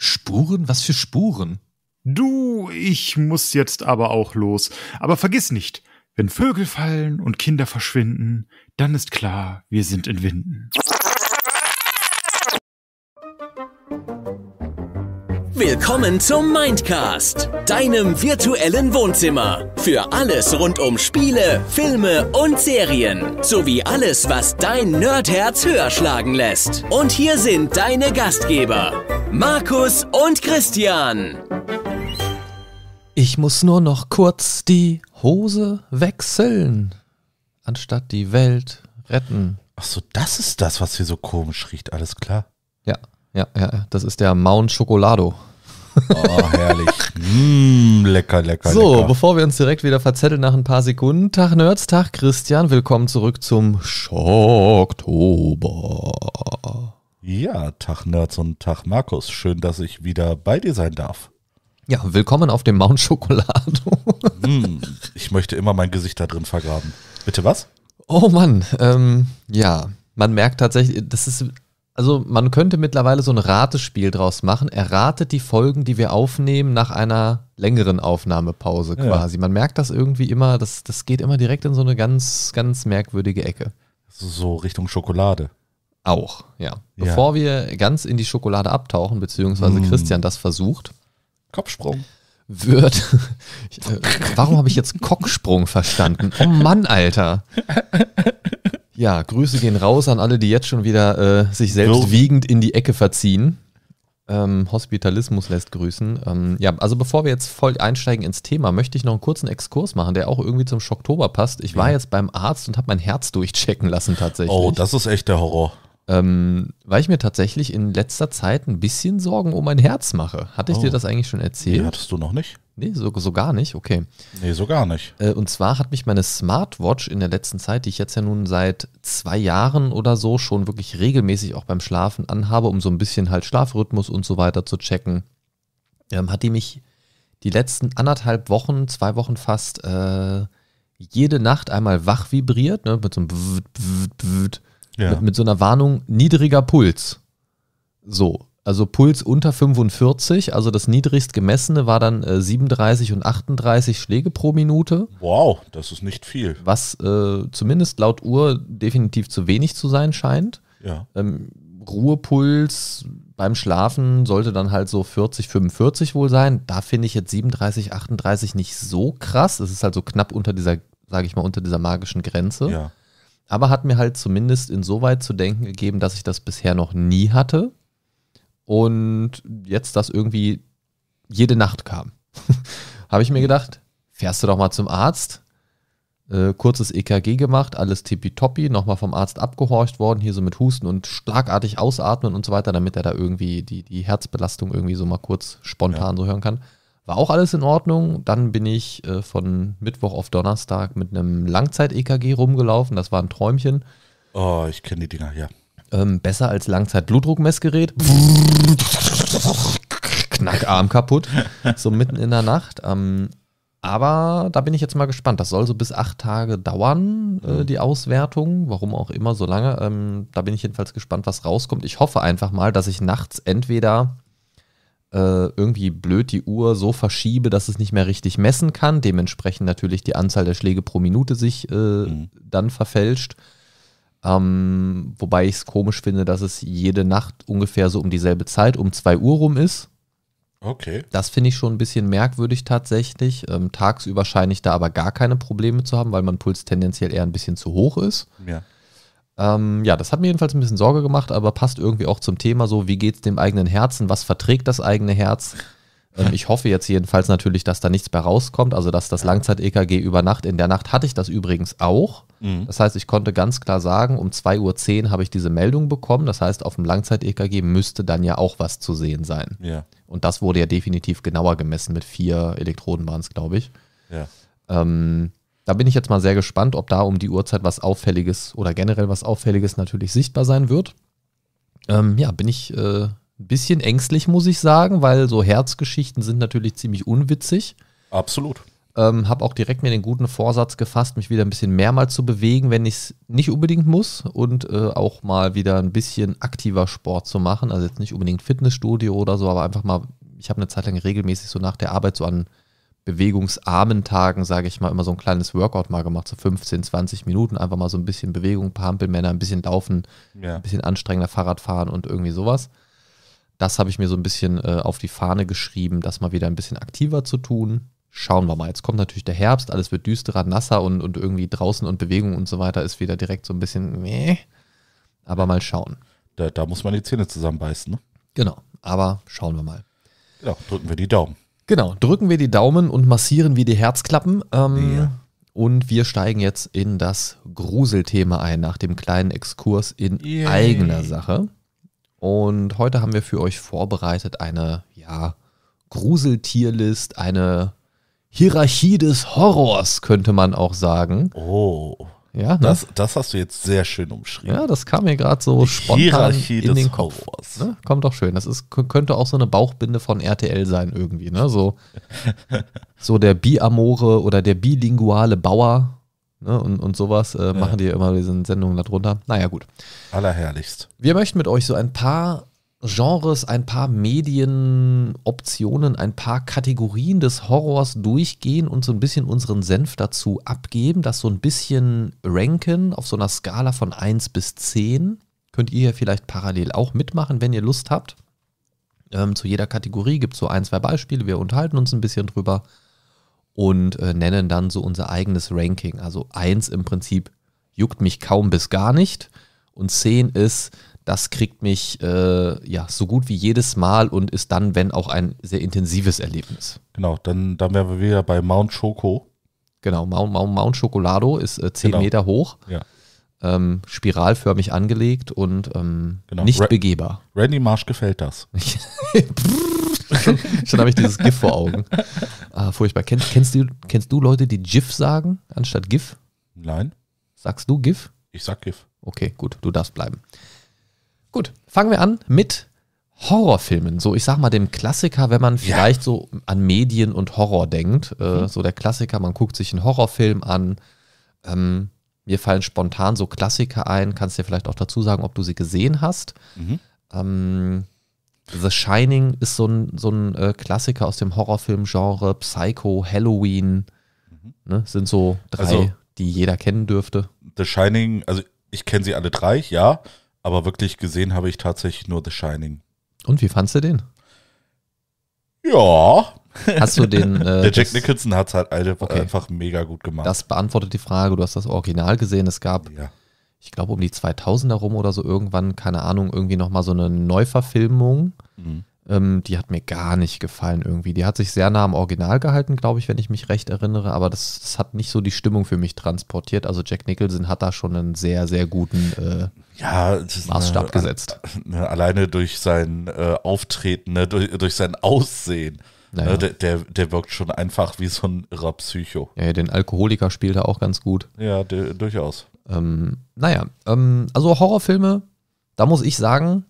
Spuren? Was für Spuren? Du, ich muss jetzt aber auch los. Aber vergiss nicht, wenn Vögel fallen und Kinder verschwinden, dann ist klar, wir sind in Winden. Willkommen zum Mindcast, deinem virtuellen Wohnzimmer. Für alles rund um Spiele, Filme und Serien. Sowie alles, was dein Nerdherz höher schlagen lässt. Und hier sind deine Gastgeber, Markus und Christian. Ich muss nur noch kurz die Hose wechseln, anstatt die Welt retten. Ach so, das ist das, was hier so komisch riecht, alles klar. Ja, ja, ja, das ist der Mount Chocolado. Oh, herrlich. mm, lecker, lecker. So, lecker. bevor wir uns direkt wieder verzetteln nach ein paar Sekunden. Tag Nerds, Tag Christian. Willkommen zurück zum Schocktober. Ja, Tag Nerds und Tag Markus. Schön, dass ich wieder bei dir sein darf. Ja, willkommen auf dem Mount Schokolado. mm, ich möchte immer mein Gesicht da drin vergraben. Bitte was? Oh Mann, ähm, ja. Man merkt tatsächlich, das ist also man könnte mittlerweile so ein Ratespiel draus machen. Erratet die Folgen, die wir aufnehmen, nach einer längeren Aufnahmepause quasi. Ja. Man merkt das irgendwie immer, das, das geht immer direkt in so eine ganz, ganz merkwürdige Ecke. So Richtung Schokolade. Auch, ja. Bevor ja. wir ganz in die Schokolade abtauchen, beziehungsweise hm. Christian das versucht. Kopfsprung. Wird. Äh, warum habe ich jetzt Kocksprung verstanden? Oh Mann, Alter. Ja, Grüße gehen raus an alle, die jetzt schon wieder äh, sich selbst so. wiegend in die Ecke verziehen. Ähm, Hospitalismus lässt grüßen. Ähm, ja, also bevor wir jetzt voll einsteigen ins Thema, möchte ich noch einen kurzen Exkurs machen, der auch irgendwie zum Schocktober passt. Ich war jetzt beim Arzt und habe mein Herz durchchecken lassen tatsächlich. Oh, das ist echt der Horror ähm, weil ich mir tatsächlich in letzter Zeit ein bisschen Sorgen um mein Herz mache. Hatte ich oh. dir das eigentlich schon erzählt? Nee, hattest du noch nicht? Nee, so, so gar nicht, okay. Nee, so gar nicht. Äh, und zwar hat mich meine Smartwatch in der letzten Zeit, die ich jetzt ja nun seit zwei Jahren oder so schon wirklich regelmäßig auch beim Schlafen anhabe, um so ein bisschen halt Schlafrhythmus und so weiter zu checken, ähm, hat die mich die letzten anderthalb Wochen, zwei Wochen fast, äh, jede Nacht einmal wach vibriert, ne, mit so einem Bwt, Bwt, Bwt. Ja. Mit, mit so einer Warnung, niedriger Puls. So, also Puls unter 45, also das niedrigst gemessene war dann äh, 37 und 38 Schläge pro Minute. Wow, das ist nicht viel. Was äh, zumindest laut Uhr definitiv zu wenig zu sein scheint. Ja. Ähm, Ruhepuls beim Schlafen sollte dann halt so 40, 45 wohl sein. Da finde ich jetzt 37, 38 nicht so krass. Es ist halt so knapp unter dieser, sage ich mal, unter dieser magischen Grenze. Ja aber hat mir halt zumindest insoweit zu denken gegeben, dass ich das bisher noch nie hatte und jetzt das irgendwie jede Nacht kam. Habe ich mir gedacht, fährst du doch mal zum Arzt. Äh, kurzes EKG gemacht, alles tippitoppi, nochmal vom Arzt abgehorcht worden, hier so mit Husten und schlagartig ausatmen und so weiter, damit er da irgendwie die, die Herzbelastung irgendwie so mal kurz spontan ja. so hören kann. War auch alles in Ordnung. Dann bin ich äh, von Mittwoch auf Donnerstag mit einem Langzeit-EKG rumgelaufen. Das war ein Träumchen. Oh, ich kenne die Dinger, ja. Ähm, besser als Langzeit-Blutdruckmessgerät. Knackarm kaputt. So mitten in der Nacht. Ähm, aber da bin ich jetzt mal gespannt. Das soll so bis acht Tage dauern, äh, mhm. die Auswertung. Warum auch immer so lange. Ähm, da bin ich jedenfalls gespannt, was rauskommt. Ich hoffe einfach mal, dass ich nachts entweder äh, irgendwie blöd die Uhr so verschiebe, dass es nicht mehr richtig messen kann. Dementsprechend natürlich die Anzahl der Schläge pro Minute sich äh, mhm. dann verfälscht. Ähm, wobei ich es komisch finde, dass es jede Nacht ungefähr so um dieselbe Zeit, um 2 Uhr rum ist. Okay. Das finde ich schon ein bisschen merkwürdig tatsächlich. Ähm, tagsüber scheine ich da aber gar keine Probleme zu haben, weil mein Puls tendenziell eher ein bisschen zu hoch ist. Ja. Ähm, ja, das hat mir jedenfalls ein bisschen Sorge gemacht, aber passt irgendwie auch zum Thema so, wie geht es dem eigenen Herzen, was verträgt das eigene Herz? Ähm, ich hoffe jetzt jedenfalls natürlich, dass da nichts bei rauskommt, also dass das Langzeit-EKG über Nacht, in der Nacht hatte ich das übrigens auch. Mhm. Das heißt, ich konnte ganz klar sagen, um 2.10 Uhr habe ich diese Meldung bekommen, das heißt, auf dem Langzeit-EKG müsste dann ja auch was zu sehen sein. Ja. Und das wurde ja definitiv genauer gemessen mit vier Elektroden waren es, glaube ich. Ja. Ähm, da bin ich jetzt mal sehr gespannt, ob da um die Uhrzeit was Auffälliges oder generell was Auffälliges natürlich sichtbar sein wird. Ähm, ja, bin ich äh, ein bisschen ängstlich, muss ich sagen, weil so Herzgeschichten sind natürlich ziemlich unwitzig. Absolut. Ähm, habe auch direkt mir den guten Vorsatz gefasst, mich wieder ein bisschen mehrmals zu bewegen, wenn ich es nicht unbedingt muss und äh, auch mal wieder ein bisschen aktiver Sport zu machen. Also jetzt nicht unbedingt Fitnessstudio oder so, aber einfach mal, ich habe eine Zeit lang regelmäßig so nach der Arbeit so an bewegungsarmen Tagen, sage ich mal, immer so ein kleines Workout mal gemacht, so 15, 20 Minuten, einfach mal so ein bisschen Bewegung, ein paar Hampelmänner, ein bisschen Laufen, ja. ein bisschen anstrengender Fahrradfahren und irgendwie sowas. Das habe ich mir so ein bisschen äh, auf die Fahne geschrieben, das mal wieder ein bisschen aktiver zu tun. Schauen wir mal. Jetzt kommt natürlich der Herbst, alles wird düsterer, nasser und, und irgendwie draußen und Bewegung und so weiter ist wieder direkt so ein bisschen, meh. aber mal schauen. Da, da muss man die Zähne zusammenbeißen, ne? Genau, aber schauen wir mal. Ja, genau, drücken wir die Daumen. Genau, drücken wir die Daumen und massieren wir die Herzklappen. Ähm, ja. Und wir steigen jetzt in das Gruselthema ein, nach dem kleinen Exkurs in Yay. eigener Sache. Und heute haben wir für euch vorbereitet eine, ja, Gruseltierlist, eine Hierarchie des Horrors, könnte man auch sagen. Oh. Ja, ne? das, das hast du jetzt sehr schön umschrieben. Ja, das kam mir gerade so Die spontan Hierarchie in den Kopf. Ne? Kommt doch schön. Das ist, könnte auch so eine Bauchbinde von RTL sein irgendwie. Ne? So, so der Biamore oder der bilinguale Bauer Ne, und, und sowas äh, machen ja. die immer diesen Sendungen darunter. Naja, gut. Allerherrlichst. Wir möchten mit euch so ein paar Genres, ein paar Medienoptionen, ein paar Kategorien des Horrors durchgehen und so ein bisschen unseren Senf dazu abgeben, das so ein bisschen ranken auf so einer Skala von 1 bis 10. Könnt ihr ja vielleicht parallel auch mitmachen, wenn ihr Lust habt. Ähm, zu jeder Kategorie gibt es so ein, zwei Beispiele, wir unterhalten uns ein bisschen drüber und äh, nennen dann so unser eigenes Ranking. Also 1 im Prinzip juckt mich kaum bis gar nicht und 10 ist, das kriegt mich äh, ja so gut wie jedes Mal und ist dann, wenn auch ein sehr intensives Erlebnis. Genau, dann, dann wären wir wieder bei Mount Choco. Genau, Mount, Mount, Mount Chocolado ist äh, 10 genau. Meter hoch. Ja. Ähm, spiralförmig angelegt und ähm, genau. nicht Ra begehbar. Randy Marsh gefällt das. Schon habe ich dieses GIF vor Augen. Ah, furchtbar. Kenn, kennst, du, kennst du Leute, die GIF sagen, anstatt GIF? Nein. Sagst du GIF? Ich sag GIF. Okay, gut, du darfst bleiben. Gut, fangen wir an mit Horrorfilmen. So, ich sag mal dem Klassiker, wenn man vielleicht so an Medien und Horror denkt. Äh, mhm. so der Klassiker, man guckt sich einen Horrorfilm an. Ähm, mir fallen spontan so Klassiker ein. Kannst dir vielleicht auch dazu sagen, ob du sie gesehen hast. Mhm. Ähm, The Shining ist so ein, so ein äh, Klassiker aus dem Horrorfilm-Genre. Psycho, Halloween mhm. ne, sind so drei, also, die jeder kennen dürfte. The Shining, also ich kenne sie alle drei, ja. Aber wirklich gesehen habe ich tatsächlich nur The Shining. Und wie fandst du den? Ja. Hast du den. Äh, der Jack Nicholson hat es halt okay. einfach mega gut gemacht. Das beantwortet die Frage. Du hast das Original gesehen. Es gab, ja. ich glaube, um die 2000er rum oder so irgendwann, keine Ahnung, irgendwie nochmal so eine Neuverfilmung. Mhm. Ähm, die hat mir gar nicht gefallen irgendwie. Die hat sich sehr nah am Original gehalten, glaube ich, wenn ich mich recht erinnere. Aber das, das, hat nicht so die Stimmung für mich transportiert. Also Jack Nicholson hat da schon einen sehr, sehr guten. Äh, ja, Maßstab eine, gesetzt. Eine, alleine durch sein äh, Auftreten, ne, durch, durch sein Aussehen. Ne, naja. Ne, der, der, der, wirkt schon einfach wie so ein irrer Psycho. Ja, den Alkoholiker spielt er auch ganz gut. Ja, der, durchaus. Ähm, naja, ähm, also Horrorfilme, da muss ich sagen,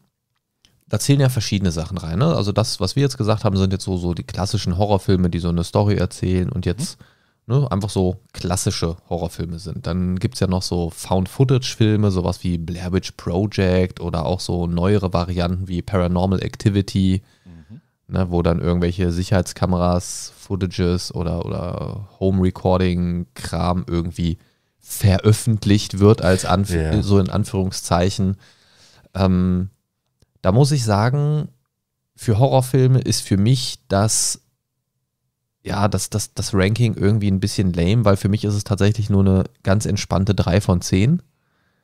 da zählen ja verschiedene Sachen rein. Ne? Also das, was wir jetzt gesagt haben, sind jetzt so, so die klassischen Horrorfilme, die so eine Story erzählen und jetzt. Mhm ne, einfach so klassische Horrorfilme sind. Dann gibt es ja noch so Found-Footage-Filme, sowas wie Blair Witch Project oder auch so neuere Varianten wie Paranormal Activity, mhm. ne, wo dann irgendwelche Sicherheitskameras, Footages oder, oder Home-Recording-Kram irgendwie veröffentlicht wird, als Anf yeah. so in Anführungszeichen. Ähm, da muss ich sagen, für Horrorfilme ist für mich das ja, das, das, das Ranking irgendwie ein bisschen lame, weil für mich ist es tatsächlich nur eine ganz entspannte 3 von 10.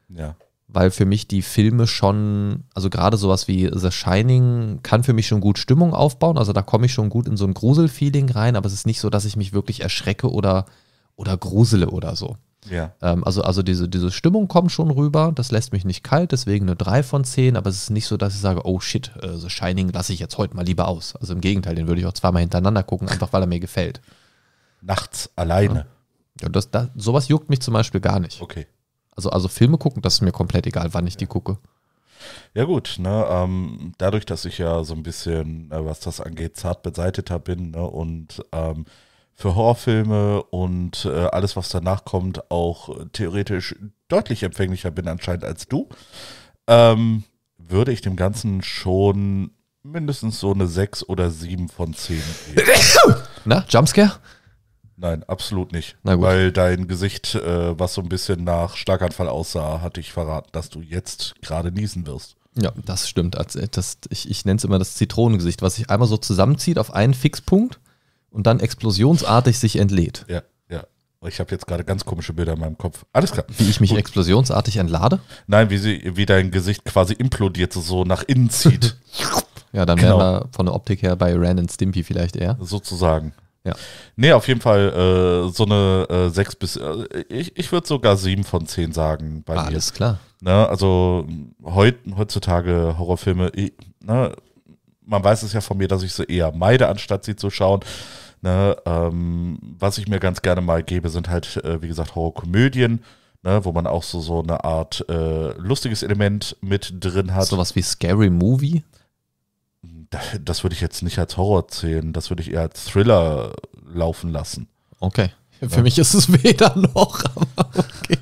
Ja. Weil für mich die Filme schon, also gerade sowas wie The Shining kann für mich schon gut Stimmung aufbauen. Also da komme ich schon gut in so ein Gruselfeeling rein, aber es ist nicht so, dass ich mich wirklich erschrecke oder, oder grusele oder so. Ja. Ähm, also also diese, diese Stimmung kommt schon rüber, das lässt mich nicht kalt, deswegen eine 3 von 10, aber es ist nicht so, dass ich sage, oh shit, äh, The Shining lasse ich jetzt heute mal lieber aus. Also im Gegenteil, den würde ich auch zweimal hintereinander gucken, einfach weil er mir gefällt. Nachts alleine. Ja, das, das, sowas juckt mich zum Beispiel gar nicht. Okay. Also, also Filme gucken, das ist mir komplett egal, wann ich ja. die gucke. Ja gut, ne, ähm, dadurch, dass ich ja so ein bisschen, äh, was das angeht, zart beseiteter bin ne, und ähm, für Horrorfilme und äh, alles, was danach kommt, auch theoretisch deutlich empfänglicher bin anscheinend als du, ähm, würde ich dem Ganzen schon mindestens so eine 6 oder 7 von 10 geben. Na, Jumpscare? Nein, absolut nicht. Weil dein Gesicht, äh, was so ein bisschen nach Schlaganfall aussah, hatte ich verraten, dass du jetzt gerade niesen wirst. Ja, das stimmt. Äh, das, ich ich nenne es immer das Zitronengesicht, was sich einmal so zusammenzieht auf einen Fixpunkt und dann explosionsartig sich entlädt. Ja, ja. Oh, ich habe jetzt gerade ganz komische Bilder in meinem Kopf. Alles klar. Wie ich mich Gut. explosionsartig entlade? Nein, wie, sie, wie dein Gesicht quasi implodiert, so nach innen zieht. ja, dann genau. wären wir von der Optik her bei Ren und Stimpy vielleicht eher. Sozusagen. Ja. Nee, auf jeden Fall äh, so eine äh, 6 bis, äh, ich, ich würde sogar 7 von 10 sagen bei ah, mir. Alles klar. Na, ne, also heut, heutzutage Horrorfilme, ich, na, ne, man weiß es ja von mir, dass ich sie eher meide, anstatt sie zu schauen. Ne, ähm, was ich mir ganz gerne mal gebe, sind halt, äh, wie gesagt, Horrorkomödien, ne, wo man auch so, so eine Art äh, lustiges Element mit drin hat. Sowas wie Scary Movie? Das, das würde ich jetzt nicht als Horror zählen, das würde ich eher als Thriller laufen lassen. Okay. Für ja. mich ist es weder noch, aber okay.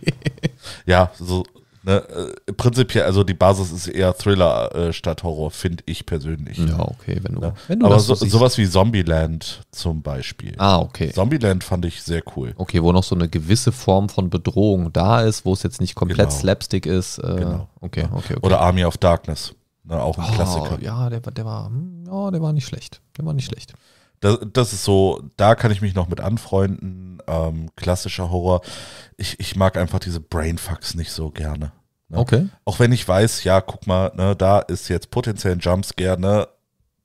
Ja, so, Ne, äh, prinzipiell, also die Basis ist eher Thriller äh, statt Horror, finde ich persönlich. Ja, okay, wenn du. Ne? Wenn du Aber so, so sowas wie Zombieland zum Beispiel. Ah, okay. Zombieland fand ich sehr cool. Okay, wo noch so eine gewisse Form von Bedrohung da ist, wo es jetzt nicht komplett genau. Slapstick ist. Äh, genau. Okay, okay, okay, Oder Army of Darkness. Ne, auch ein oh, Klassiker. Ja, der, der war, hm, ja, der war nicht schlecht. Der war nicht schlecht. Das, das, ist so, da kann ich mich noch mit anfreunden. Ähm, klassischer Horror. Ich, ich mag einfach diese Brainfucks nicht so gerne. Ne? Okay. Auch wenn ich weiß, ja, guck mal, ne, da ist jetzt potenziell ein Jumpscare, ne?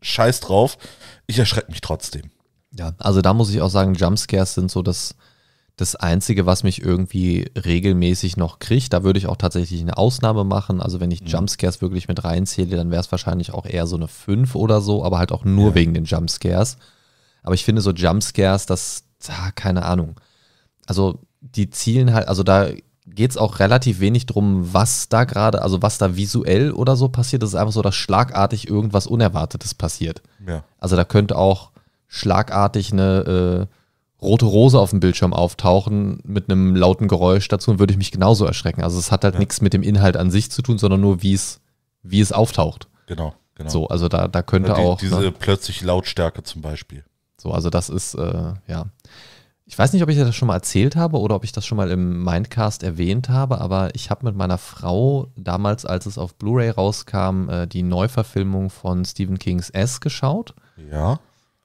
Scheiß drauf. Ich erschrecke mich trotzdem. Ja, also da muss ich auch sagen, Jumpscares sind so das, das Einzige, was mich irgendwie regelmäßig noch kriegt. Da würde ich auch tatsächlich eine Ausnahme machen. Also wenn ich mhm. Jumpscares wirklich mit reinzähle, dann wäre es wahrscheinlich auch eher so eine 5 oder so, aber halt auch nur ja. wegen den Jumpscares. Aber ich finde so Jumpscares, das, ah, keine Ahnung. Also die zielen halt, also da geht es auch relativ wenig drum, was da gerade, also was da visuell oder so passiert. Das ist einfach so, dass schlagartig irgendwas Unerwartetes passiert. Ja. Also da könnte auch schlagartig eine äh, rote Rose auf dem Bildschirm auftauchen mit einem lauten Geräusch dazu und würde ich mich genauso erschrecken. Also es hat halt ja. nichts mit dem Inhalt an sich zu tun, sondern nur, wie es, wie es auftaucht. Genau, genau. So, also da, da könnte ja, die, auch. Diese ne? plötzliche Lautstärke zum Beispiel. So, also das ist, äh, ja. Ich weiß nicht, ob ich das schon mal erzählt habe oder ob ich das schon mal im Mindcast erwähnt habe, aber ich habe mit meiner Frau damals, als es auf Blu-ray rauskam, äh, die Neuverfilmung von Stephen Kings S geschaut. Ja.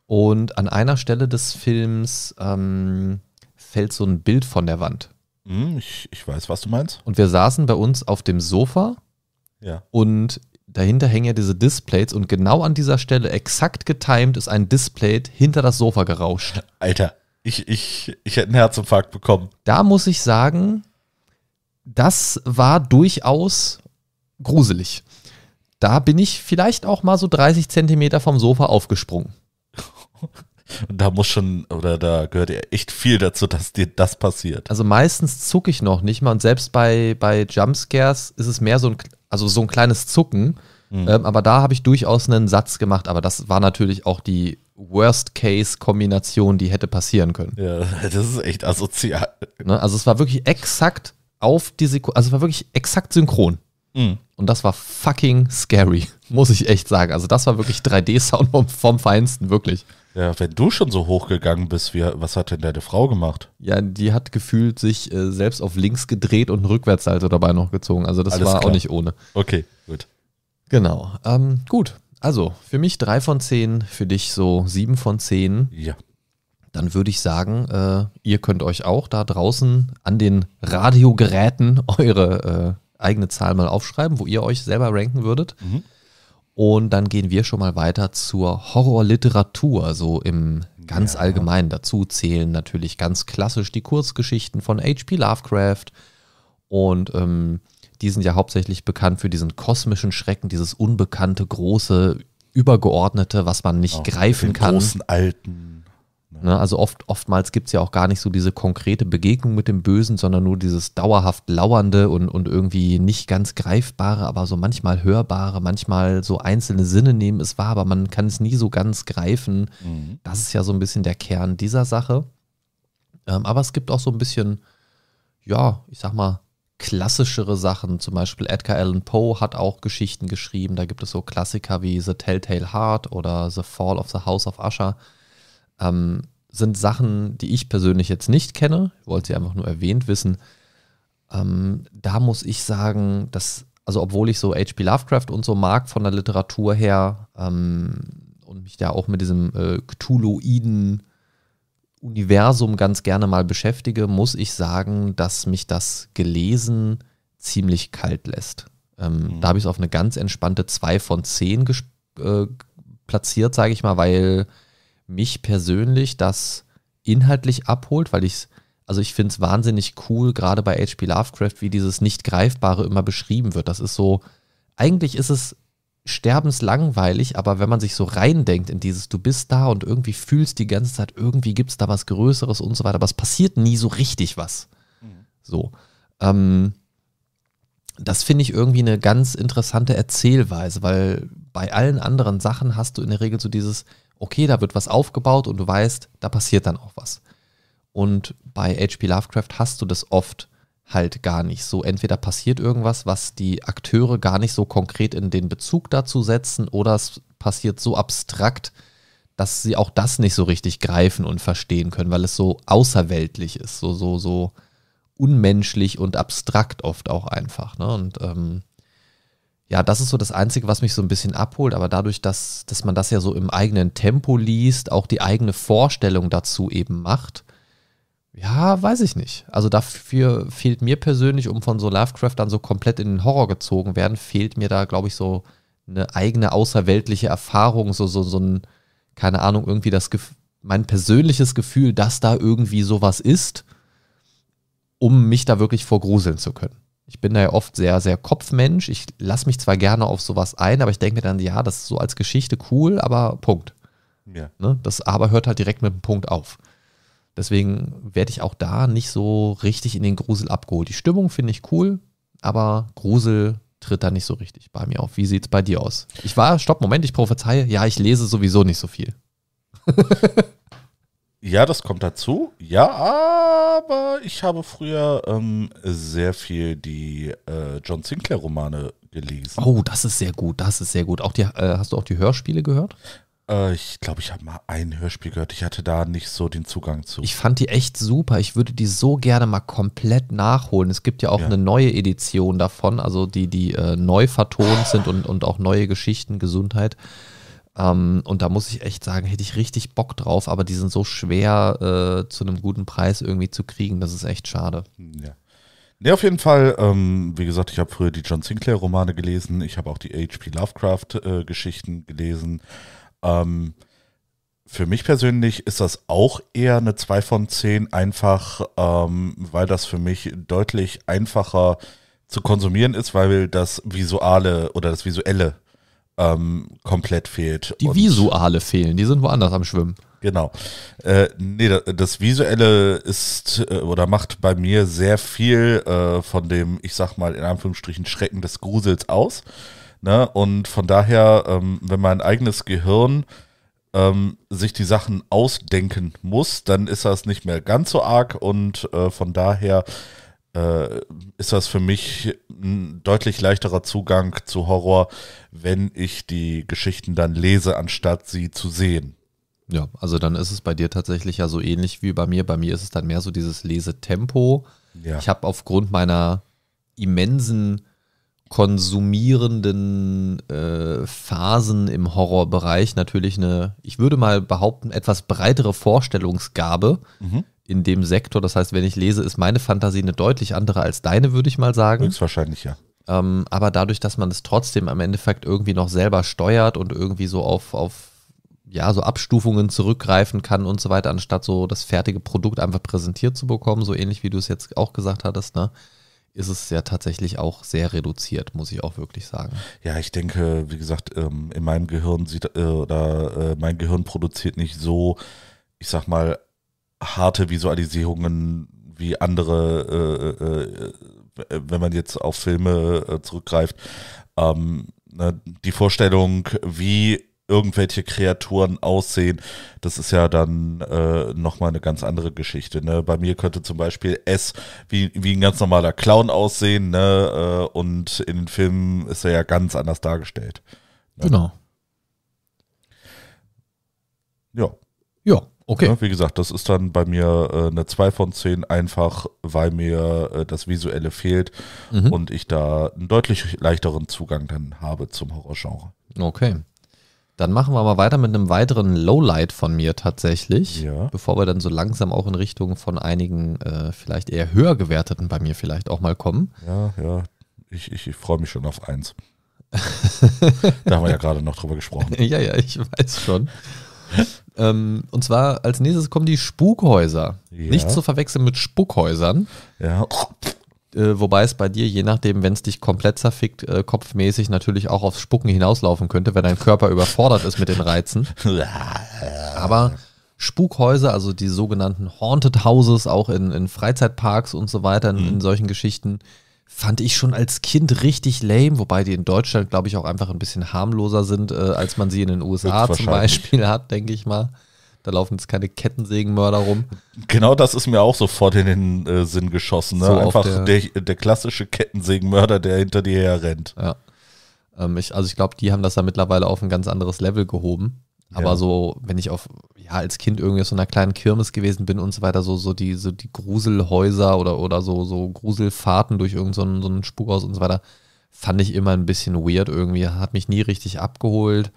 Und an einer Stelle des Films ähm, fällt so ein Bild von der Wand. Hm, ich, ich weiß, was du meinst. Und wir saßen bei uns auf dem Sofa. Ja. Und dahinter hängen ja diese Displays und genau an dieser Stelle, exakt getimed, ist ein Display hinter das Sofa gerauscht. Alter, ich, ich, ich hätte einen Herzinfarkt bekommen. Da muss ich sagen, das war durchaus gruselig. Da bin ich vielleicht auch mal so 30 Zentimeter vom Sofa aufgesprungen. da muss schon, oder da gehört ja echt viel dazu, dass dir das passiert. Also meistens zucke ich noch nicht mal. Und selbst bei, bei Jumpscares ist es mehr so ein, also so ein kleines Zucken. Mhm. Ähm, aber da habe ich durchaus einen Satz gemacht. Aber das war natürlich auch die Worst-Case-Kombination, die hätte passieren können. Ja, das ist echt asozial. Ne? Also es war wirklich exakt auf die Sekunde, also es war wirklich exakt synchron. Mhm. Und das war fucking scary, muss ich echt sagen. Also das war wirklich 3D-Sound vom, vom Feinsten, wirklich. Ja, wenn du schon so hochgegangen bist, wie, was hat denn deine Frau gemacht? Ja, die hat gefühlt sich äh, selbst auf links gedreht und einen Rückwärtssalto dabei noch gezogen. Also das Alles war klar. auch nicht ohne. Okay, gut. Genau. Ähm, gut. Also, für mich drei von zehn, für dich so sieben von zehn. Ja. Dann würde ich sagen, äh, ihr könnt euch auch da draußen an den Radiogeräten eure äh, eigene Zahl mal aufschreiben, wo ihr euch selber ranken würdet. Mhm. Und dann gehen wir schon mal weiter zur Horrorliteratur, so im ganz ja. allgemeinen. Dazu zählen natürlich ganz klassisch die Kurzgeschichten von H.P. Lovecraft. Und ähm, die sind ja hauptsächlich bekannt für diesen kosmischen Schrecken, dieses unbekannte, große, übergeordnete, was man nicht Auch greifen kann. Großen alten Ne? Also oft, oftmals gibt es ja auch gar nicht so diese konkrete Begegnung mit dem Bösen, sondern nur dieses dauerhaft lauernde und, und irgendwie nicht ganz greifbare, aber so manchmal hörbare, manchmal so einzelne Sinne nehmen es wahr, aber man kann es nie so ganz greifen. Mhm. Das ist ja so ein bisschen der Kern dieser Sache. Ähm, aber es gibt auch so ein bisschen, ja, ich sag mal, klassischere Sachen. Zum Beispiel Edgar Allan Poe hat auch Geschichten geschrieben. Da gibt es so Klassiker wie The Telltale Heart oder The Fall of the House of Usher. Ähm, sind Sachen, die ich persönlich jetzt nicht kenne, ich wollte sie einfach nur erwähnt wissen. Ähm, da muss ich sagen, dass, also obwohl ich so H.P. Lovecraft und so mag von der Literatur her ähm, und mich da auch mit diesem äh, Cthulhuiden Universum ganz gerne mal beschäftige, muss ich sagen, dass mich das gelesen ziemlich kalt lässt. Ähm, mhm. Da habe ich es auf eine ganz entspannte 2 von 10 äh, platziert, sage ich mal, weil mich persönlich das inhaltlich abholt, weil ich es also ich finde es wahnsinnig cool, gerade bei H.P. Lovecraft, wie dieses Nicht-Greifbare immer beschrieben wird. Das ist so, eigentlich ist es sterbenslangweilig, aber wenn man sich so reindenkt in dieses, du bist da und irgendwie fühlst die ganze Zeit, irgendwie gibt es da was Größeres und so weiter, aber es passiert nie so richtig was. Mhm. So. Ähm, das finde ich irgendwie eine ganz interessante Erzählweise, weil bei allen anderen Sachen hast du in der Regel so dieses, okay, da wird was aufgebaut und du weißt, da passiert dann auch was. Und bei HP Lovecraft hast du das oft halt gar nicht so. Entweder passiert irgendwas, was die Akteure gar nicht so konkret in den Bezug dazu setzen, oder es passiert so abstrakt, dass sie auch das nicht so richtig greifen und verstehen können, weil es so außerweltlich ist, so, so, so unmenschlich und abstrakt oft auch einfach. Ne? Und ähm, ja, das ist so das Einzige, was mich so ein bisschen abholt, aber dadurch, dass, dass man das ja so im eigenen Tempo liest, auch die eigene Vorstellung dazu eben macht, ja, weiß ich nicht. Also dafür fehlt mir persönlich, um von so Lovecraft dann so komplett in den Horror gezogen werden, fehlt mir da, glaube ich, so eine eigene außerweltliche Erfahrung, so, so, so ein, keine Ahnung, irgendwie das mein persönliches Gefühl, dass da irgendwie sowas ist, um mich da wirklich vorgruseln zu können. Ich bin da ja oft sehr, sehr Kopfmensch. Ich lasse mich zwar gerne auf sowas ein, aber ich denke mir dann, ja, das ist so als Geschichte cool, aber Punkt. Ja. Ne? Das aber hört halt direkt mit dem Punkt auf. Deswegen werde ich auch da nicht so richtig in den Grusel abgeholt. Die Stimmung finde ich cool, aber Grusel tritt da nicht so richtig bei mir auf. Wie sieht es bei dir aus? Ich war, stopp, Moment, ich prophezeie, ja, ich lese sowieso nicht so viel. Ja, das kommt dazu. Ja, aber ich habe früher ähm, sehr viel die äh, John Sinclair-Romane gelesen. Oh, das ist sehr gut, das ist sehr gut. Auch die, äh, hast du auch die Hörspiele gehört? Äh, ich glaube, ich habe mal ein Hörspiel gehört. Ich hatte da nicht so den Zugang zu. Ich fand die echt super. Ich würde die so gerne mal komplett nachholen. Es gibt ja auch ja. eine neue Edition davon, also die, die äh, neu vertont sind und, und auch neue Geschichten, Gesundheit. Ähm, und da muss ich echt sagen, hätte ich richtig Bock drauf, aber die sind so schwer äh, zu einem guten Preis irgendwie zu kriegen. Das ist echt schade. Ja. Ne, auf jeden Fall. Ähm, wie gesagt, ich habe früher die John Sinclair-Romane gelesen. Ich habe auch die H.P. Lovecraft-Geschichten äh, gelesen. Ähm, für mich persönlich ist das auch eher eine 2 von 10, einfach ähm, weil das für mich deutlich einfacher zu konsumieren ist, weil das Visuale oder das Visuelle ähm, komplett fehlt. Die visuale fehlen, die sind woanders am Schwimmen. Genau. Äh, nee, das Visuelle ist äh, oder macht bei mir sehr viel äh, von dem, ich sag mal, in Anführungsstrichen Schrecken des Grusels aus. Ne? Und von daher, ähm, wenn mein eigenes Gehirn ähm, sich die Sachen ausdenken muss, dann ist das nicht mehr ganz so arg und äh, von daher äh, ist das für mich ein deutlich leichterer Zugang zu Horror, wenn ich die Geschichten dann lese, anstatt sie zu sehen. Ja, also dann ist es bei dir tatsächlich ja so ähnlich wie bei mir. Bei mir ist es dann mehr so dieses Lesetempo. Ja. Ich habe aufgrund meiner immensen konsumierenden äh, Phasen im Horrorbereich natürlich eine, ich würde mal behaupten, etwas breitere Vorstellungsgabe, mhm in dem Sektor. Das heißt, wenn ich lese, ist meine Fantasie eine deutlich andere als deine, würde ich mal sagen. Höchstwahrscheinlich, ja. Ähm, aber dadurch, dass man es trotzdem am Endeffekt irgendwie noch selber steuert und irgendwie so auf, auf ja, so Abstufungen zurückgreifen kann und so weiter, anstatt so das fertige Produkt einfach präsentiert zu bekommen, so ähnlich wie du es jetzt auch gesagt hattest, ne? Ist es ja tatsächlich auch sehr reduziert, muss ich auch wirklich sagen. Ja, ich denke, wie gesagt, ähm, in meinem Gehirn sieht äh, oder äh, mein Gehirn produziert nicht so, ich sag mal, harte Visualisierungen wie andere, äh, äh, äh, wenn man jetzt auf Filme äh, zurückgreift, ähm, ne, die Vorstellung, wie irgendwelche Kreaturen aussehen, das ist ja dann äh, nochmal eine ganz andere Geschichte. Ne? Bei mir könnte zum Beispiel S wie, wie ein ganz normaler Clown aussehen, ne? Äh, und in den Filmen ist er ja ganz anders dargestellt. Ne? Genau. Ja. Ja. Okay. Ja, ne, wie gesagt, das ist dann bei mir äh, eine 2 von 10, einfach weil mir äh, das Visuelle fehlt mhm. und ich da einen deutlich leichteren Zugang dann habe zum Horrorgenre. Okay. Dann machen wir mal weiter mit einem weiteren Lowlight von mir tatsächlich, ja. bevor wir dann so langsam auch in Richtung von einigen äh, vielleicht eher höher gewerteten bei mir vielleicht auch mal kommen. Ja, ja, ich, ich, ich freue mich schon auf eins. da haben wir ja gerade noch drüber gesprochen. ja, ja, ich weiß schon. Ähm, und zwar als nächstes kommen die Spukhäuser. Ja. Nicht zu verwechseln mit Spukhäusern. Ja. Äh, wobei es bei dir, je nachdem, wenn es dich komplett zerfickt, äh, kopfmäßig natürlich auch aufs Spucken hinauslaufen könnte, wenn dein Körper überfordert ist mit den Reizen. Aber Spukhäuser, also die sogenannten Haunted Houses, auch in, in Freizeitparks und so weiter, in, mhm. in solchen Geschichten, fand ich schon als Kind richtig lame, wobei die in Deutschland, glaube ich, auch einfach ein bisschen harmloser sind, äh, als man sie in den USA zum Beispiel hat, denke ich mal. Da laufen jetzt keine Kettensägenmörder rum. Genau das ist mir auch sofort in den äh, Sinn geschossen. Ne? So einfach der, der, der, klassische Kettensägenmörder, der hinter dir her rennt. Ja. Ähm, ich, also ich glaube, die haben das da mittlerweile auf ein ganz anderes Level gehoben. Aber ja. so, wenn ich auf, ja, als Kind irgendwie auf so einer kleinen Kirmes gewesen bin und so weiter, so, so die, so die Gruselhäuser oder, oder so, so Gruselfahrten durch irgendeinen so, so Spukhaus und so weiter, fand ich immer ein bisschen weird irgendwie. Hat mich nie richtig abgeholt.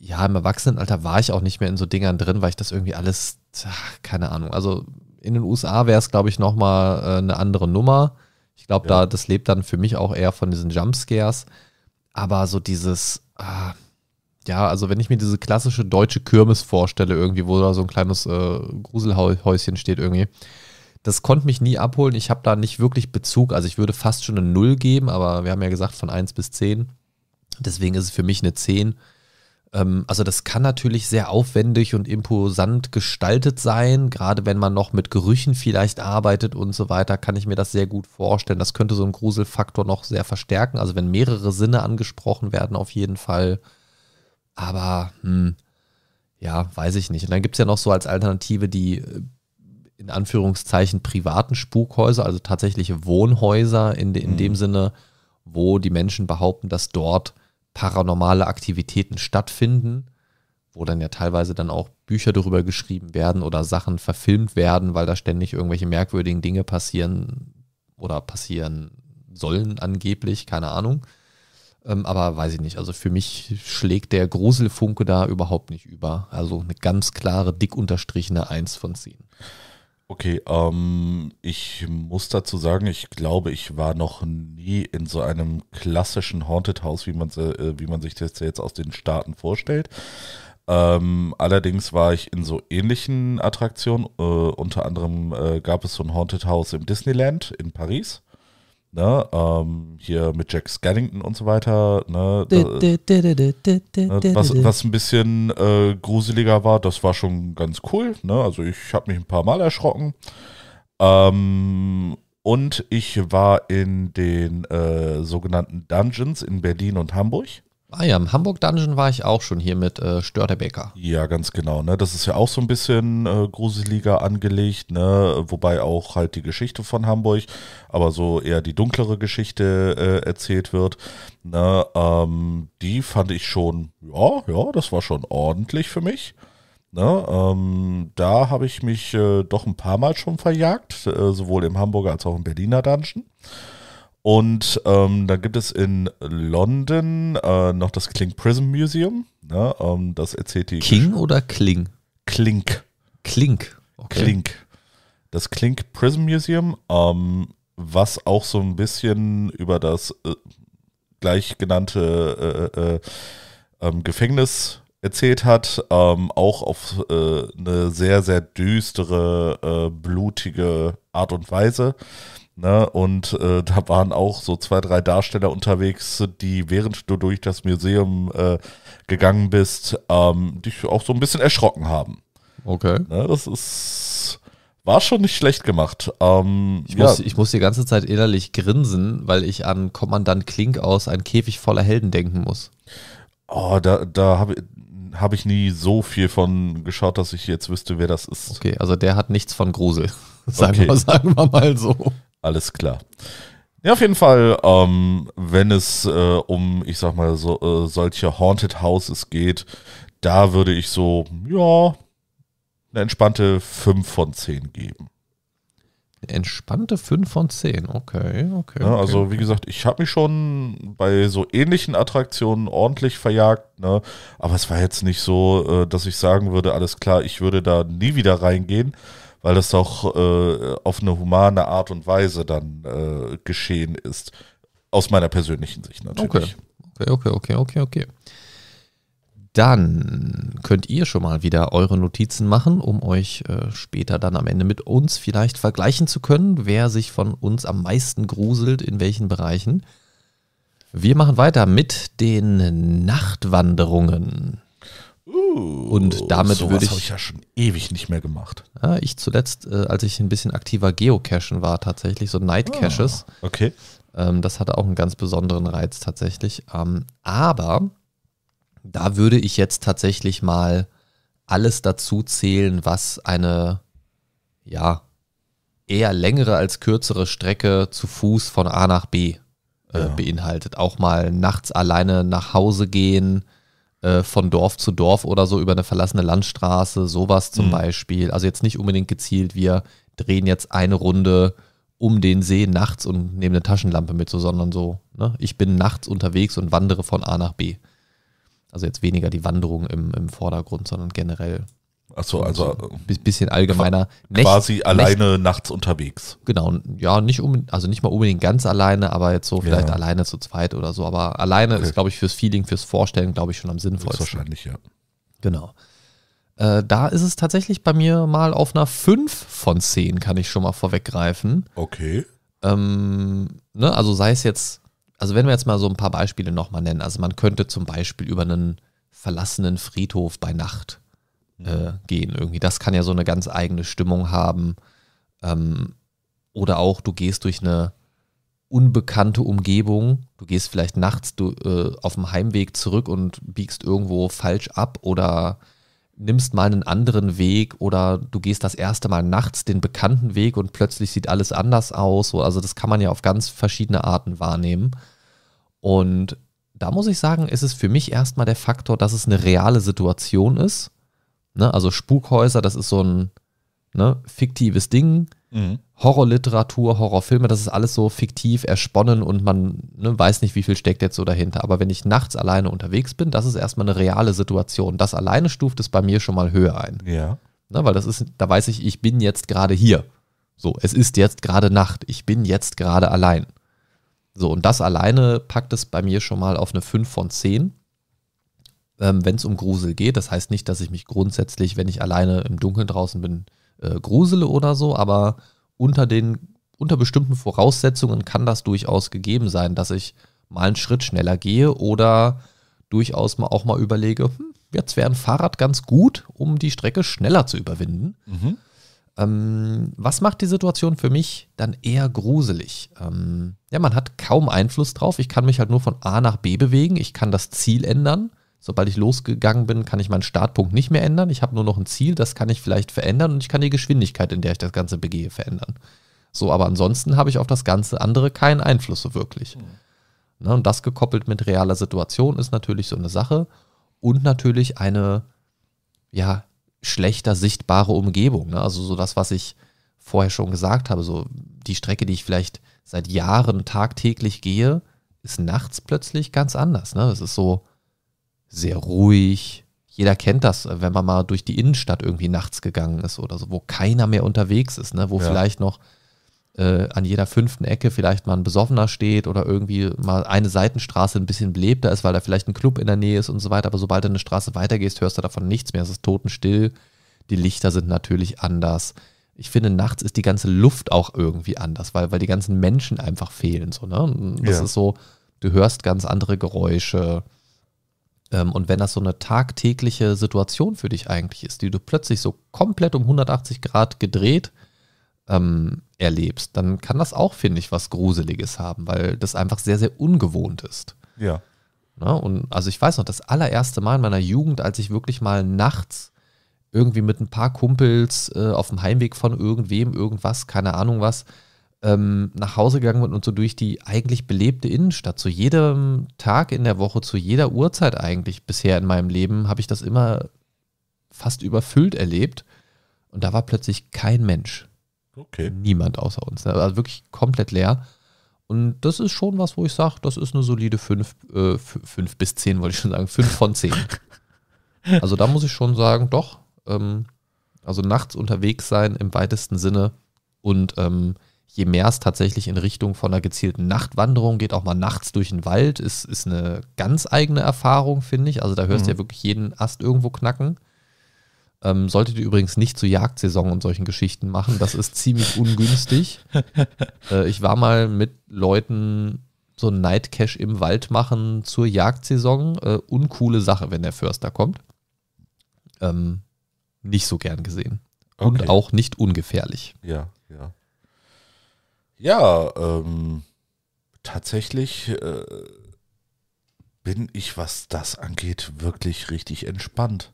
Ja, im Erwachsenenalter war ich auch nicht mehr in so Dingern drin, weil ich das irgendwie alles, ach, keine Ahnung. Also in den USA wäre es, glaube ich, nochmal äh, eine andere Nummer. Ich glaube, ja. da, das lebt dann für mich auch eher von diesen Jumpscares. Aber so dieses, ah, ja, also wenn ich mir diese klassische deutsche Kirmes vorstelle, irgendwie, wo da so ein kleines äh, Gruselhäuschen steht irgendwie, das konnte mich nie abholen. Ich habe da nicht wirklich Bezug. Also ich würde fast schon eine Null geben, aber wir haben ja gesagt von 1 bis 10. Deswegen ist es für mich eine 10. Ähm, also das kann natürlich sehr aufwendig und imposant gestaltet sein. Gerade wenn man noch mit Gerüchen vielleicht arbeitet und so weiter, kann ich mir das sehr gut vorstellen. Das könnte so einen Gruselfaktor noch sehr verstärken. Also wenn mehrere Sinne angesprochen werden, auf jeden Fall. Aber hm, ja, weiß ich nicht. Und dann gibt es ja noch so als Alternative die äh, in Anführungszeichen privaten Spukhäuser, also tatsächliche Wohnhäuser in, de, in mhm. dem Sinne, wo die Menschen behaupten, dass dort paranormale Aktivitäten stattfinden, wo dann ja teilweise dann auch Bücher darüber geschrieben werden oder Sachen verfilmt werden, weil da ständig irgendwelche merkwürdigen Dinge passieren oder passieren sollen angeblich, keine Ahnung. Ähm, aber weiß ich nicht. Also für mich schlägt der Gruselfunke da überhaupt nicht über. Also eine ganz klare, dick unterstrichene 1 von 10. Okay, ähm, ich muss dazu sagen, ich glaube, ich war noch nie in so einem klassischen Haunted House, wie man, äh, wie man sich das jetzt aus den Staaten vorstellt. Ähm, allerdings war ich in so ähnlichen Attraktionen. Äh, unter anderem äh, gab es so ein Haunted House im Disneyland in Paris. Ne, ähm, hier mit Jack Skellington und so weiter. Ne, was, was ein bisschen äh, gruseliger war, das war schon ganz cool. Ne? Also ich habe mich ein paar Mal erschrocken. Ähm, und ich war in den äh, sogenannten Dungeons in Berlin und Hamburg. Ah ja, im Hamburg Dungeon war ich auch schon hier mit äh, Störtebeker. Ja, ganz genau. Ne? Das ist ja auch so ein bisschen äh, gruseliger angelegt, ne? wobei auch halt die Geschichte von Hamburg, aber so eher die dunklere Geschichte äh, erzählt wird. Ne? Ähm, die fand ich schon, ja, ja, das war schon ordentlich für mich. Ne, ähm, da habe ich mich äh, doch ein paar Mal schon verjagt, äh, sowohl im Hamburger als auch im Berliner Dungeon. Und ähm, dann gibt es in London äh, noch das Kling Prism Museum. Ne? ähm, das erzählt die. King Gesch oder Kling? Klink. Klink. Okay. Klink. Das Klink Prism Museum, ähm, was auch so ein bisschen über das äh, gleich genannte äh, äh, äh, ähm, Gefängnis erzählt hat, ähm, auch auf äh, eine sehr, sehr düstere, äh, blutige Art und Weise. Ne? Und äh, da waren auch so zwei, drei Darsteller unterwegs, die während du durch das Museum äh, gegangen bist, ähm, dich auch so ein bisschen erschrocken haben. Okay. Ne? Das ist war schon nicht schlecht gemacht. Ähm, ich, muss, ja. ich, muss, die ganze Zeit innerlich grinsen, weil ich an Kommandant Klink aus Ein Käfig voller Helden denken muss. Oh, da, da habe hab ich nie so viel von geschaut, dass ich jetzt wüsste, wer das ist. Okay, also der hat nichts von Grusel. Sagen, okay. wir, sagen wir mal so. Alles klar. Ja, auf jeden Fall, ähm, wenn es äh, um, ich sag mal, so, äh, solche Haunted Houses geht, da würde ich so, ja, eine entspannte 5 von 10 geben. Entspannte 5 von 10, okay, okay. Ja, also, okay. wie gesagt, ich habe mich schon bei so ähnlichen Attraktionen ordentlich verjagt, ne? aber es war jetzt nicht so, äh, dass ich sagen würde, alles klar, ich würde da nie wieder reingehen weil das doch äh, auf eine humane Art und Weise dann äh, geschehen ist. Aus meiner persönlichen Sicht natürlich. Okay, okay, okay, okay, okay. Dann könnt ihr schon mal wieder eure Notizen machen, um euch äh, später dann am Ende mit uns vielleicht vergleichen zu können, wer sich von uns am meisten gruselt, in welchen Bereichen. Wir machen weiter mit den Nachtwanderungen. Uh, und damit so würde ich. Das habe ich ja schon ewig nicht mehr gemacht. Ja, ich zuletzt, äh, als ich ein bisschen aktiver Geocachen war, tatsächlich, so Night ah, Caches. Ah, okay. Ähm, das hatte auch einen ganz besonderen Reiz tatsächlich. Ähm, aber da würde ich jetzt tatsächlich mal alles dazu zählen, was eine, ja, eher längere als kürzere Strecke zu Fuß von A nach B äh, ja. beinhaltet. Auch mal nachts alleine nach Hause gehen äh, von Dorf zu Dorf oder so über eine verlassene Landstraße, sowas zum mhm. Beispiel. Also jetzt nicht unbedingt gezielt, wir drehen jetzt eine Runde um den See nachts und nehmen eine Taschenlampe mit, so, sondern so, ne? ich bin nachts unterwegs und wandere von A nach B. Also jetzt weniger die Wanderung im, im Vordergrund, sondern generell Achso, also ein ähm, bisschen allgemeiner. Quasi Nächt alleine Nächt nachts unterwegs. Genau, ja, nicht um, also nicht mal unbedingt ganz alleine, aber jetzt so vielleicht ja. alleine zu zweit oder so. Aber alleine okay. ist, glaube ich, fürs Feeling, fürs Vorstellen, glaube ich, schon am sinnvollsten. Ist wahrscheinlich, ja. Genau. Äh, da ist es tatsächlich bei mir mal auf einer 5 von 10, kann ich schon mal vorweggreifen. Okay. Ähm, ne, also sei es jetzt, also wenn wir jetzt mal so ein paar Beispiele nochmal nennen. Also man könnte zum Beispiel über einen verlassenen Friedhof bei Nacht äh, gehen. Irgendwie, das kann ja so eine ganz eigene Stimmung haben. Ähm, oder auch, du gehst durch eine unbekannte Umgebung. Du gehst vielleicht nachts du, äh, auf dem Heimweg zurück und biegst irgendwo falsch ab oder nimmst mal einen anderen Weg oder du gehst das erste Mal nachts den bekannten Weg und plötzlich sieht alles anders aus. Also das kann man ja auf ganz verschiedene Arten wahrnehmen. Und da muss ich sagen, ist es für mich erstmal der Faktor, dass es eine reale Situation ist Ne? Also Spukhäuser, das ist so ein ne, fiktives Ding. Mhm. Horrorliteratur, Horrorfilme, das ist alles so fiktiv, ersponnen und man ne, weiß nicht, wie viel steckt jetzt so dahinter. Aber wenn ich nachts alleine unterwegs bin, das ist erstmal eine reale Situation. Das alleine stuft es bei mir schon mal höher ein. Ja. Ne, weil das ist, da weiß ich, ich bin jetzt gerade hier. So, es ist jetzt gerade Nacht, ich bin jetzt gerade allein. So, und das alleine packt es bei mir schon mal auf eine 5 von 10 ähm, wenn es um Grusel geht. Das heißt nicht, dass ich mich grundsätzlich, wenn ich alleine im Dunkeln draußen bin, äh, grusele oder so, aber unter den unter bestimmten Voraussetzungen kann das durchaus gegeben sein, dass ich mal einen Schritt schneller gehe oder durchaus mal auch mal überlege, hm, jetzt wäre ein Fahrrad ganz gut, um die Strecke schneller zu überwinden. Mhm. Ähm, was macht die Situation für mich dann eher gruselig? Ähm, ja, man hat kaum Einfluss drauf. Ich kann mich halt nur von A nach B bewegen. Ich kann das Ziel ändern. Sobald ich losgegangen bin, kann ich meinen Startpunkt nicht mehr ändern. Ich habe nur noch ein Ziel, das kann ich vielleicht verändern und ich kann die Geschwindigkeit, in der ich das Ganze begehe, verändern. So, aber ansonsten habe ich auf das ganze andere keinen Einfluss so wirklich. Mhm. Na, ne, und das gekoppelt mit realer Situation ist natürlich so eine Sache und natürlich eine ja schlechter sichtbare Umgebung. Ne? Also so das, was ich vorher schon gesagt habe, so die Strecke, die ich vielleicht seit Jahren tagtäglich gehe, ist nachts plötzlich ganz anders. Ne? Es ist so sehr ruhig. Jeder kennt das, äh, wenn man mal durch die Innenstadt irgendwie nachts gegangen ist oder so, wo keiner mehr unterwegs ist, ne? wo ja. vielleicht noch äh, an jeder fünften Ecke vielleicht mal ein Besoffener steht oder irgendwie mal eine Seitenstraße ein bisschen belebter ist, weil da vielleicht ein Club in der Nähe ist und so weiter. Aber sobald du eine Straße weitergehst, hörst du davon nichts mehr. Es ist totenstill. Die Lichter sind natürlich anders. Ich finde, nachts ist die ganze Luft auch irgendwie anders, weil, weil die ganzen Menschen einfach fehlen. So, ne? Das ja. ist so, du hörst ganz andere Geräusche. Ähm, und wenn das so eine tagtägliche Situation für dich eigentlich ist, die du plötzlich so komplett um 180 Grad gedreht ähm, erlebst, dann kann das auch, finde ich, was Gruseliges haben, weil das einfach sehr, sehr ungewohnt ist. Ja. Na, ne? und also ich weiß noch, das allererste Mal in meiner Jugend, als ich wirklich mal nachts irgendwie mit ein paar Kumpels äh, auf dem Heimweg von irgendwem, irgendwas, keine Ahnung was, ähm, nach Hause gegangen bin und so durch die eigentlich belebte Innenstadt, zu jedem Tag in der Woche, zu jeder Uhrzeit eigentlich bisher in meinem Leben, habe ich das immer fast überfüllt erlebt. Und da war plötzlich kein Mensch. Okay. Niemand außer uns. Also wirklich komplett leer. Und das ist schon was, wo ich sage, das ist eine solide 5 äh, fünf bis 10, wollte ich schon sagen. 5 von 10. also da muss ich schon sagen, doch. Ähm, also nachts unterwegs sein im weitesten Sinne und ähm, je mehr es tatsächlich in Richtung von einer gezielten Nachtwanderung geht, auch mal nachts durch den Wald, ist, ist eine ganz eigene Erfahrung, finde ich. Also da hörst mhm. du ja mhm. wirklich jeden Ast irgendwo knacken. Ähm, solltet ihr übrigens nicht zur Jagdsaison und solchen Geschichten machen, das ist ziemlich ungünstig. Äh, ich war mal mit Leuten so ein Nightcash im Wald machen zur Jagdsaison. Äh, uncoole Sache, wenn der Förster kommt. Ähm, nicht so gern gesehen. Okay. Und auch nicht ungefährlich. Ja, ja. Ja, ähm, tatsächlich äh, bin ich, was das angeht, wirklich richtig entspannt.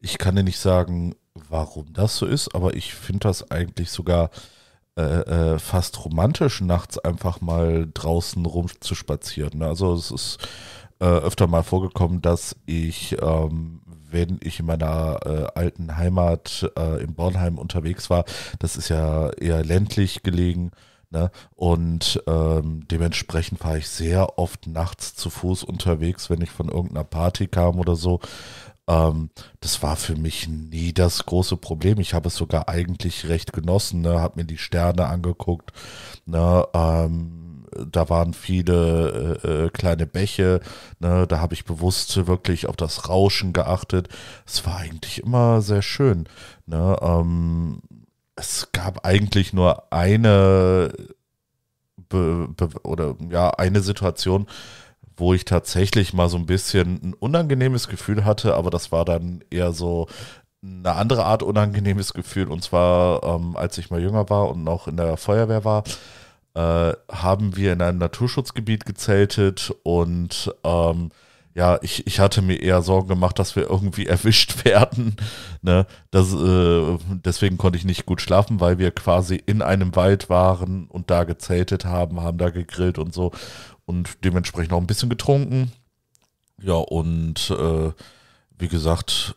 Ich kann dir nicht sagen, warum das so ist, aber ich finde das eigentlich sogar äh, äh, fast romantisch, nachts einfach mal draußen rumzuspazieren. Also es ist äh, öfter mal vorgekommen, dass ich, ähm, wenn ich in meiner äh, alten Heimat äh, in Bornheim unterwegs war, das ist ja eher ländlich gelegen, Ne? Und ähm, dementsprechend war ich sehr oft nachts zu Fuß unterwegs, wenn ich von irgendeiner Party kam oder so. Ähm, das war für mich nie das große Problem. Ich habe es sogar eigentlich recht genossen, ne? habe mir die Sterne angeguckt. Ne? Ähm, da waren viele äh, äh, kleine Bäche, ne? da habe ich bewusst wirklich auf das Rauschen geachtet. Es war eigentlich immer sehr schön. Ne? Ähm, es gab eigentlich nur eine Be Be oder ja, eine Situation, wo ich tatsächlich mal so ein bisschen ein unangenehmes Gefühl hatte, aber das war dann eher so eine andere Art unangenehmes Gefühl. Und zwar, ähm, als ich mal jünger war und noch in der Feuerwehr war, äh, haben wir in einem Naturschutzgebiet gezeltet und ähm, ja, ich, ich hatte mir eher Sorgen gemacht, dass wir irgendwie erwischt werden. Ne? Das, äh, deswegen konnte ich nicht gut schlafen, weil wir quasi in einem Wald waren und da gezeltet haben, haben da gegrillt und so und dementsprechend auch ein bisschen getrunken. Ja, und äh, wie gesagt,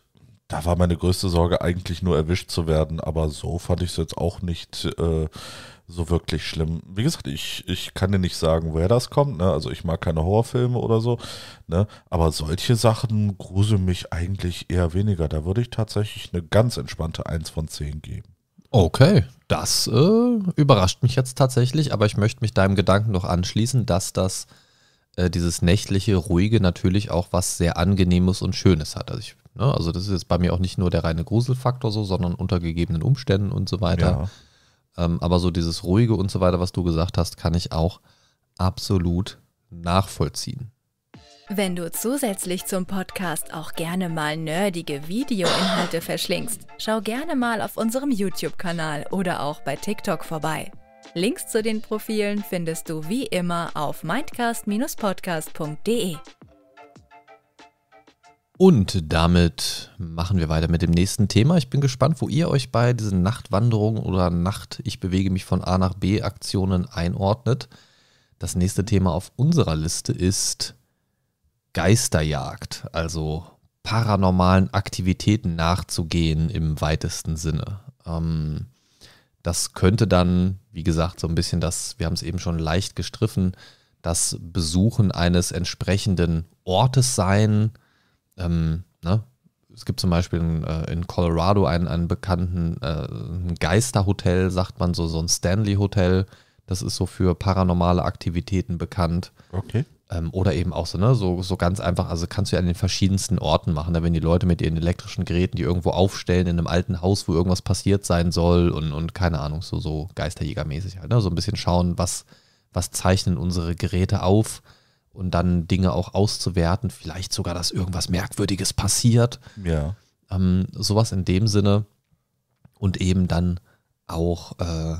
da war meine größte Sorge eigentlich nur erwischt zu werden, aber so fand ich es jetzt auch nicht äh, so wirklich schlimm. Wie gesagt, ich, ich kann dir nicht sagen, woher das kommt. Ne? Also ich mag keine Horrorfilme oder so, ne? aber solche Sachen gruseln mich eigentlich eher weniger. Da würde ich tatsächlich eine ganz entspannte 1 von 10 geben. Okay, das äh, überrascht mich jetzt tatsächlich, aber ich möchte mich deinem Gedanken noch anschließen, dass das äh, dieses nächtliche, ruhige natürlich auch was sehr Angenehmes und Schönes hat. Also ich Ne? Also das ist jetzt bei mir auch nicht nur der reine Gruselfaktor so, sondern unter gegebenen Umständen und so weiter. Ja. Ähm, aber so dieses Ruhige und so weiter, was du gesagt hast, kann ich auch absolut nachvollziehen. Wenn du zusätzlich zum Podcast auch gerne mal nerdige Videoinhalte verschlingst, schau gerne mal auf unserem YouTube-Kanal oder auch bei TikTok vorbei. Links zu den Profilen findest du wie immer auf mindcast-podcast.de. Und damit machen wir weiter mit dem nächsten Thema. Ich bin gespannt, wo ihr euch bei diesen Nachtwanderungen oder Nacht, ich bewege mich von A nach B Aktionen einordnet. Das nächste Thema auf unserer Liste ist Geisterjagd, also paranormalen Aktivitäten nachzugehen im weitesten Sinne. Ähm, das könnte dann, wie gesagt, so ein bisschen das, wir haben es eben schon leicht gestriffen, das Besuchen eines entsprechenden Ortes sein, ähm, ne? es gibt zum Beispiel in, äh, in Colorado einen, einen bekannten äh, Geisterhotel, sagt man so, so ein Stanley-Hotel. Das ist so für paranormale Aktivitäten bekannt. Okay. Ähm, oder eben auch so, ne, so, so ganz einfach, also kannst du ja an den verschiedensten Orten machen. Da ne, werden die Leute mit ihren elektrischen Geräten, die irgendwo aufstellen in einem alten Haus, wo irgendwas passiert sein soll und, und keine Ahnung, so, so geisterjägermäßig halt, ne? So ein bisschen schauen, was, was zeichnen unsere Geräte auf und dann Dinge auch auszuwerten, vielleicht sogar, dass irgendwas Merkwürdiges passiert. Ja. Ähm, sowas in dem Sinne und eben dann auch äh,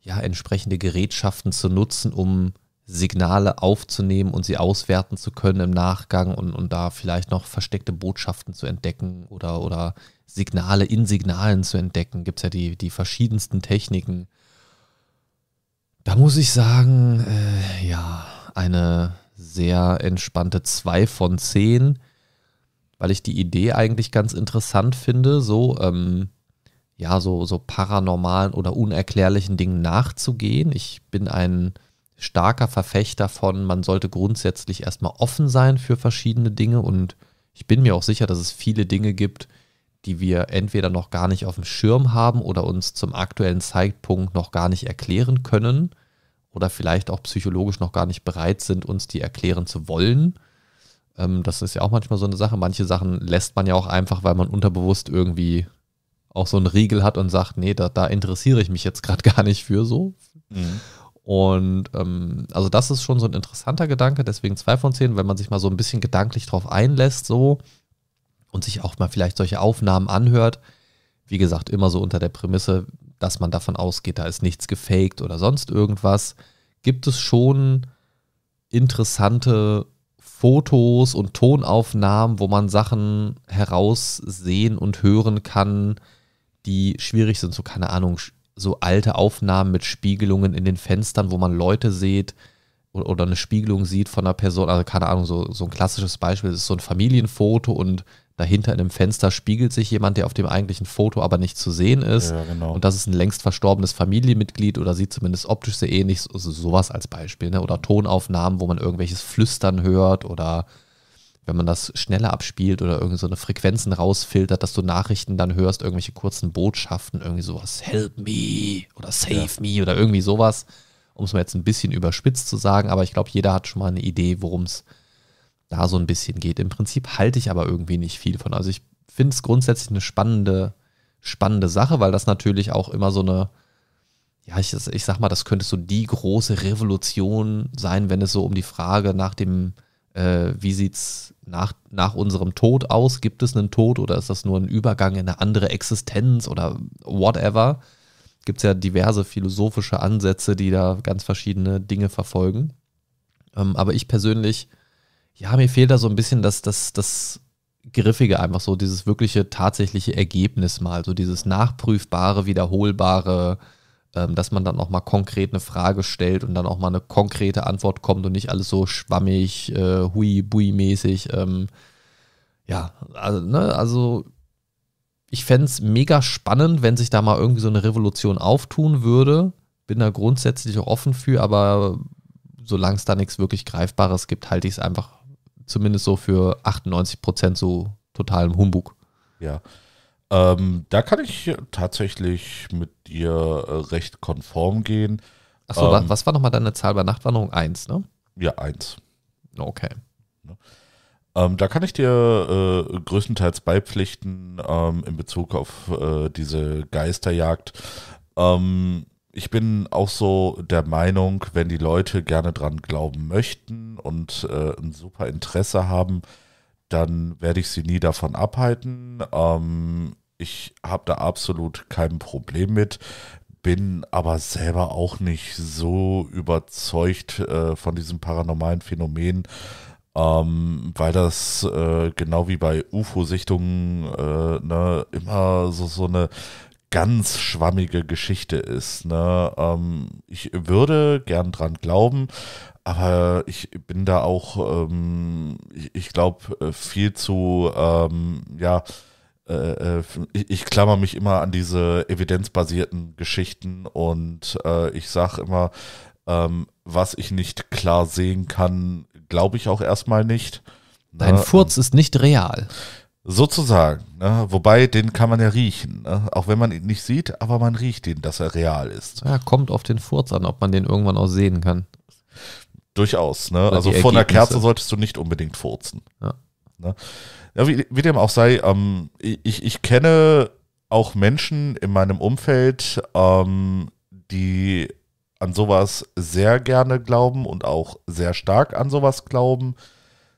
ja, entsprechende Gerätschaften zu nutzen, um Signale aufzunehmen und sie auswerten zu können im Nachgang und, und da vielleicht noch versteckte Botschaften zu entdecken oder, oder Signale in Signalen zu entdecken. Gibt es ja die, die verschiedensten Techniken. Da muss ich sagen, äh, ja, eine sehr entspannte 2 von 10, weil ich die Idee eigentlich ganz interessant finde, so, ähm, ja, so, so paranormalen oder unerklärlichen Dingen nachzugehen. Ich bin ein starker Verfechter von, man sollte grundsätzlich erstmal offen sein für verschiedene Dinge und ich bin mir auch sicher, dass es viele Dinge gibt, die wir entweder noch gar nicht auf dem Schirm haben oder uns zum aktuellen Zeitpunkt noch gar nicht erklären können oder vielleicht auch psychologisch noch gar nicht bereit sind, uns die erklären zu wollen. Ähm, das ist ja auch manchmal so eine Sache. Manche Sachen lässt man ja auch einfach, weil man unterbewusst irgendwie auch so einen Riegel hat und sagt, nee, da, da interessiere ich mich jetzt gerade gar nicht für so. Mhm. Und ähm, also das ist schon so ein interessanter Gedanke, deswegen zwei von zehn, wenn man sich mal so ein bisschen gedanklich drauf einlässt so und sich auch mal vielleicht solche Aufnahmen anhört, wie gesagt, immer so unter der Prämisse, dass man davon ausgeht, da ist nichts gefaked oder sonst irgendwas. Gibt es schon interessante Fotos und Tonaufnahmen, wo man Sachen heraussehen und hören kann, die schwierig sind? So, keine Ahnung, so alte Aufnahmen mit Spiegelungen in den Fenstern, wo man Leute sieht, oder eine Spiegelung sieht von einer Person, also keine Ahnung, so, so ein klassisches Beispiel ist so ein Familienfoto und dahinter in einem Fenster spiegelt sich jemand, der auf dem eigentlichen Foto aber nicht zu sehen ist. Ja, genau. Und das ist ein längst verstorbenes Familienmitglied oder sieht zumindest optisch sehr ähnlich, so, also sowas als Beispiel. Ne? Oder Tonaufnahmen, wo man irgendwelches Flüstern hört oder wenn man das schneller abspielt oder irgendwie so eine Frequenzen rausfiltert, dass du Nachrichten dann hörst, irgendwelche kurzen Botschaften, irgendwie sowas, help me oder save ja. me oder irgendwie sowas um es mal jetzt ein bisschen überspitzt zu sagen, aber ich glaube, jeder hat schon mal eine Idee, worum es da so ein bisschen geht. Im Prinzip halte ich aber irgendwie nicht viel von. Also ich finde es grundsätzlich eine spannende, spannende Sache, weil das natürlich auch immer so eine, ja, ich, ich sag mal, das könnte so die große Revolution sein, wenn es so um die Frage nach dem, äh, wie sieht's nach, nach unserem Tod aus? Gibt es einen Tod oder ist das nur ein Übergang in eine andere Existenz oder whatever? gibt es ja diverse philosophische Ansätze, die da ganz verschiedene Dinge verfolgen. Ähm, aber ich persönlich, ja, mir fehlt da so ein bisschen das, das, das Griffige einfach so, dieses wirkliche, tatsächliche Ergebnis mal, so dieses nachprüfbare, wiederholbare, ähm, dass man dann auch mal konkret eine Frage stellt und dann auch mal eine konkrete Antwort kommt und nicht alles so schwammig, äh, hui, bui-mäßig. Ähm, ja, also, ne, also ich fände es mega spannend, wenn sich da mal irgendwie so eine Revolution auftun würde. Bin da grundsätzlich auch offen für, aber solange es da nichts wirklich Greifbares gibt, halte ich es einfach zumindest so für 98 Prozent so totalem Humbug. Ja. Ähm, da kann ich tatsächlich mit dir äh, recht konform gehen. Achso, ähm, was war nochmal deine Zahl bei Nachtwanderung? Eins, ne? Ja, eins. Okay. Ja. Ne? Ähm, da kann ich dir äh, größtenteils beipflichten ähm, in Bezug auf äh, diese Geisterjagd. Ähm, ich bin auch so der Meinung, wenn die Leute gerne dran glauben möchten und äh, ein super Interesse haben, dann werde ich sie nie davon abhalten. Ähm, ich habe da absolut kein Problem mit, bin aber selber auch nicht so überzeugt äh, von diesem paranormalen Phänomen ähm, weil das äh, genau wie bei UFO-Sichtungen äh, ne, immer so, so eine ganz schwammige Geschichte ist. Ne? Ähm, ich würde gern dran glauben, aber ich bin da auch, ähm, ich, ich glaube, äh, viel zu, ähm, ja, äh, äh, ich, klammer mich immer an diese evidenzbasierten Geschichten und äh, ich sage immer, ähm, was ich nicht klar sehen kann, glaube ich auch erstmal nicht. Ne? Dein ne? Furz ist nicht real. Sozusagen. Ne? Wobei, den kann man ja riechen. Ne? Auch wenn man ihn nicht sieht, aber man riecht ihn, dass er real ist. Ja, kommt auf den Furz an, ob man den irgendwann auch sehen kann. Durchaus. Ne? also vor einer Kerze solltest du nicht unbedingt furzen. Ja. Ne? Ja, wie, wie, dem auch sei, ähm, ich, ich kenne auch Menschen in meinem Umfeld, ähm, die an sowas sehr gerne glauben und auch sehr stark an sowas glauben.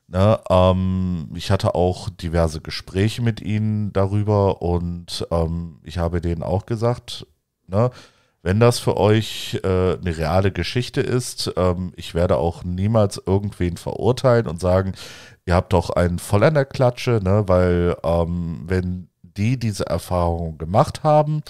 Ne, ähm, ich hatte auch diverse Gespräche mit ihnen darüber und ähm, ich habe denen auch gesagt, ne, wenn das für euch äh, eine reale Geschichte ist, ähm, ich werde auch niemals irgendwen verurteilen und sagen, ihr habt doch einen voll an der Klatsche, ne, weil ähm, wenn die diese Erfahrung gemacht haben,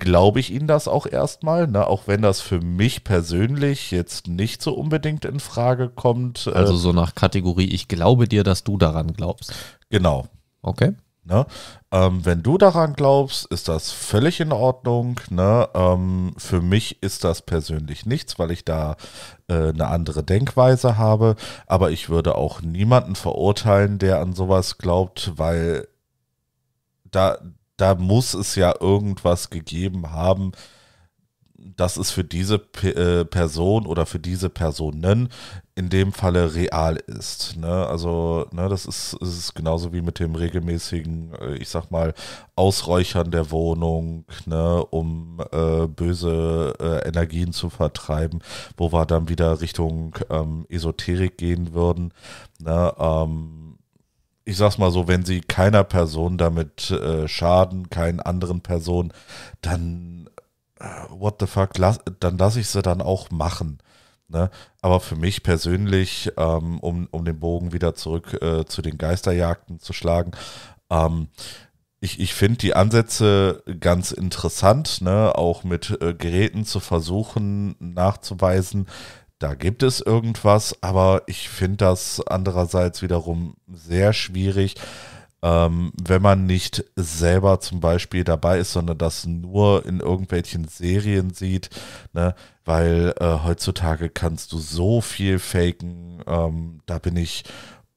glaube ich Ihnen das auch erstmal, ne? auch wenn das für mich persönlich jetzt nicht so unbedingt in Frage kommt. Äh also so nach Kategorie, ich glaube dir, dass du daran glaubst. Genau. Okay. Ne? Ähm, wenn du daran glaubst, ist das völlig in Ordnung. Ne? Ähm, für mich ist das persönlich nichts, weil ich da äh, eine andere Denkweise habe. Aber ich würde auch niemanden verurteilen, der an sowas glaubt, weil da, da muss es ja irgendwas gegeben haben, dass es für diese P äh, Person oder für diese Personen in dem Falle real ist. Ne? Also, ne, das ist, ist genauso wie mit dem regelmäßigen, äh, ich sag mal, Ausräuchern der Wohnung, ne, um äh, böse äh, Energien zu vertreiben, wo wir dann wieder Richtung ähm, Esoterik gehen würden. Ne? Ähm, ich sag's mal so, wenn sie keiner Person damit äh, schaden, keinen anderen Person, dann äh, what the fuck, lass, dann lasse ich sie dann auch machen. Ne? Aber für mich persönlich, ähm, um, um den Bogen wieder zurück äh, zu den Geisterjagden zu schlagen, ähm, ich, ich finde die Ansätze ganz interessant, ne? auch mit äh, Geräten zu versuchen nachzuweisen, da gibt es irgendwas, aber ich finde das andererseits wiederum sehr schwierig, ähm, wenn man nicht selber zum Beispiel dabei ist, sondern das nur in irgendwelchen Serien sieht, ne? weil äh, heutzutage kannst du so viel faken, ähm, da bin ich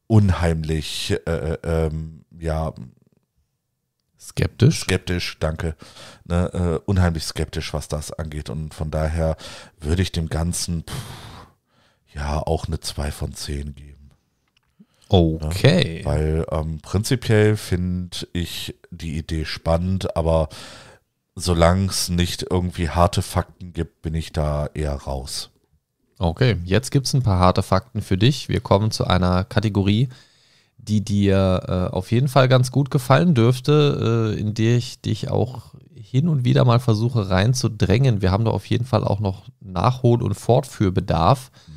unheimlich, äh, äh ähm, ja, Skeptisch? Skeptisch, danke. Ne, äh, unheimlich skeptisch, was das angeht. Und von daher würde ich dem Ganzen... Pff, ja auch eine 2 von 10 geben. Okay. Ja, weil ähm, prinzipiell finde ich die Idee spannend, aber solange es nicht irgendwie harte Fakten gibt, bin ich da eher raus. Okay, jetzt gibt es ein paar harte Fakten für dich. Wir kommen zu einer Kategorie, die dir äh, auf jeden Fall ganz gut gefallen dürfte, äh, in der ich dich auch hin und wieder mal versuche reinzudrängen. Wir haben da auf jeden Fall auch noch Nachhol- und Fortführbedarf. Mhm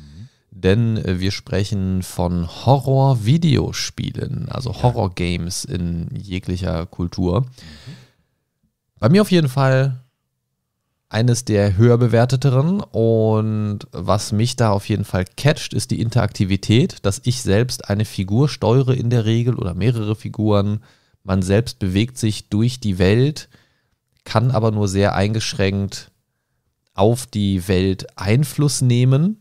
denn äh, wir sprechen von Horror-Videospielen, also Horror-Games in jeglicher Kultur. Mhm. Bei mir auf jeden Fall eines der höher bewerteteren und was mich da auf jeden Fall catcht, ist die Interaktivität, dass ich selbst eine Figur steuere in der Regel oder mehrere Figuren. Man selbst bewegt sich durch die Welt, kann aber nur sehr eingeschränkt auf die Welt Einfluss nehmen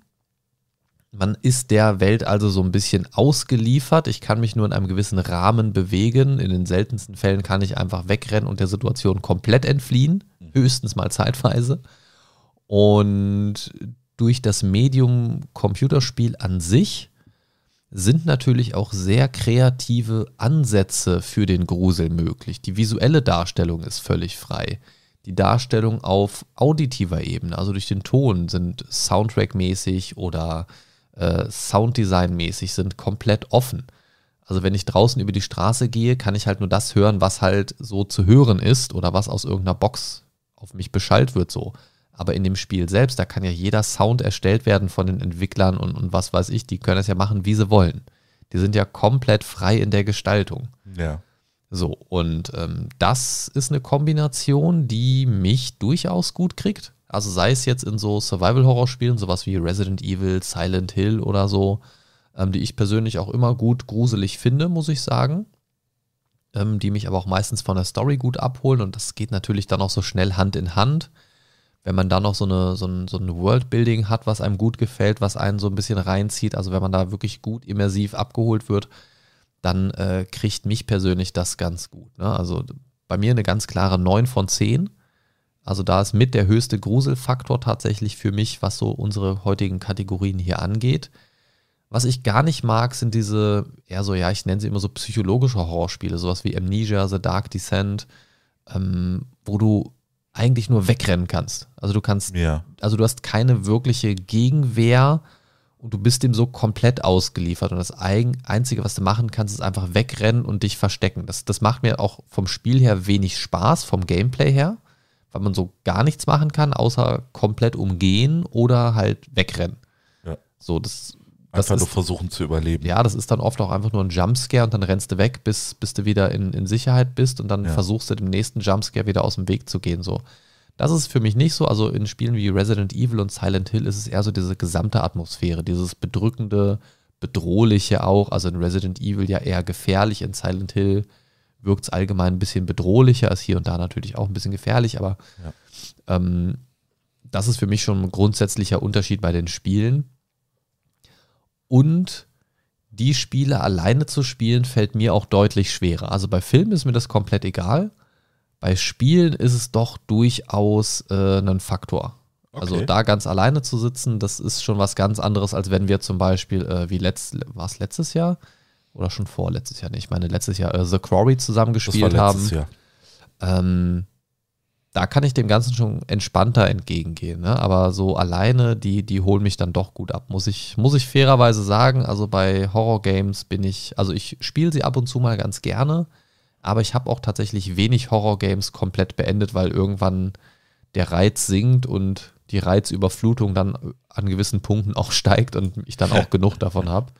man ist der Welt also so ein bisschen ausgeliefert. Ich kann mich nur in einem gewissen Rahmen bewegen. In den seltensten Fällen kann ich einfach wegrennen und der Situation komplett entfliehen. Mhm. Höchstens mal zeitweise. Und durch das Medium Computerspiel an sich sind natürlich auch sehr kreative Ansätze für den Grusel möglich. Die visuelle Darstellung ist völlig frei. Die Darstellung auf auditiver Ebene, also durch den Ton, sind Soundtrack-mäßig oder äh, Sounddesign-mäßig sind, komplett offen. Also wenn ich draußen über die Straße gehe, kann ich halt nur das hören, was halt so zu hören ist oder was aus irgendeiner Box auf mich beschallt wird so. Aber in dem Spiel selbst, da kann ja jeder Sound erstellt werden von den Entwicklern und, und was weiß ich, die können das ja machen, wie sie wollen. Die sind ja komplett frei in der Gestaltung. Ja. So, und ähm, das ist eine Kombination, die mich durchaus gut kriegt. Also sei es jetzt in so Survival-Horror-Spielen, sowas wie Resident Evil, Silent Hill oder so, ähm, die ich persönlich auch immer gut gruselig finde, muss ich sagen. Ähm, die mich aber auch meistens von der Story gut abholen und das geht natürlich dann auch so schnell Hand in Hand. Wenn man da noch so, eine, so ein, so ein Worldbuilding hat, was einem gut gefällt, was einen so ein bisschen reinzieht, also wenn man da wirklich gut immersiv abgeholt wird, dann äh, kriegt mich persönlich das ganz gut. Ne? Also bei mir eine ganz klare 9 von 10 also da ist mit der höchste Gruselfaktor tatsächlich für mich, was so unsere heutigen Kategorien hier angeht. Was ich gar nicht mag, sind diese, eher so, ja, ich nenne sie immer so psychologische Horrorspiele, sowas wie Amnesia, The Dark Descent, ähm, wo du eigentlich nur wegrennen kannst. Also du kannst, ja. also du hast keine wirkliche Gegenwehr und du bist dem so komplett ausgeliefert. Und das Einzige, was du machen kannst, ist einfach wegrennen und dich verstecken. Das, das macht mir auch vom Spiel her wenig Spaß, vom Gameplay her weil man so gar nichts machen kann, außer komplett umgehen oder halt wegrennen. Ja. So, das, das einfach ist, nur versuchen zu überleben. Ja, das ist dann oft auch einfach nur ein Jumpscare und dann rennst du weg, bis, bis du wieder in, in Sicherheit bist und dann ja. versuchst du dem nächsten Jumpscare wieder aus dem Weg zu gehen. So. Das ist für mich nicht so. Also in Spielen wie Resident Evil und Silent Hill ist es eher so diese gesamte Atmosphäre, dieses bedrückende, bedrohliche auch. Also in Resident Evil ja eher gefährlich, in Silent Hill wirkt es allgemein ein bisschen bedrohlicher, ist hier und da natürlich auch ein bisschen gefährlich, aber ja. ähm, das ist für mich schon ein grundsätzlicher Unterschied bei den Spielen. Und die Spiele alleine zu spielen, fällt mir auch deutlich schwerer. Also bei Filmen ist mir das komplett egal. Bei Spielen ist es doch durchaus äh, ein Faktor. Also okay. Also da ganz alleine zu sitzen, das ist schon was ganz anderes, als wenn wir zum Beispiel, äh, wie letzt, war es letztes Jahr? oder schon vor letztes Jahr, nicht? ich meine letztes Jahr, äh, The Quarry zusammengespielt das war letztes haben. Jahr. Ähm, da kann ich dem Ganzen schon entspannter entgegengehen. Ne? Aber so alleine, die, die holen mich dann doch gut ab, muss ich, muss ich fairerweise sagen. Also bei Horror-Games bin ich, also ich spiele sie ab und zu mal ganz gerne, aber ich habe auch tatsächlich wenig Horror-Games komplett beendet, weil irgendwann der Reiz sinkt und die Reizüberflutung dann an gewissen Punkten auch steigt und ich dann auch genug davon habe.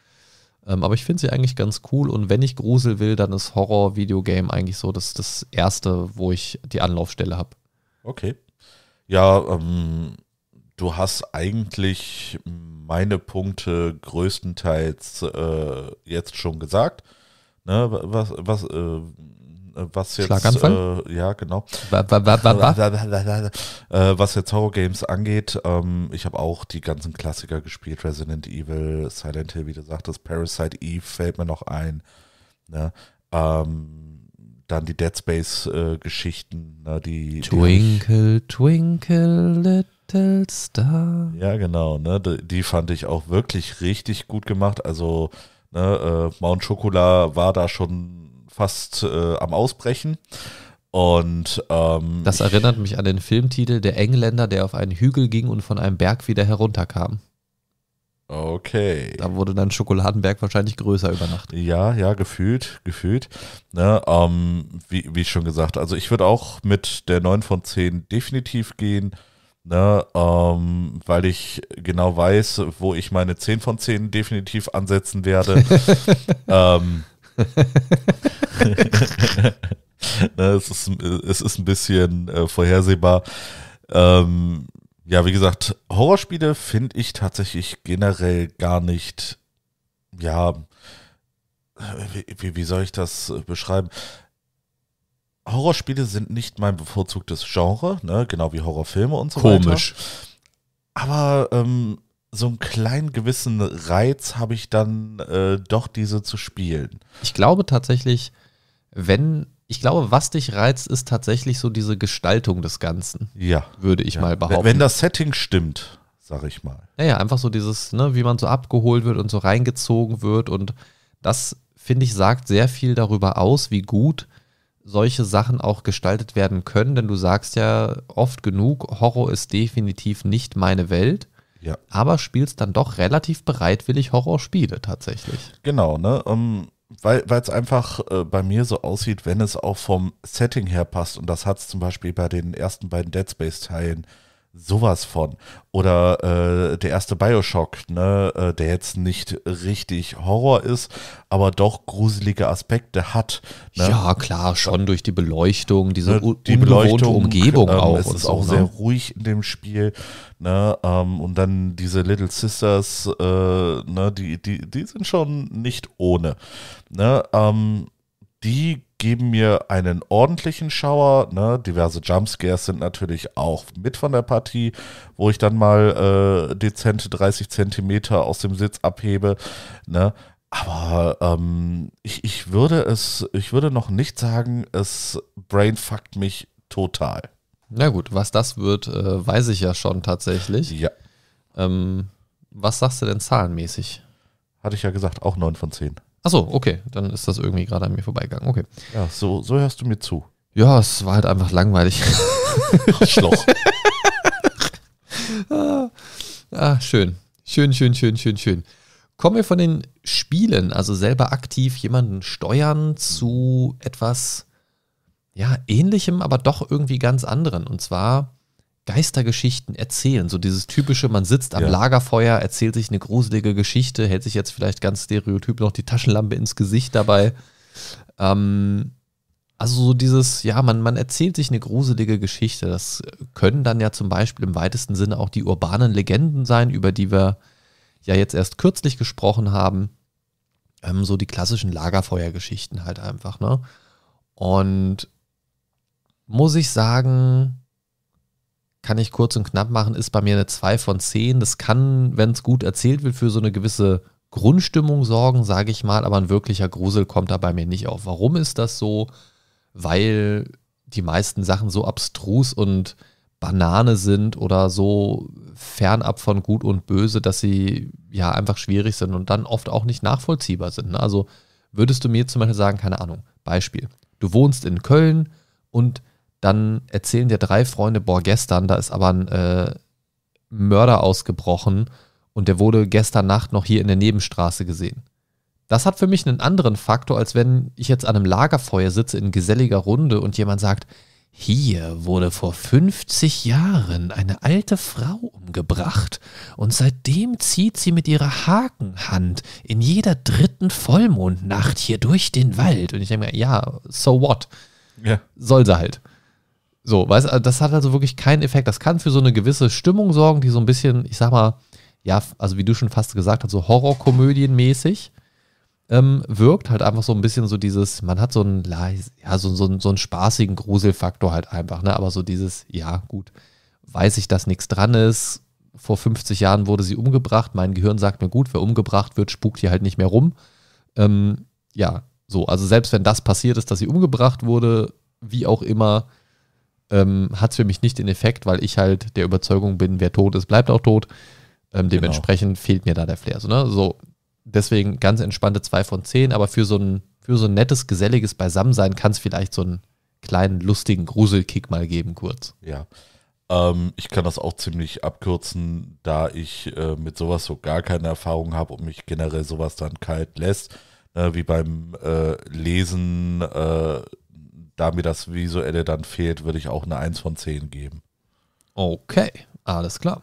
Ähm, aber ich finde sie eigentlich ganz cool und wenn ich Grusel will, dann ist Horror-Videogame eigentlich so das, das erste, wo ich die Anlaufstelle habe. Okay. Ja, ähm, du hast eigentlich meine Punkte größtenteils äh, jetzt schon gesagt. Ne, was, was, äh, äh, was jetzt Schlaganfall? Äh, ja, genau. was jetzt Horror Games angeht, ähm, ich habe auch die ganzen Klassiker gespielt, Resident Evil, Silent Hill, wie du sagtest, Parasite Eve fällt mir noch ein. Ne? Ähm, dann die Dead Space äh, Geschichten, ne? die Twinkle, die Twinkle Little Star. Ja, genau, ne? Die, die fand ich auch wirklich richtig gut gemacht. Also Ne, äh, Mount Chocola war da schon fast äh, am Ausbrechen. Und ähm, das erinnert mich an den Filmtitel Der Engländer, der auf einen Hügel ging und von einem Berg wieder herunterkam. Okay. Da wurde dann Schokoladenberg wahrscheinlich größer über Nacht. Ja, ja, gefühlt, gefühlt. Ne, ähm, wie, wie schon gesagt, also ich würde auch mit der 9 von 10 definitiv gehen, ne, ähm, weil ich genau weiß, wo ich meine 10 von 10 definitiv ansetzen werde. ähm, na, ne, es, ist, es ist ein bisschen äh, vorhersehbar. Ähm, ja, wie gesagt, Horrorspiele finde ich tatsächlich generell gar nicht, ja, wie, wie soll ich das äh, beschreiben? Horrorspiele sind nicht mein bevorzugtes Genre, ne? genau wie Horrorfilme und so Komisch. weiter. Komisch. Aber ähm, so einen kleinen gewissen Reiz habe ich dann äh, doch, diese zu spielen. Ich glaube tatsächlich, wenn, ich glaube, was dich reizt, ist tatsächlich so diese Gestaltung des Ganzen. Ja. Würde ich ja. mal behaupten. Wenn das Setting stimmt, sage ich mal. Naja, einfach so dieses, ne, wie man so abgeholt wird und so reingezogen wird. Und das, finde ich, sagt sehr viel darüber aus, wie gut solche Sachen auch gestaltet werden können. Denn du sagst ja oft genug, Horror ist definitiv nicht meine Welt. Ja. Aber spielst dann doch relativ bereitwillig Horrorspiele tatsächlich. Genau, ne? Um, ähm, weil es einfach äh, bei mir so aussieht, wenn es auch vom Setting her passt. Und das hat es zum Beispiel bei den ersten beiden Dead Space-Teilen äh, Sowas von. Oder äh, der erste Bioshock, ne, äh, der jetzt nicht richtig Horror ist, aber doch gruselige Aspekte hat. Ne? Ja, klar, schon durch die Beleuchtung, diese ne, die ungewohnte Umgebung ähm, auch. Es ist so, auch ne? sehr ruhig in dem Spiel. Ne? Ähm, und dann diese Little Sisters, äh, ne, die, die, die sind schon nicht ohne. Ne? Ähm, die geben mir einen ordentlichen Schauer. Ne? Diverse Jumpscares sind natürlich auch mit von der Partie, wo ich dann mal äh, dezente 30 Zentimeter aus dem Sitz abhebe. Ne? Aber ähm, ich, ich würde es, ich würde noch nicht sagen, es brainfuckt mich total. Na gut, was das wird, äh, weiß ich ja schon tatsächlich. Ja. Ähm, was sagst du denn zahlenmäßig? Hatte ich ja gesagt, auch 9 von 10. Achso, okay. Dann ist das irgendwie gerade an mir vorbeigegangen. Okay. Ja, so, so hörst du mir zu. Ja, es war halt einfach langweilig. Schloch. Ah, ah, schön. Schön, schön, schön, schön, schön. Kommen wir von den Spielen, also selber aktiv jemanden steuern, zu etwas ja, ähnlichem, aber doch irgendwie ganz anderen. Und zwar Geistergeschichten erzählen. So dieses typische, man sitzt am ja. Lagerfeuer, erzählt sich eine gruselige Geschichte, hält sich jetzt vielleicht ganz stereotyp noch die Taschenlampe ins Gesicht dabei. Ähm, also so dieses, ja, man, man erzählt sich eine gruselige Geschichte. Das können dann ja zum Beispiel im weitesten Sinne auch die urbanen Legenden sein, über die wir ja jetzt erst kürzlich gesprochen haben. Ähm, so die klassischen Lagerfeuergeschichten halt einfach, ne? Und muss ich sagen, kann ich kurz und knapp machen, ist bei mir eine 2 von 10. Das kann, wenn es gut erzählt wird, für so eine gewisse Grundstimmung sorgen, sage ich mal, aber ein wirklicher Grusel kommt da bei mir nicht auf. Warum ist das so? Weil die meisten Sachen so abstrus und Banane sind oder so fernab von Gut und Böse, dass sie ja einfach schwierig sind und dann oft auch nicht nachvollziehbar sind. Ne? Also würdest du mir zum Beispiel sagen, keine Ahnung, Beispiel, du wohnst in Köln und dann erzählen dir drei Freunde, boah, gestern, da ist aber ein äh, Mörder ausgebrochen und der wurde gestern Nacht noch hier in der Nebenstraße gesehen. Das hat für mich einen anderen Faktor, als wenn ich jetzt an einem Lagerfeuer sitze in geselliger Runde und jemand sagt, hier wurde vor 50 Jahren eine alte Frau umgebracht und seitdem zieht sie mit ihrer Hakenhand in jeder dritten Vollmondnacht hier durch den Wald. Und ich denke mir, ja, so what? Ja. Soll sie halt. So, weißt du, also das hat also wirklich keinen Effekt. Das kann für so eine gewisse Stimmung sorgen, die so ein bisschen, ich sag mal, ja, also wie du schon fast gesagt hast, so Horrorkomödienmäßig ähm, wirkt. Halt einfach so ein bisschen so dieses, man hat so einen, ja, so, so, so einen spaßigen Gruselfaktor halt einfach, ne? Aber so dieses, ja, gut, weiß ich, dass nichts dran ist. Vor 50 Jahren wurde sie umgebracht. Mein Gehirn sagt mir, gut, wer umgebracht wird, spukt hier halt nicht mehr rum. Ähm, ja, so, also selbst wenn das passiert ist, dass sie umgebracht wurde, wie auch immer, ähm, hat es für mich nicht den Effekt, weil ich halt der Überzeugung bin, wer tot ist, bleibt auch tot. Ähm, genau. dementsprechend genau. fehlt mir da der Flair. So, ne? so, deswegen ganz entspannte 2 von 10, aber für so ein, für so ein nettes, geselliges Beisammensein kann es vielleicht so einen kleinen, lustigen Gruselkick mal geben, kurz. Ja. Ähm, ich kann das auch ziemlich abkürzen, da ich äh, mit sowas so gar keine Erfahrung habe und mich generell sowas dann kalt lässt. Äh, wie beim äh, Lesen äh, da mir das Visuelle dann fehlt, würde ich auch eine 1 von 10 geben. Okay, alles klar.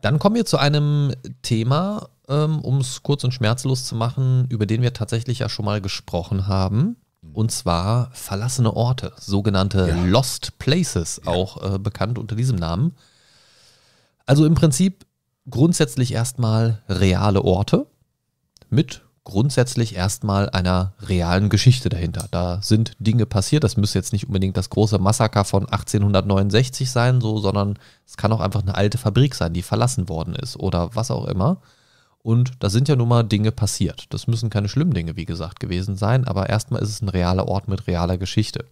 Dann kommen wir zu einem Thema, ähm, um es kurz und schmerzlos zu machen, über den wir tatsächlich ja schon mal gesprochen haben. Mhm. Und zwar verlassene Orte, sogenannte ja. Lost Places, ja. auch äh, bekannt unter diesem Namen. Also im Prinzip grundsätzlich erstmal reale Orte mit grundsätzlich erstmal einer realen Geschichte dahinter. Da sind Dinge passiert. Das müsste jetzt nicht unbedingt das große Massaker von 1869 sein, so, sondern es kann auch einfach eine alte Fabrik sein, die verlassen worden ist oder was auch immer. Und da sind ja nun mal Dinge passiert. Das müssen keine schlimmen Dinge, wie gesagt, gewesen sein, aber erstmal ist es ein realer Ort mit realer Geschichte.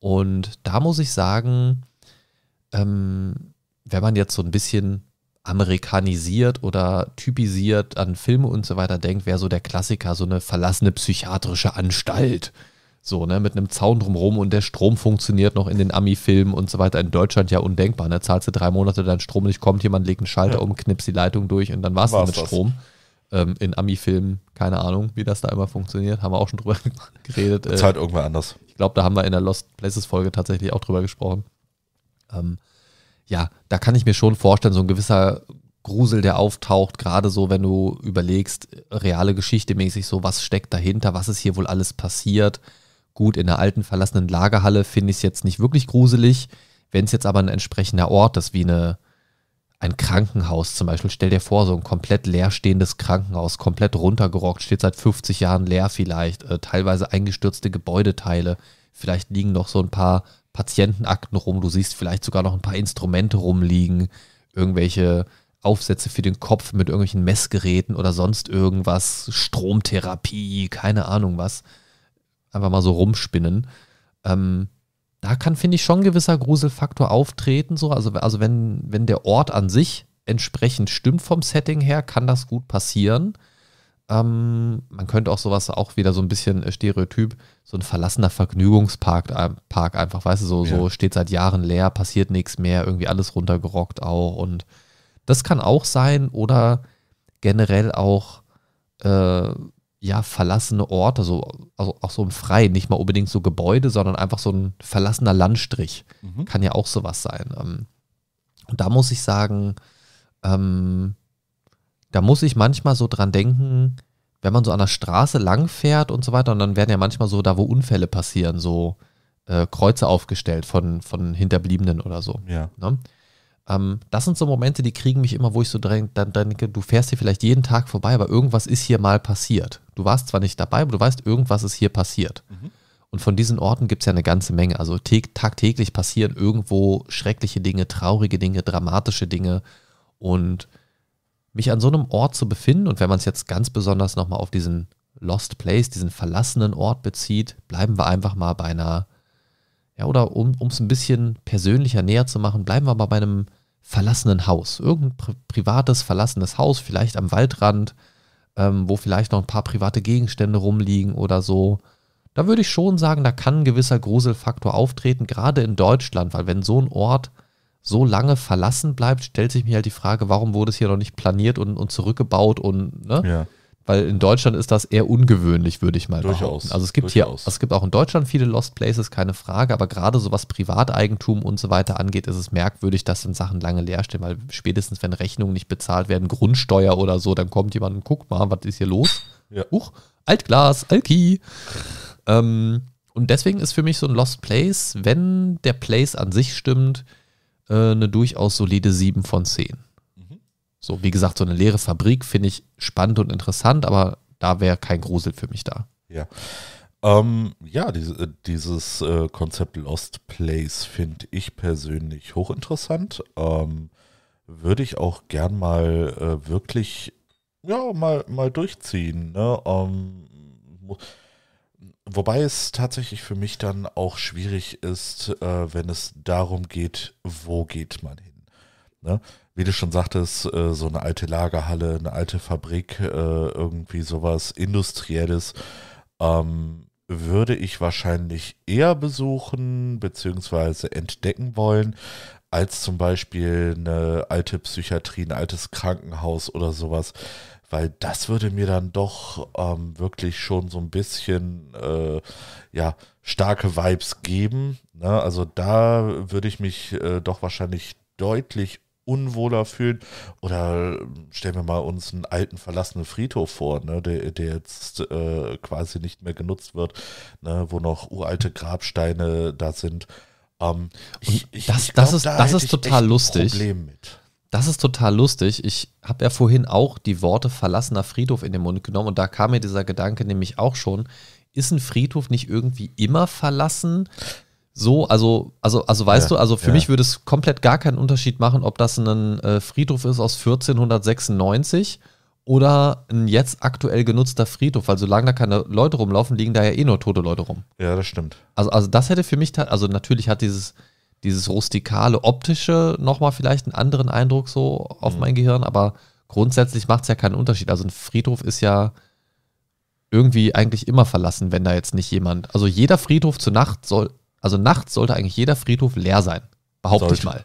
Und da muss ich sagen, ähm, wenn man jetzt so ein bisschen amerikanisiert oder typisiert an Filme und so weiter denkt, wäre so der Klassiker, so eine verlassene psychiatrische Anstalt. So, ne, mit einem Zaun drumherum und der Strom funktioniert noch in den Ami-Filmen und so weiter. In Deutschland ja undenkbar. Ne? Zahlst du drei Monate, dein Strom nicht kommt, jemand legt einen Schalter ja. um, knipst die Leitung durch und dann war's, war's mit das. Strom. Ähm, in Ami-Filmen, keine Ahnung, wie das da immer funktioniert, haben wir auch schon drüber geredet. Zeit äh, irgendwer anders. Ich glaube, da haben wir in der Lost Places-Folge tatsächlich auch drüber gesprochen. Ähm, ja, da kann ich mir schon vorstellen, so ein gewisser Grusel, der auftaucht, gerade so, wenn du überlegst, reale Geschichte mäßig, so was steckt dahinter, was ist hier wohl alles passiert. Gut, in der alten verlassenen Lagerhalle finde ich es jetzt nicht wirklich gruselig. Wenn es jetzt aber ein entsprechender Ort ist, wie eine, ein Krankenhaus zum Beispiel, stell dir vor, so ein komplett leerstehendes Krankenhaus, komplett runtergerockt, steht seit 50 Jahren leer vielleicht, äh, teilweise eingestürzte Gebäudeteile, vielleicht liegen noch so ein paar Patientenakten rum, du siehst vielleicht sogar noch ein paar Instrumente rumliegen, irgendwelche Aufsätze für den Kopf mit irgendwelchen Messgeräten oder sonst irgendwas, Stromtherapie, keine Ahnung was. Einfach mal so rumspinnen. Ähm, da kann, finde ich, schon ein gewisser Gruselfaktor auftreten. So. Also, also wenn, wenn der Ort an sich entsprechend stimmt vom Setting her, kann das gut passieren. Ähm, man könnte auch sowas auch wieder so ein bisschen äh, Stereotyp, so ein verlassener Vergnügungspark ähm, Park einfach, weißt du, so, ja. so steht seit Jahren leer, passiert nichts mehr, irgendwie alles runtergerockt auch. Und das kann auch sein oder generell auch äh, ja verlassene Orte, so, also auch so im Freien, nicht mal unbedingt so Gebäude, sondern einfach so ein verlassener Landstrich. Mhm. Kann ja auch sowas sein. Ähm, und da muss ich sagen, ähm, da muss ich manchmal so dran denken, wenn man so an der Straße lang fährt und so weiter, und dann werden ja manchmal so da, wo Unfälle passieren, so äh, Kreuze aufgestellt von, von Hinterbliebenen oder so. Ja. Ne? Ähm, das sind so Momente, die kriegen mich immer, wo ich so dran, dann denke, du fährst hier vielleicht jeden Tag vorbei, aber irgendwas ist hier mal passiert. Du warst zwar nicht dabei, aber du weißt, irgendwas ist hier passiert. Mhm. Und von diesen Orten gibt es ja eine ganze Menge. Also tagtäglich passieren irgendwo schreckliche Dinge, traurige Dinge, dramatische Dinge. Und mich an so einem Ort zu befinden und wenn man es jetzt ganz besonders nochmal auf diesen Lost Place, diesen verlassenen Ort bezieht, bleiben wir einfach mal bei einer, ja, oder um es ein bisschen persönlicher näher zu machen, bleiben wir mal bei einem verlassenen Haus. Irgendein pri privates, verlassenes Haus, vielleicht am Waldrand, ähm, wo vielleicht noch ein paar private Gegenstände rumliegen oder so. Da würde ich schon sagen, da kann ein gewisser Gruselfaktor auftreten, gerade in Deutschland, weil wenn so ein Ort so lange verlassen bleibt, stellt sich mir halt die Frage, warum wurde es hier noch nicht planiert und, und zurückgebaut und, ne? Ja. Weil in Deutschland ist das eher ungewöhnlich, würde ich mal durchaus, behaupten. Also es gibt durchaus. hier, es gibt auch in Deutschland viele Lost Places, keine Frage, aber gerade so was Privateigentum und so weiter angeht, ist es merkwürdig, dass dann Sachen lange leer stehen, weil spätestens wenn Rechnungen nicht bezahlt werden, Grundsteuer oder so, dann kommt jemand und guckt mal, was ist hier los? Ja. Huch, Altglas, Alki. Ähm, und deswegen ist für mich so ein Lost Place, wenn der Place an sich stimmt, äh, eine durchaus solide 7 von 10. Mhm. So, wie gesagt, so eine leere Fabrik finde ich spannend und interessant, aber da wäre kein Grusel für mich da. Ja. Ähm, ja, diese, äh, dieses äh, Konzept Lost Place finde ich persönlich hochinteressant. Ähm, Würde ich auch gern mal äh, wirklich, ja, mal, mal durchziehen. Ne? Ähm, Wobei es tatsächlich für mich dann auch schwierig ist, äh, wenn es darum geht, wo geht man hin. Ne? Wie du schon sagtest, äh, so eine alte Lagerhalle, eine alte Fabrik, äh, irgendwie sowas Industrielles, ähm, würde ich wahrscheinlich eher besuchen bzw. entdecken wollen, als zum Beispiel eine alte Psychiatrie, ein altes Krankenhaus oder sowas weil das würde mir dann doch ähm, wirklich schon so ein bisschen äh, ja, starke Vibes geben. Ne? Also da würde ich mich äh, doch wahrscheinlich deutlich unwohler fühlen. Oder ähm, stellen wir mal uns einen alten verlassenen Friedhof vor, ne, der, der jetzt äh, quasi nicht mehr genutzt wird, ne, wo noch uralte Grabsteine da sind. Ähm, ich, ich, das, ich glaub, das ist, da das ist total lustig. Problem mit. Das ist total lustig. Ich habe ja vorhin auch die Worte verlassener Friedhof in den Mund genommen und da kam mir dieser Gedanke nämlich auch schon. Ist ein Friedhof nicht irgendwie immer verlassen? So, also, also, also weißt ja, du, also für ja. mich würde es komplett gar keinen Unterschied machen, ob das ein äh, Friedhof ist aus 1496 oder ein jetzt aktuell genutzter Friedhof, weil solange da keine Leute rumlaufen, liegen da ja eh nur tote Leute rum. Ja, das stimmt. Also, also das hätte für mich, also natürlich hat dieses, dieses rustikale, optische nochmal vielleicht einen anderen Eindruck so auf mhm. mein Gehirn, aber grundsätzlich macht es ja keinen Unterschied. Also ein Friedhof ist ja irgendwie eigentlich immer verlassen, wenn da jetzt nicht jemand. Also jeder Friedhof zur Nacht soll, also nachts sollte eigentlich jeder Friedhof leer sein. Behaupte sollte. ich mal.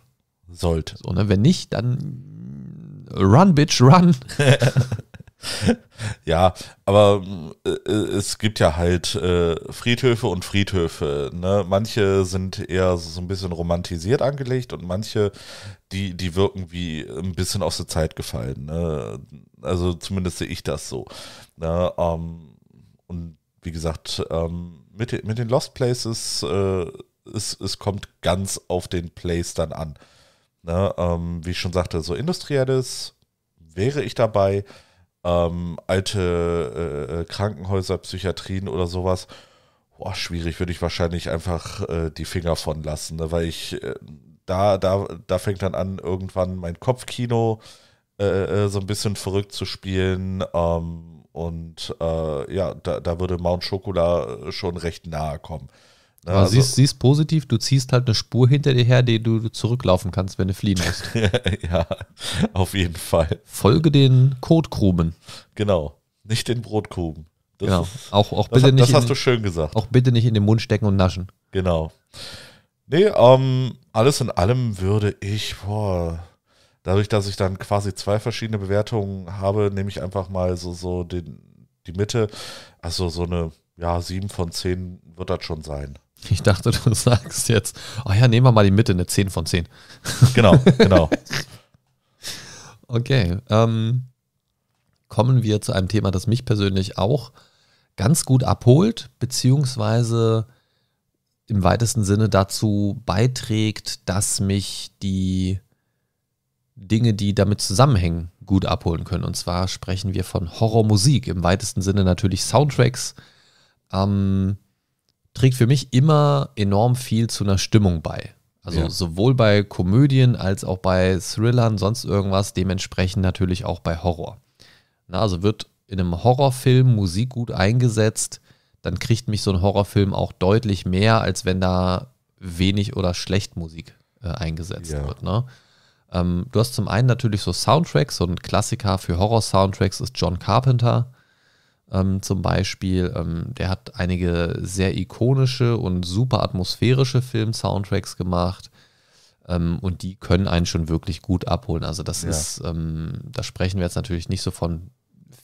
Sollte. So, ne? Wenn nicht, dann run, bitch, run. ja, aber äh, äh, es gibt ja halt äh, Friedhöfe und Friedhöfe. Ne? Manche sind eher so ein bisschen romantisiert angelegt und manche, die, die wirken wie ein bisschen aus der Zeit gefallen. Ne? Also zumindest sehe ich das so. Ne? Ähm, und wie gesagt, ähm, mit, den, mit den Lost Places, äh, es, es kommt ganz auf den Place dann an. Ne? Ähm, wie ich schon sagte, so industrielles wäre ich dabei ähm, alte äh, äh Krankenhäuser, Psychiatrien oder sowas. Boah, schwierig, würde ich wahrscheinlich einfach äh, die Finger von lassen, ne? weil ich äh, da, da, da fängt dann an, irgendwann mein Kopfkino äh, äh, so ein bisschen verrückt zu spielen. Ähm, und ja, da, da würde Mount Chocola schon recht nahe kommen. Aber also, siehst, siehst positiv, du ziehst halt eine Spur hinter dir her, die du zurücklaufen kannst, wenn du fliehen musst. ja, auf jeden Fall. Folge den Kotkrumen. Genau, nicht den Brotkrumen. Das genau. auch, auch bitte hat, nicht das hast in, du schön gesagt. Auch bitte nicht in den Mund stecken und naschen. Genau. Nee, ähm, alles in allem würde ich, boah, dadurch, dass ich dann quasi zwei verschiedene Bewertungen habe, nehme ich einfach mal so, so den, die Mitte. Also so eine, ja, sieben von zehn wird das schon sein. Ich dachte, du sagst jetzt, oh ja, nehmen wir mal die Mitte, eine 10 von 10. Genau, genau. okay, ähm, kommen wir zu einem Thema, das mich persönlich auch ganz gut abholt, beziehungsweise im weitesten Sinne dazu beiträgt, dass mich die Dinge, die damit zusammenhängen, gut abholen können. Und zwar sprechen wir von Horrormusik, im weitesten Sinne natürlich Soundtracks. Ähm, trägt für mich immer enorm viel zu einer Stimmung bei. Also ja. sowohl bei Komödien als auch bei Thrillern, sonst irgendwas, dementsprechend natürlich auch bei Horror. Na, also wird in einem Horrorfilm Musik gut eingesetzt, dann kriegt mich so ein Horrorfilm auch deutlich mehr, als wenn da wenig oder schlecht Musik äh, eingesetzt ja. wird. Ne? Ähm, du hast zum einen natürlich so Soundtracks, so ein Klassiker für Horror-Soundtracks ist John Carpenter ähm, zum Beispiel. Ähm, der hat einige sehr ikonische und super atmosphärische Film-Soundtracks gemacht. Ähm, und die können einen schon wirklich gut abholen. Also das ja. ist, ähm, da sprechen wir jetzt natürlich nicht so von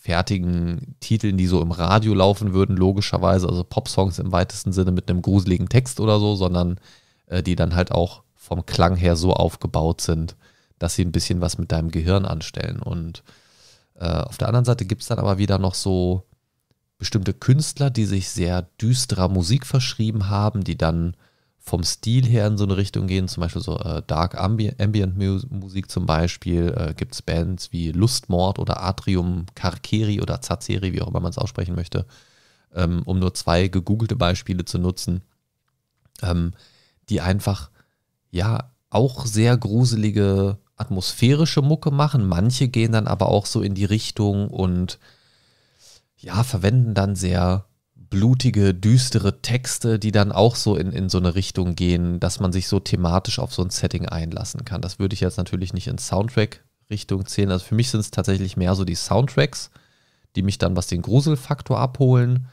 fertigen Titeln, die so im Radio laufen würden, logischerweise, also Pop-Songs im weitesten Sinne mit einem gruseligen Text oder so, sondern äh, die dann halt auch vom Klang her so aufgebaut sind, dass sie ein bisschen was mit deinem Gehirn anstellen. Und äh, auf der anderen Seite gibt es dann aber wieder noch so bestimmte Künstler, die sich sehr düsterer Musik verschrieben haben, die dann vom Stil her in so eine Richtung gehen, zum Beispiel so äh, Dark Ambi Ambient Musik zum Beispiel, äh, gibt es Bands wie Lustmord oder Atrium Karkeri oder Zazeri, wie auch immer man es aussprechen möchte, ähm, um nur zwei gegoogelte Beispiele zu nutzen, ähm, die einfach ja auch sehr gruselige atmosphärische Mucke machen. Manche gehen dann aber auch so in die Richtung und ja, verwenden dann sehr blutige, düstere Texte, die dann auch so in, in so eine Richtung gehen, dass man sich so thematisch auf so ein Setting einlassen kann. Das würde ich jetzt natürlich nicht in Soundtrack-Richtung zählen. Also für mich sind es tatsächlich mehr so die Soundtracks, die mich dann was den Gruselfaktor abholen.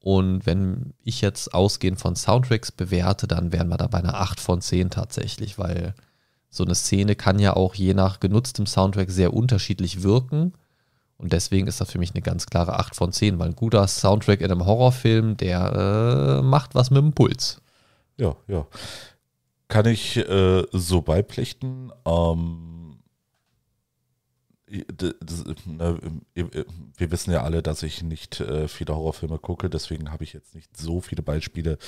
Und wenn ich jetzt ausgehend von Soundtracks bewerte, dann wären wir da bei einer 8 von 10 tatsächlich, weil so eine Szene kann ja auch je nach genutztem Soundtrack sehr unterschiedlich wirken. Und deswegen ist das für mich eine ganz klare 8 von 10, weil ein guter Soundtrack in einem Horrorfilm, der äh, macht was mit dem Puls. Ja, ja. Kann ich äh, so beipflichten. Ähm, das, na, wir wissen ja alle, dass ich nicht äh, viele Horrorfilme gucke, deswegen habe ich jetzt nicht so viele Beispiele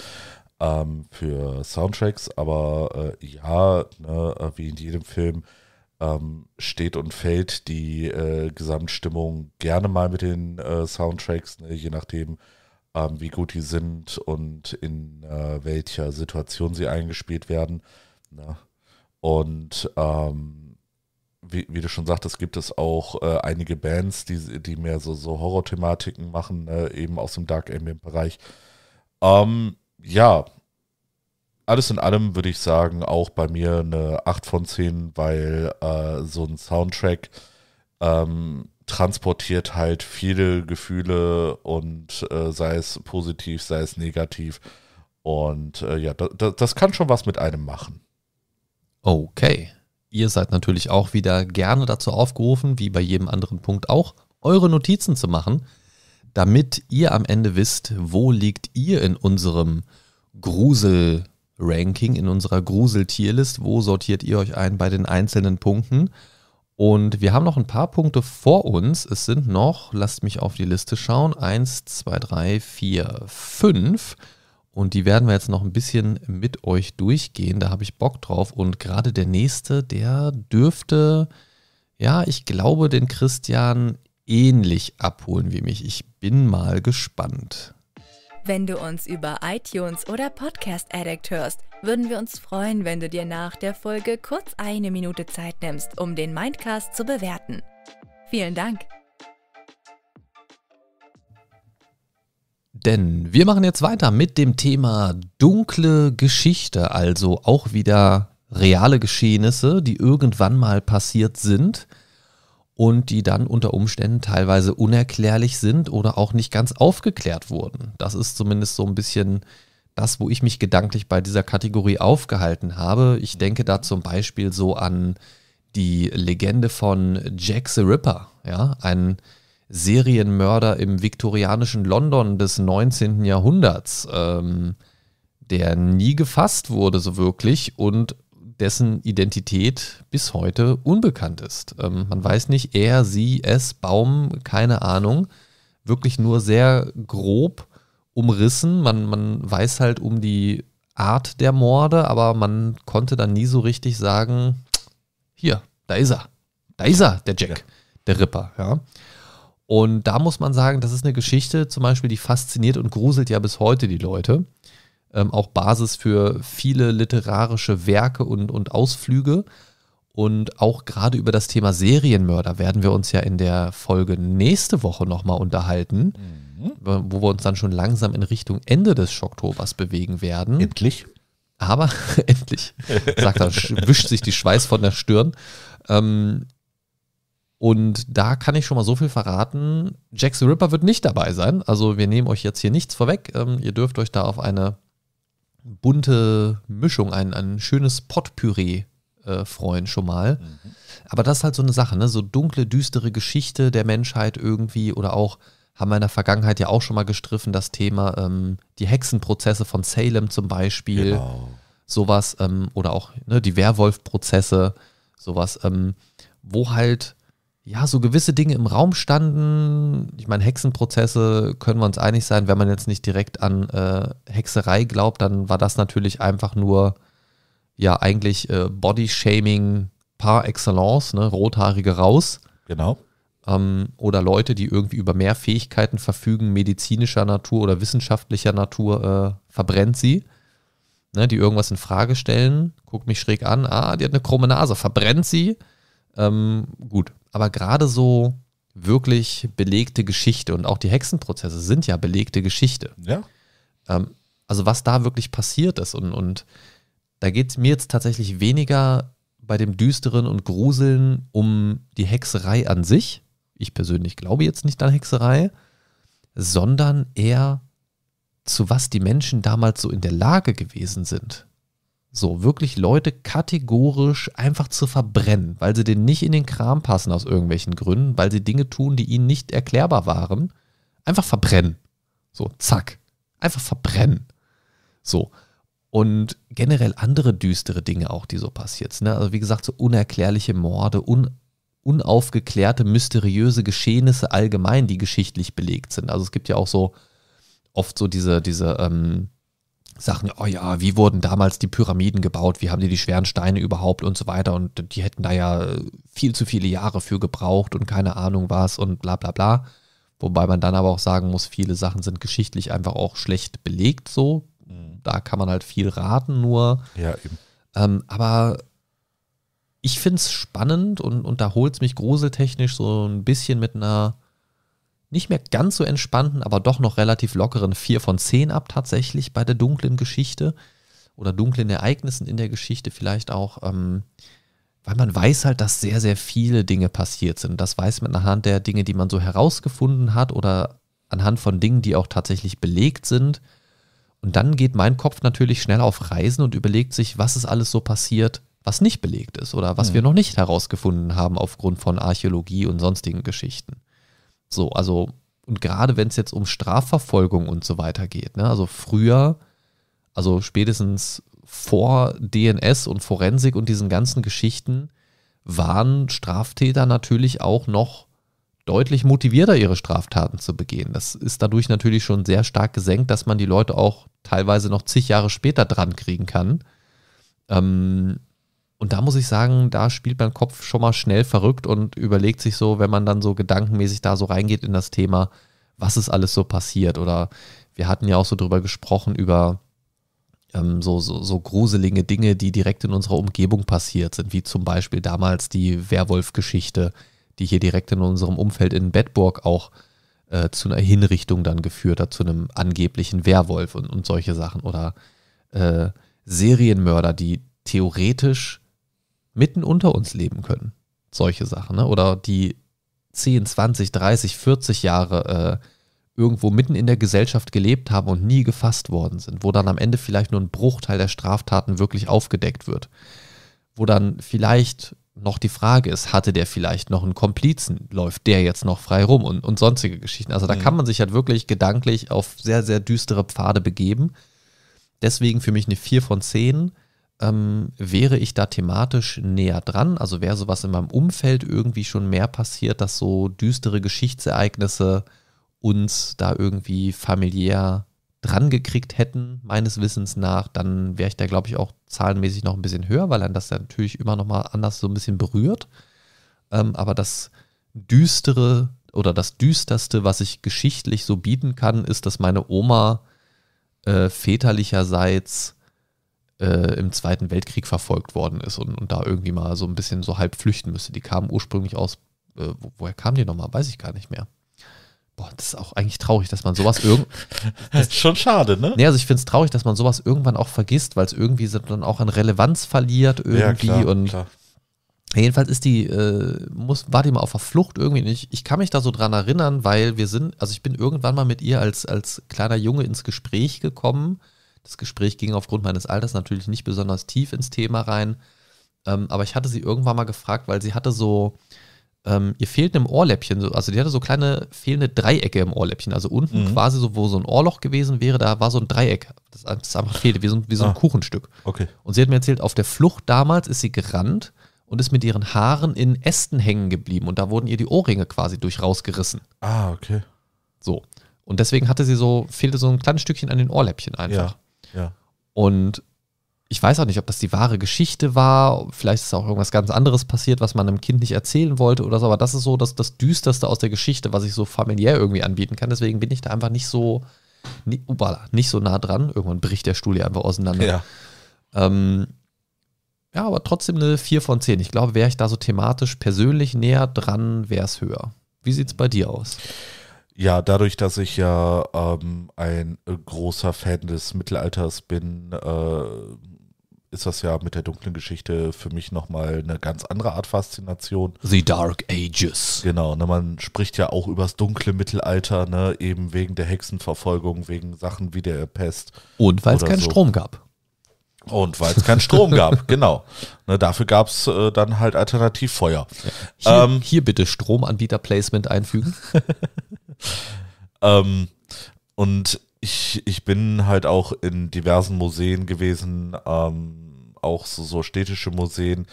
ähm, für Soundtracks, aber äh, ja, ne, wie in jedem Film ähm, steht und fällt die äh, Gesamtstimmung gerne mal mit den äh, Soundtracks, ne, je nachdem, ähm, wie gut die sind und in äh, welcher Situation sie eingespielt werden. Ne? Und ähm, wie, wie, du schon sagtest, gibt es auch äh, einige Bands, die, die mehr so, so Horror-Thematiken machen, ne, eben aus dem Dark Ambient-Bereich. Ähm, ja, alles in allem würde ich sagen, auch bei mir eine 8 von 10, weil äh, so ein Soundtrack ähm, transportiert halt viele Gefühle und äh, sei es positiv, sei es negativ. Und äh, ja, da, da, das kann schon was mit einem machen. Okay. Ihr seid natürlich auch wieder gerne dazu aufgerufen, wie bei jedem anderen Punkt auch, eure Notizen zu machen, damit ihr am Ende wisst, wo liegt ihr in unserem Grusel- Ranking in unserer Grusel-Tierlist. Wo sortiert ihr euch ein bei den einzelnen Punkten? Und wir haben noch ein paar Punkte vor uns. Es sind noch, lasst mich auf die Liste schauen, eins, zwei, drei, vier, fünf. Und die werden wir jetzt noch ein bisschen mit euch durchgehen. Da habe ich Bock drauf. Und gerade der nächste, der dürfte, ja, ich glaube, den Christian ähnlich abholen wie mich. Ich bin mal gespannt. Wenn du uns über iTunes oder Podcast Addict hörst, würden wir uns freuen, wenn du dir nach der Folge kurz eine Minute Zeit nimmst, um den Mindcast zu bewerten. Vielen Dank! Denn wir machen jetzt weiter mit dem Thema dunkle Geschichte, also auch wieder reale Geschehnisse, die irgendwann mal passiert sind und die dann unter Umständen teilweise unerklärlich sind oder auch nicht ganz aufgeklärt wurden. Das ist zumindest so ein bisschen das, wo ich mich gedanklich bei dieser Kategorie aufgehalten habe. Ich denke da zum Beispiel so an die Legende von Jack the Ripper, ja, ein Serienmörder im viktorianischen London des 19. Jahrhunderts, ähm, der nie gefasst wurde so wirklich und dessen Identität bis heute unbekannt ist. Ähm, man weiß nicht, er, sie, es, Baum, keine Ahnung. Wirklich nur sehr grob umrissen. Man, man weiß halt um die Art der Morde, aber man konnte dann nie so richtig sagen, hier, da ist er. Da ist er, der Jack, ja. der Ripper, ja. Und da muss man sagen, das ist eine Geschichte zum Beispiel, die fasziniert und gruselt ja bis heute die Leute ähm, auch Basis für viele literarische Werke und, und Ausflüge. Und auch gerade über das Thema Serienmörder werden wir uns ja in der Folge nächste Woche nochmal unterhalten, mhm. wo wir uns dann schon langsam in Richtung Ende des Schocktobers bewegen werden. Endlich. Aber endlich, sagt er, wischt sich die Schweiß von der Stirn. Ähm, und da kann ich schon mal so viel verraten. Jack the Ripper wird nicht dabei sein. Also wir nehmen euch jetzt hier nichts vorweg. Ähm, ihr dürft euch da auf eine bunte Mischung, ein, ein schönes Potpüree äh, freuen schon mal. Mhm. Aber das ist halt so eine Sache, ne? so dunkle, düstere Geschichte der Menschheit irgendwie oder auch haben wir in der Vergangenheit ja auch schon mal gestriffen, das Thema ähm, die Hexenprozesse von Salem zum Beispiel, genau. sowas ähm, oder auch ne, die Werwolfprozesse, sowas, ähm, wo halt ja, so gewisse Dinge im Raum standen. Ich meine, Hexenprozesse können wir uns einig sein, wenn man jetzt nicht direkt an äh, Hexerei glaubt, dann war das natürlich einfach nur, ja, eigentlich äh, Body-Shaming par excellence, ne? Rothaarige raus. Genau. Ähm, oder Leute, die irgendwie über mehr Fähigkeiten verfügen, medizinischer Natur oder wissenschaftlicher Natur, äh, verbrennt sie. Ne? Die irgendwas in Frage stellen, guckt mich schräg an, ah, die hat eine krumme Nase, verbrennt sie. Ähm, gut, aber gerade so wirklich belegte Geschichte und auch die Hexenprozesse sind ja belegte Geschichte. Ja. Ähm, also was da wirklich passiert ist und, und da geht es mir jetzt tatsächlich weniger bei dem Düsteren und Gruseln um die Hexerei an sich. Ich persönlich glaube jetzt nicht an Hexerei, sondern eher zu was die Menschen damals so in der Lage gewesen sind. So, wirklich Leute kategorisch einfach zu verbrennen, weil sie denen nicht in den Kram passen aus irgendwelchen Gründen, weil sie Dinge tun, die ihnen nicht erklärbar waren. Einfach verbrennen. So, zack. Einfach verbrennen. So. Und generell andere düstere Dinge auch, die so passiert. Ne? Also wie gesagt, so unerklärliche Morde, un unaufgeklärte, mysteriöse Geschehnisse allgemein, die geschichtlich belegt sind. Also es gibt ja auch so oft so diese, diese ähm, Sachen, oh ja, wie wurden damals die Pyramiden gebaut, wie haben die die schweren Steine überhaupt und so weiter und die hätten da ja viel zu viele Jahre für gebraucht und keine Ahnung was und bla bla bla. Wobei man dann aber auch sagen muss, viele Sachen sind geschichtlich einfach auch schlecht belegt so. Mhm. Da kann man halt viel raten nur. Ja, eben. Ähm, aber ich finde es spannend und, und da holt es mich gruseltechnisch so ein bisschen mit einer nicht mehr ganz so entspannten, aber doch noch relativ lockeren 4 von 10 ab tatsächlich bei der dunklen Geschichte oder dunklen Ereignissen in der Geschichte vielleicht auch, ähm, weil man weiß halt, dass sehr, sehr viele Dinge passiert sind. Das weiß man anhand der Dinge, die man so herausgefunden hat oder anhand von Dingen, die auch tatsächlich belegt sind. Und dann geht mein Kopf natürlich schnell auf Reisen und überlegt sich, was ist alles so passiert, was nicht belegt ist oder was mhm. wir noch nicht herausgefunden haben aufgrund von Archäologie und sonstigen Geschichten. So, also, und gerade wenn es jetzt um Strafverfolgung und so weiter geht, ne? also früher, also spätestens vor DNS und Forensik und diesen ganzen Geschichten, waren Straftäter natürlich auch noch deutlich motivierter, ihre Straftaten zu begehen. Das ist dadurch natürlich schon sehr stark gesenkt, dass man die Leute auch teilweise noch zig Jahre später dran kriegen kann. Ähm, und da muss ich sagen, da spielt mein Kopf schon mal schnell verrückt und überlegt sich so, wenn man dann so gedankenmäßig da so reingeht in das Thema, was ist alles so passiert? Oder wir hatten ja auch so drüber gesprochen, über ähm, so, so, so gruselige Dinge, die direkt in unserer Umgebung passiert sind, wie zum Beispiel damals die Werwolf-Geschichte, die hier direkt in unserem Umfeld in Bedburg auch äh, zu einer Hinrichtung dann geführt hat, zu einem angeblichen Werwolf und, und solche Sachen. Oder äh, Serienmörder, die theoretisch mitten unter uns leben können. Solche Sachen, ne? Oder die 10, 20, 30, 40 Jahre äh, irgendwo mitten in der Gesellschaft gelebt haben und nie gefasst worden sind, wo dann am Ende vielleicht nur ein Bruchteil der Straftaten wirklich aufgedeckt wird, wo dann vielleicht noch die Frage ist, hatte der vielleicht noch einen Komplizen, läuft der jetzt noch frei rum und, und sonstige Geschichten. Also da mhm. kann man sich halt wirklich gedanklich auf sehr, sehr düstere Pfade begeben. Deswegen für mich eine 4 von 10 ähm, wäre ich da thematisch näher dran? Also wäre sowas in meinem Umfeld irgendwie schon mehr passiert, dass so düstere Geschichtsereignisse uns da irgendwie familiär drangekriegt hätten, meines Wissens nach, dann wäre ich da, glaube ich, auch zahlenmäßig noch ein bisschen höher, weil dann das ja natürlich immer noch mal anders so ein bisschen berührt. Ähm, aber das Düstere oder das Düsterste, was ich geschichtlich so bieten kann, ist, dass meine Oma äh, väterlicherseits äh, im Zweiten Weltkrieg verfolgt worden ist und, und, da irgendwie mal so ein bisschen so halb flüchten müsste. Die kamen ursprünglich aus, äh, wo, woher kamen die nochmal? Weiß ich gar nicht mehr. Boah, das ist auch eigentlich traurig, dass man sowas irgend. das ist schon schade, ne? Nee, also ich finde es traurig, dass man sowas irgendwann auch vergisst, weil es irgendwie dann auch an Relevanz verliert irgendwie ja, klar, und. Klar. Jedenfalls ist die, äh, muss, war die mal auf der Flucht irgendwie nicht. Ich kann mich da so dran erinnern, weil wir sind, also ich bin irgendwann mal mit ihr als, als kleiner Junge ins Gespräch gekommen das Gespräch ging aufgrund meines Alters natürlich nicht besonders tief ins Thema rein. Ähm, aber ich hatte sie irgendwann mal gefragt, weil sie hatte so, ähm, ihr fehlt im Ohrläppchen, also die hatte so kleine fehlende Dreiecke im Ohrläppchen. Also unten mhm. quasi so, wo so ein Ohrloch gewesen wäre, da war so ein Dreieck. Das, das einfach fehlte, wie so, wie so ein ah. Kuchenstück. Okay. Und sie hat mir erzählt, auf der Flucht damals ist sie gerannt und ist mit ihren Haaren in Ästen hängen geblieben. Und da wurden ihr die Ohrringe quasi durch rausgerissen. Ah, okay. So. Und deswegen hatte sie so, fehlte so ein kleines Stückchen an den Ohrläppchen einfach. Ja. Ja. Und ich weiß auch nicht, ob das die wahre Geschichte war. Vielleicht ist auch irgendwas ganz anderes passiert, was man einem Kind nicht erzählen wollte oder so. Aber das ist so das, das Düsterste aus der Geschichte, was ich so familiär irgendwie anbieten kann. Deswegen bin ich da einfach nicht so, nicht, nicht so nah dran. Irgendwann bricht der Stuhl hier einfach auseinander. Ja. Ähm, ja, aber trotzdem eine 4 von 10. Ich glaube, wäre ich da so thematisch persönlich näher dran, wäre es höher. Wie sieht es bei dir aus? Ja. Ja, dadurch, dass ich ja ähm, ein äh, großer Fan des Mittelalters bin, äh, ist das ja mit der dunklen Geschichte für mich nochmal eine ganz andere Art Faszination. The Dark Ages. Genau, ne, man spricht ja auch über das dunkle Mittelalter, ne, eben wegen der Hexenverfolgung, wegen Sachen wie der Pest. Und weil es keinen so. Strom gab. Und weil es keinen Strom gab, genau. Ne, dafür gab es äh, dann halt Alternativfeuer. Ja. Hier, ähm, hier bitte Stromanbieter-Placement einfügen. ähm, und ich, ich bin halt auch in diversen Museen gewesen, ähm, auch so, so städtische Museen,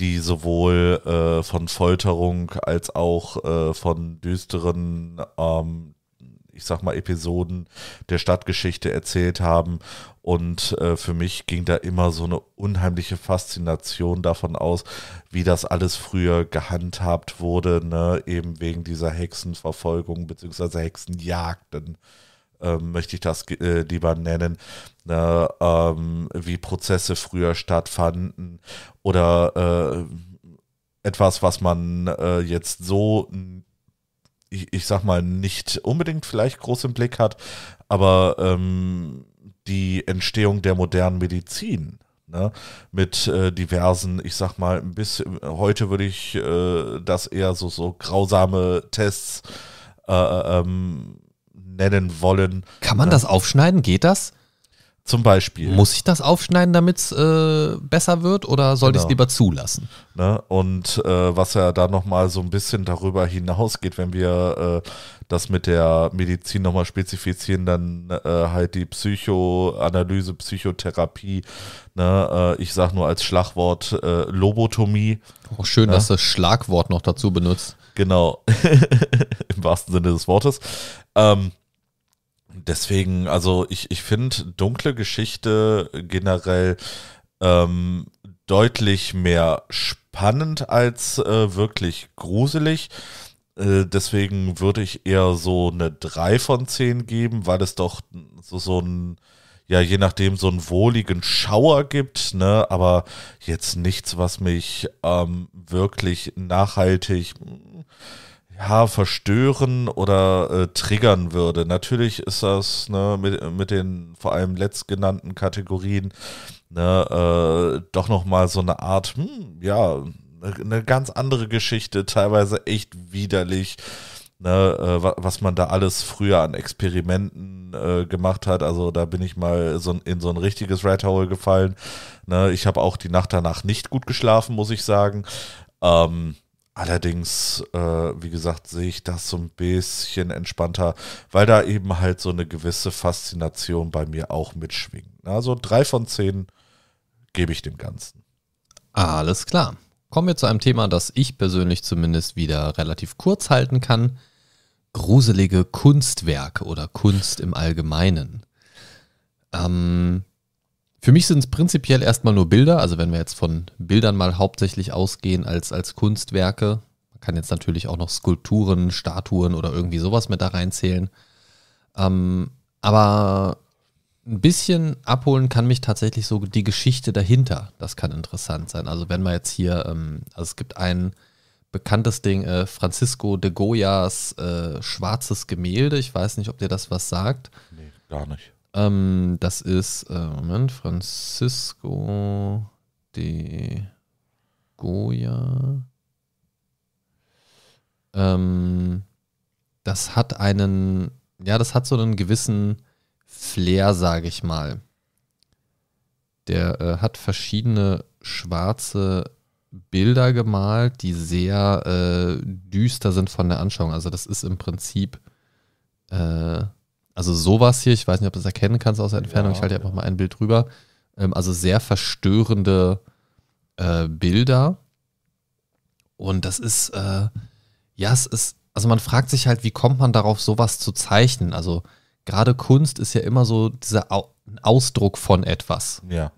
die sowohl äh, von Folterung als auch äh, von düsteren ähm, ich sag mal, Episoden der Stadtgeschichte erzählt haben. Und äh, für mich ging da immer so eine unheimliche Faszination davon aus, wie das alles früher gehandhabt wurde, ne? eben wegen dieser Hexenverfolgung bzw. Hexenjagden. Ähm, möchte ich das äh, lieber nennen, ne? ähm, wie Prozesse früher stattfanden oder äh, etwas, was man äh, jetzt so ich, ich sag mal, nicht unbedingt vielleicht groß im Blick hat, aber ähm, die Entstehung der modernen Medizin. Ne, mit äh, diversen, ich sag mal, ein bisschen, heute würde ich äh, das eher so, so grausame Tests äh, äh ähm, nennen wollen. Kann man ne? das äh, aufschneiden? Geht das? Zum Beispiel. Muss ich das aufschneiden, damit es äh, besser wird oder sollte genau. ich es lieber zulassen? Ne? Und äh, was ja da nochmal so ein bisschen darüber hinausgeht, wenn wir äh, das mit der Medizin nochmal spezifizieren, dann äh, halt die Psychoanalyse, Psychotherapie. Ne? Äh, ich sage nur als Schlagwort äh, Lobotomie. Oh, schön, ne? dass das Schlagwort noch dazu benutzt. Genau, im wahrsten Sinne des Wortes. Ähm, deswegen, also ich, ich finde dunkle Geschichte generell ähm, deutlich mehr spannend als äh, wirklich gruselig. Äh, deswegen würde ich eher so eine 3 von 10 geben, weil es doch so, so ein, ja, je nachdem, so einen wohligen Schauer gibt, ne? Aber jetzt nichts, was mich ähm, wirklich nachhaltig. Mh, hm, ja, verstören oder äh, triggern würde. Natürlich ist das ne, mit, mit den vor allem letztgenannten Kategorien ne, äh, doch nochmal so eine Art, hm, ja, eine ganz andere Geschichte, teilweise echt widerlich. Ne, äh, was man da alles früher an Experimenten äh, gemacht hat. Also da bin ich mal so in so ein richtiges Red Hole gefallen. Ne, ich habe auch die Nacht danach nicht gut geschlafen, muss ich sagen. Ähm, Allerdings, äh, wie gesagt, sehe ich das so ein bisschen entspannter, weil da eben halt so eine gewisse Faszination bei mir auch mitschwingt. Also drei von zehn gebe ich dem Ganzen. Alles klar. Kommen wir zu einem Thema, das ich persönlich zumindest wieder relativ kurz halten kann. Gruselige Kunstwerke oder Kunst im Allgemeinen. Ähm, für mich sind es prinzipiell erstmal nur Bilder, also wenn wir jetzt von Bildern mal hauptsächlich ausgehen als, als Kunstwerke. Man kann jetzt natürlich auch noch Skulpturen, Statuen oder irgendwie sowas mit da reinzählen. Ähm, aber ein bisschen abholen kann mich tatsächlich so die Geschichte dahinter. Das kann interessant sein. Also wenn man jetzt hier, ähm, also es gibt ein bekanntes Ding, äh, Francisco de Goyas äh, Schwarzes Gemälde. Ich weiß nicht, ob dir das was sagt. Nee, gar nicht. Ähm, das ist, äh, Moment, Francisco de Goya. Ähm, das hat einen, ja, das hat so einen gewissen Flair, sage ich mal. Der äh, hat verschiedene schwarze Bilder gemalt, die sehr äh, düster sind von der Anschauung. Also das ist im Prinzip äh, also sowas hier, ich weiß nicht, ob du es erkennen kannst aus der Entfernung, ja, ich halte ja. einfach mal ein Bild drüber. Ähm, also sehr verstörende äh, Bilder. Und das ist, äh, ja, es ist, also man fragt sich halt, wie kommt man darauf, sowas zu zeichnen? Also gerade Kunst ist ja immer so dieser Au Ausdruck von etwas. Ja.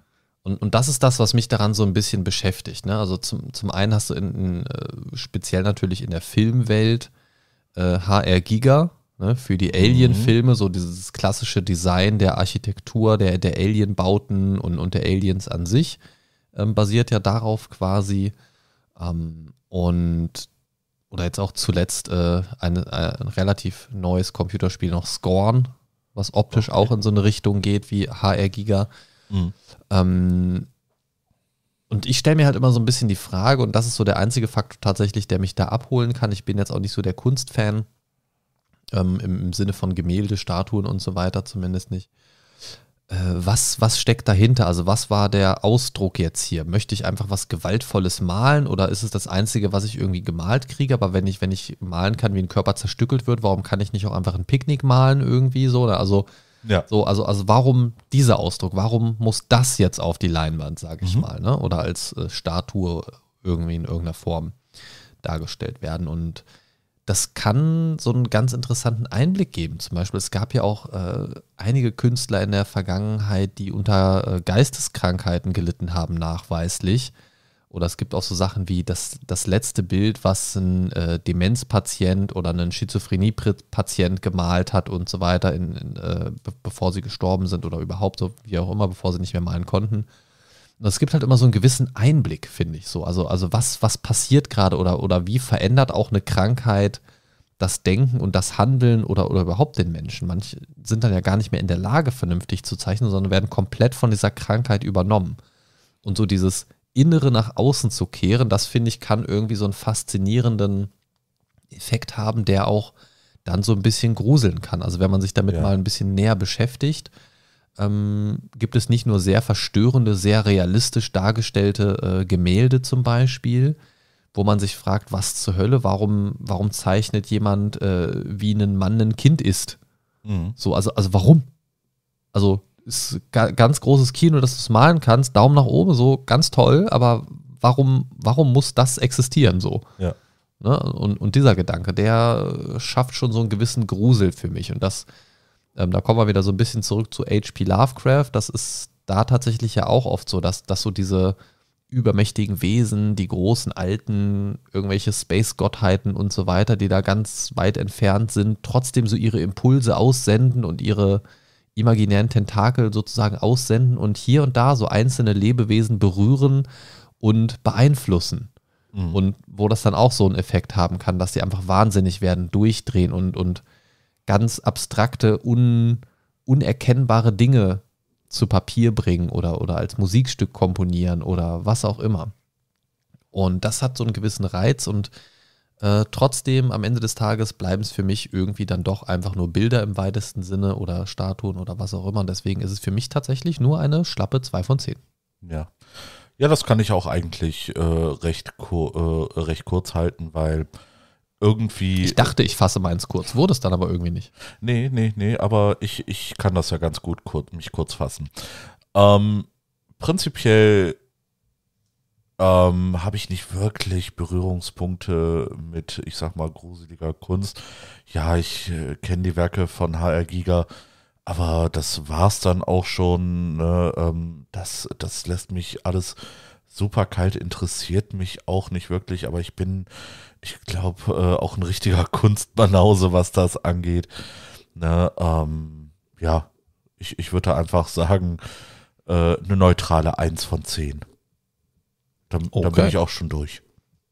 Und, und das ist das, was mich daran so ein bisschen beschäftigt. Ne? Also zum, zum einen hast du in, in, äh, speziell natürlich in der Filmwelt äh, HR Giga, Ne? Für die Alien-Filme, mhm. so dieses klassische Design der Architektur, der, der Alien-Bauten und, und der Aliens an sich, ähm, basiert ja darauf quasi. Ähm, und oder jetzt auch zuletzt äh, ein, äh, ein relativ neues Computerspiel noch Scorn, was optisch okay. auch in so eine Richtung geht wie HR Giga. Mhm. Ähm, und ich stelle mir halt immer so ein bisschen die Frage, und das ist so der einzige Faktor tatsächlich, der mich da abholen kann. Ich bin jetzt auch nicht so der Kunstfan. Ähm, im, im, Sinne von Gemälde, Statuen und so weiter zumindest nicht. Äh, was, was steckt dahinter? Also was war der Ausdruck jetzt hier? Möchte ich einfach was Gewaltvolles malen oder ist es das Einzige, was ich irgendwie gemalt kriege? Aber wenn ich, wenn ich malen kann, wie ein Körper zerstückelt wird, warum kann ich nicht auch einfach ein Picknick malen irgendwie so? Also, ja. so also, also warum dieser Ausdruck? Warum muss das jetzt auf die Leinwand, sage ich mhm. mal, ne? oder als äh, Statue irgendwie in irgendeiner Form dargestellt werden? Und das kann so einen ganz interessanten Einblick geben. Zum Beispiel, es gab ja auch äh, einige Künstler in der Vergangenheit, die unter äh, Geisteskrankheiten gelitten haben, nachweislich. Oder es gibt auch so Sachen wie das, das letzte Bild, was ein äh, Demenzpatient oder ein Schizophreniepatient gemalt hat und so weiter, in, in, äh, bevor sie gestorben sind oder überhaupt so, wie auch immer, bevor sie nicht mehr malen konnten es gibt halt immer so einen gewissen Einblick, finde ich so. Also, also was, was passiert gerade oder, oder wie verändert auch eine Krankheit das Denken und das Handeln oder, oder überhaupt den Menschen. Manche sind dann ja gar nicht mehr in der Lage, vernünftig zu zeichnen, sondern werden komplett von dieser Krankheit übernommen. Und so dieses Innere nach außen zu kehren, das finde ich, kann irgendwie so einen faszinierenden Effekt haben, der auch dann so ein bisschen gruseln kann. Also wenn man sich damit ja. mal ein bisschen näher beschäftigt, ähm, gibt es nicht nur sehr verstörende, sehr realistisch dargestellte äh, Gemälde zum Beispiel, wo man sich fragt, was zur Hölle, warum, warum zeichnet jemand, äh, wie ein Mann ein Kind ist? Mhm. So, also, also warum? Also ist ga ganz großes Kino, dass du es malen kannst, Daumen nach oben, so ganz toll, aber warum, warum muss das existieren so? Ja. Ne? Und, und dieser Gedanke, der schafft schon so einen gewissen Grusel für mich. Und das, ähm, da kommen wir wieder so ein bisschen zurück zu H.P. Lovecraft. Das ist da tatsächlich ja auch oft so, dass, dass so diese übermächtigen Wesen, die großen Alten, irgendwelche Space-Gottheiten und so weiter, die da ganz weit entfernt sind, trotzdem so ihre Impulse aussenden und ihre imaginären Tentakel sozusagen aussenden und hier und da so einzelne Lebewesen berühren und beeinflussen. Mhm. Und wo das dann auch so einen Effekt haben kann, dass sie einfach wahnsinnig werden, durchdrehen und, und ganz abstrakte, un, unerkennbare Dinge zu Papier bringen oder, oder als Musikstück komponieren oder was auch immer. Und das hat so einen gewissen Reiz und äh, trotzdem am Ende des Tages bleiben es für mich irgendwie dann doch einfach nur Bilder im weitesten Sinne oder Statuen oder was auch immer. Und deswegen ist es für mich tatsächlich nur eine schlappe 2 von 10. Ja. Ja, das kann ich auch eigentlich äh, recht, äh, recht kurz halten, weil irgendwie. Ich dachte, ich fasse meins kurz, wurde es dann aber irgendwie nicht. Nee, nee, nee, aber ich, ich kann das ja ganz gut kurz, mich kurz fassen. Ähm, prinzipiell ähm, habe ich nicht wirklich Berührungspunkte mit, ich sag mal, gruseliger Kunst. Ja, ich äh, kenne die Werke von HR Giga, aber das war's dann auch schon. Ne? Ähm, das, das lässt mich alles super kalt, interessiert mich auch nicht wirklich, aber ich bin ich glaube, äh, auch ein richtiger Kunstbanause, was das angeht. Ne, ähm, ja, ich, ich würde einfach sagen, äh, eine neutrale 1 von 10. Dann, okay. dann bin ich auch schon durch.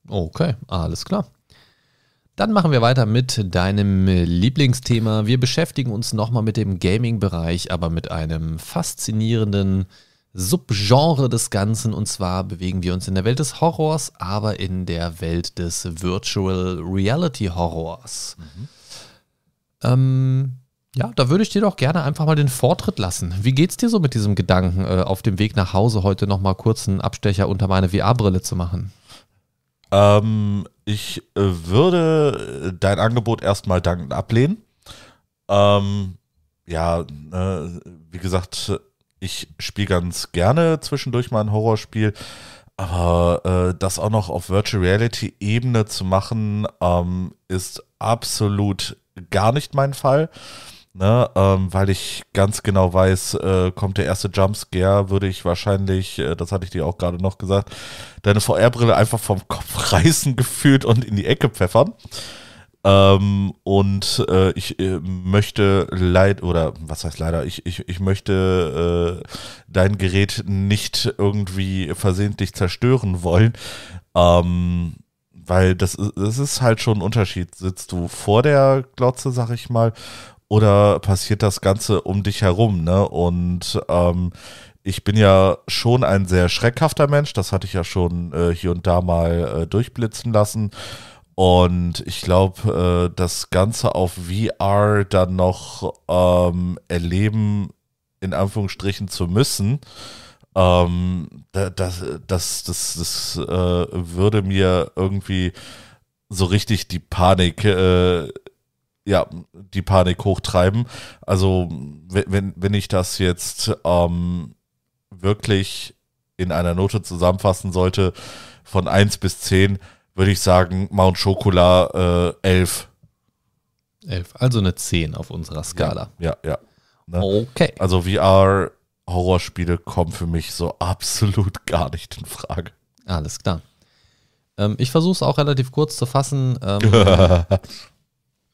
Okay, alles klar. Dann machen wir weiter mit deinem Lieblingsthema. Wir beschäftigen uns nochmal mit dem Gaming-Bereich, aber mit einem faszinierenden Subgenre des Ganzen und zwar bewegen wir uns in der Welt des Horrors, aber in der Welt des Virtual Reality Horrors. Mhm. Ähm, ja, da würde ich dir doch gerne einfach mal den Vortritt lassen. Wie geht's dir so mit diesem Gedanken, äh, auf dem Weg nach Hause heute nochmal kurz einen Abstecher unter meine VR-Brille zu machen? Ähm, ich äh, würde äh, dein Angebot erstmal dankend ablehnen. Ähm, ja, äh, wie gesagt, ich spiele ganz gerne zwischendurch mal ein Horrorspiel. Aber äh, das auch noch auf Virtual Reality Ebene zu machen, ähm, ist absolut gar nicht mein Fall. Ne, ähm, weil ich ganz genau weiß, äh, kommt der erste Jumpscare, würde ich wahrscheinlich, äh, das hatte ich dir auch gerade noch gesagt, deine VR-Brille einfach vom Kopf reißen gefühlt und in die Ecke pfeffern. Ähm, und äh, ich äh, möchte leid oder was heißt leider, ich, ich, ich möchte äh, dein Gerät nicht irgendwie versehentlich zerstören wollen. Ähm, weil das, das ist halt schon ein Unterschied. Sitzt du vor der Glotze, sag ich mal, oder passiert das Ganze um dich herum, ne? Und ähm, ich bin ja schon ein sehr schreckhafter Mensch, das hatte ich ja schon äh, hier und da mal äh, durchblitzen lassen. Und ich glaube, äh, das Ganze auf VR dann noch ähm, erleben, in Anführungsstrichen zu müssen, ähm, das, das, das, das äh, würde mir irgendwie so richtig die Panik, äh, ja, die Panik hochtreiben. Also, wenn, wenn ich das jetzt ähm, wirklich in einer Note zusammenfassen sollte, von 1 bis 10, würde ich sagen, Mount Chocola äh, 11. 11, also eine 10 auf unserer Skala. Ja, ja. ja. Ne? Okay. Also VR-Horrorspiele kommen für mich so absolut gar nicht in Frage. Alles klar. Ähm, ich versuche es auch relativ kurz zu fassen. Ähm,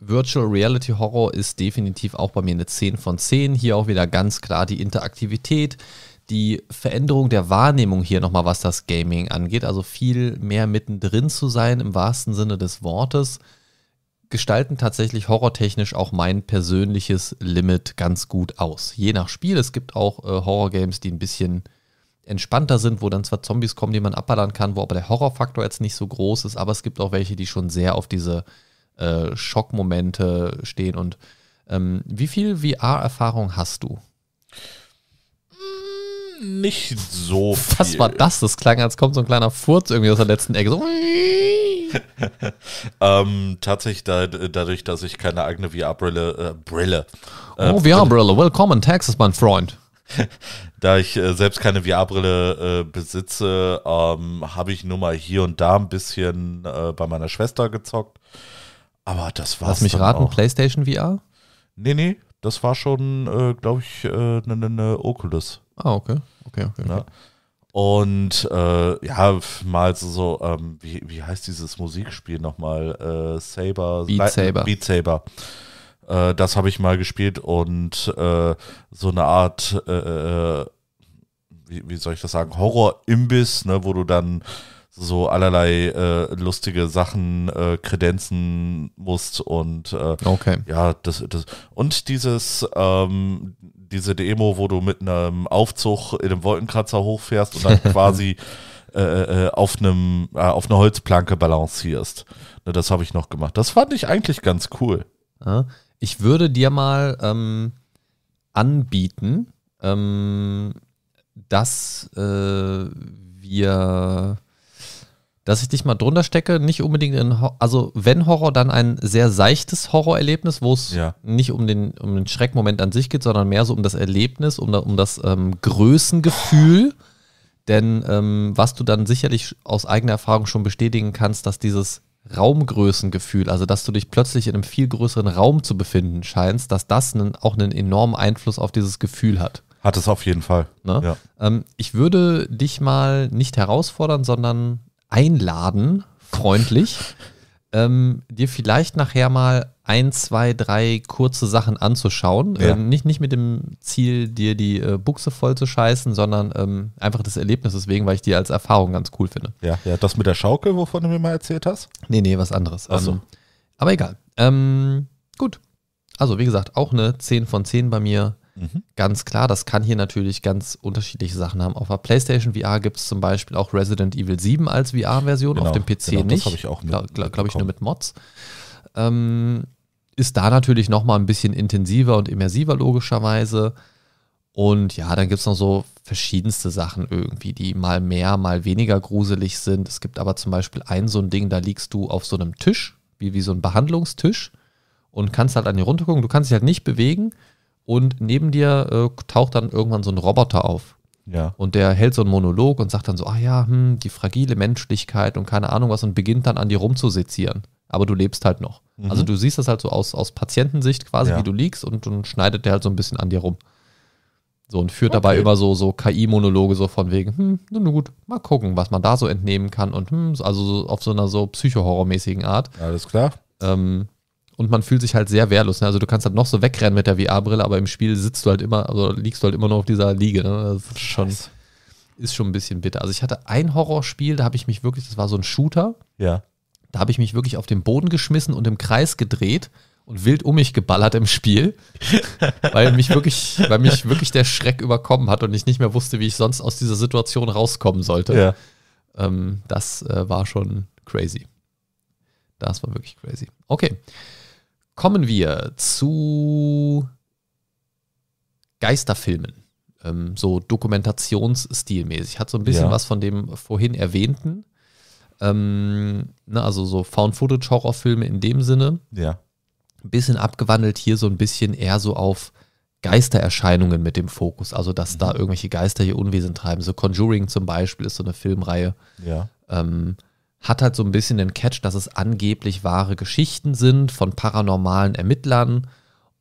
Virtual Reality Horror ist definitiv auch bei mir eine 10 von 10. Hier auch wieder ganz klar die Interaktivität, die Veränderung der Wahrnehmung hier nochmal, was das Gaming angeht. Also viel mehr mittendrin zu sein im wahrsten Sinne des Wortes, gestalten tatsächlich horrortechnisch auch mein persönliches Limit ganz gut aus. Je nach Spiel. Es gibt auch äh, horror die ein bisschen entspannter sind, wo dann zwar Zombies kommen, die man abballern kann, wo aber der Horrorfaktor jetzt nicht so groß ist, aber es gibt auch welche, die schon sehr auf diese äh, Schockmomente stehen. Und ähm, wie viel VR-Erfahrung hast du? nicht so viel. Was war das? Das klang, als kommt so ein kleiner Furz irgendwie aus der letzten Ecke. So. ähm, tatsächlich, da, dadurch, dass ich keine eigene VR-Brille. Äh, Brille. Äh, oh, VR-Brille. Willkommen, in Texas, mein Freund. da ich äh, selbst keine VR-Brille äh, besitze, ähm, habe ich nur mal hier und da ein bisschen äh, bei meiner Schwester gezockt. Aber das war's. Lass mich raten, auch. PlayStation VR? Nee, nee, das war schon, äh, glaube ich, eine äh, ne, ne Oculus. Ah, okay. Okay, okay. okay. Ne? Und äh, ja, mal so, so ähm, wie, wie heißt dieses Musikspiel nochmal? Äh, Saber. Beat Saber. Beat Saber. Äh, das habe ich mal gespielt und äh, so eine Art, äh, äh, wie, wie, soll ich das sagen, Horror-Imbiss, ne, wo du dann so allerlei äh, lustige Sachen äh, kredenzen musst und äh, okay. ja, das, das und dieses ähm, diese Demo, wo du mit einem Aufzug in einem Wolkenkratzer hochfährst und dann quasi äh, äh, äh, auf einem auf einer Holzplanke balancierst. Ne, das habe ich noch gemacht. Das fand ich eigentlich ganz cool. Ich würde dir mal ähm, anbieten, ähm, dass wir dass ich dich mal drunter stecke, nicht unbedingt in, Ho also wenn Horror, dann ein sehr seichtes Horrorerlebnis, wo es ja. nicht um den, um den Schreckmoment an sich geht, sondern mehr so um das Erlebnis, um, da, um das ähm, Größengefühl. Denn ähm, was du dann sicherlich aus eigener Erfahrung schon bestätigen kannst, dass dieses Raumgrößengefühl, also dass du dich plötzlich in einem viel größeren Raum zu befinden scheinst, dass das einen, auch einen enormen Einfluss auf dieses Gefühl hat. Hat es auf jeden Fall. Ne? Ja. Ähm, ich würde dich mal nicht herausfordern, sondern einladen, freundlich, ähm, dir vielleicht nachher mal ein, zwei, drei kurze Sachen anzuschauen. Ja. Ähm, nicht, nicht mit dem Ziel, dir die äh, Buchse voll zu scheißen, sondern ähm, einfach das Erlebnis deswegen, weil ich die als Erfahrung ganz cool finde. Ja, ja, das mit der Schaukel, wovon du mir mal erzählt hast? Nee, nee, was anderes. Ach so. Ähm, aber egal. Ähm, gut. Also, wie gesagt, auch eine 10 von 10 bei mir. Mhm. Ganz klar, das kann hier natürlich ganz unterschiedliche Sachen haben. Auf der PlayStation VR gibt es zum Beispiel auch Resident Evil 7 als VR-Version, genau, auf dem PC genau, nicht. Das habe ich auch mit, Glaube glaub, glaub ich nur mit Mods. Ähm, ist da natürlich nochmal ein bisschen intensiver und immersiver, logischerweise. Und ja, dann gibt es noch so verschiedenste Sachen irgendwie, die mal mehr, mal weniger gruselig sind. Es gibt aber zum Beispiel ein so ein Ding, da liegst du auf so einem Tisch, wie, wie so ein Behandlungstisch und kannst halt an dir runtergucken. Du kannst dich halt nicht bewegen und neben dir äh, taucht dann irgendwann so ein Roboter auf. Ja. Und der hält so einen Monolog und sagt dann so, ah ja, hm, die fragile Menschlichkeit und keine Ahnung was und beginnt dann an dir rumzusezieren. Aber du lebst halt noch. Mhm. Also du siehst das halt so aus, aus Patientensicht quasi, ja. wie du liegst und, und schneidet der halt so ein bisschen an dir rum. So und führt okay. dabei immer so, so KI-Monologe so von wegen, hm, nun gut, mal gucken, was man da so entnehmen kann und hm, also auf so einer so psychohorrormäßigen Art. Alles klar. Ähm, und man fühlt sich halt sehr wehrlos. Ne? Also du kannst halt noch so wegrennen mit der VR-Brille, aber im Spiel sitzt du halt immer, also liegst du halt immer nur auf dieser Liege. Ne? Das ist schon, ist schon ein bisschen bitter. Also ich hatte ein Horrorspiel, da habe ich mich wirklich, das war so ein Shooter. Ja. Da habe ich mich wirklich auf den Boden geschmissen und im Kreis gedreht und wild um mich geballert im Spiel, weil mich wirklich, weil mich wirklich der Schreck überkommen hat und ich nicht mehr wusste, wie ich sonst aus dieser Situation rauskommen sollte. Ja. Ähm, das äh, war schon crazy. Das war wirklich crazy. Okay. Kommen wir zu Geisterfilmen. Ähm, so Dokumentationsstilmäßig. Hat so ein bisschen ja. was von dem vorhin erwähnten. Ähm, ne, also so Found-Footage-Horrorfilme in dem Sinne. Ja. Ein bisschen abgewandelt hier so ein bisschen eher so auf Geistererscheinungen mit dem Fokus. Also, dass mhm. da irgendwelche Geister hier Unwesen treiben. So Conjuring zum Beispiel ist so eine Filmreihe. Ja. Ähm, hat halt so ein bisschen den Catch, dass es angeblich wahre Geschichten sind von paranormalen Ermittlern.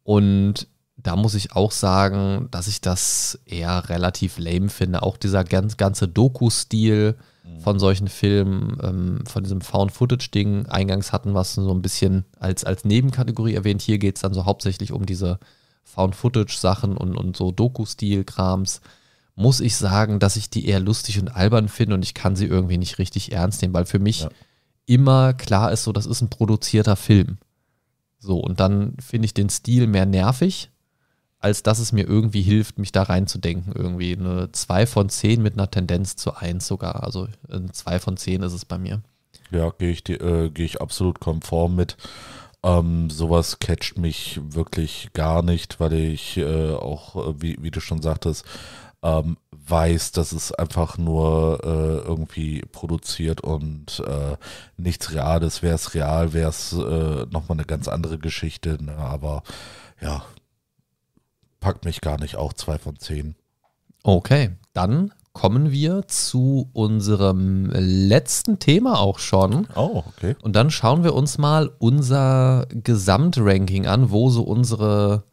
Und da muss ich auch sagen, dass ich das eher relativ lame finde. Auch dieser ganz, ganze Doku-Stil mhm. von solchen Filmen, ähm, von diesem Found-Footage-Ding, eingangs hatten wir es so ein bisschen als, als Nebenkategorie erwähnt. Hier geht es dann so hauptsächlich um diese Found-Footage-Sachen und, und so Doku-Stil-Krams muss ich sagen, dass ich die eher lustig und albern finde und ich kann sie irgendwie nicht richtig ernst nehmen, weil für mich ja. immer klar ist, so das ist ein produzierter Film. So, und dann finde ich den Stil mehr nervig, als dass es mir irgendwie hilft, mich da reinzudenken. Irgendwie eine 2 von 10 mit einer Tendenz zu 1 sogar. Also eine 2 von 10 ist es bei mir. Ja, gehe ich, äh, geh ich absolut konform mit. Ähm, sowas catcht mich wirklich gar nicht, weil ich äh, auch, äh, wie, wie du schon sagtest, ähm, weiß, dass es einfach nur äh, irgendwie produziert und äh, nichts Reales. Wäre es real, wäre es äh, nochmal eine ganz andere Geschichte. Ne? Aber ja, packt mich gar nicht auch. Zwei von zehn. Okay, dann kommen wir zu unserem letzten Thema auch schon. Oh, okay. Und dann schauen wir uns mal unser Gesamtranking an, wo so unsere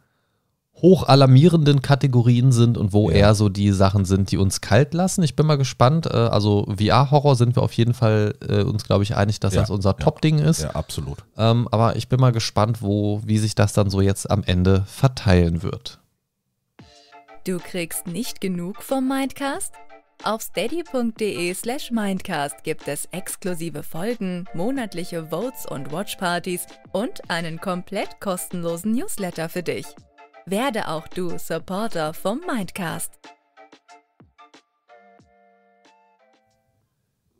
hochalarmierenden Kategorien sind und wo ja. eher so die Sachen sind, die uns kalt lassen. Ich bin mal gespannt. Äh, also VR-Horror sind wir auf jeden Fall äh, uns, glaube ich, einig, dass ja. das unser Top-Ding ist. Ja, absolut. Ähm, aber ich bin mal gespannt, wo, wie sich das dann so jetzt am Ende verteilen wird. Du kriegst nicht genug vom Mindcast? Auf steady.de slash Mindcast gibt es exklusive Folgen, monatliche Votes und Watchpartys und einen komplett kostenlosen Newsletter für dich. Werde auch du Supporter vom Mindcast.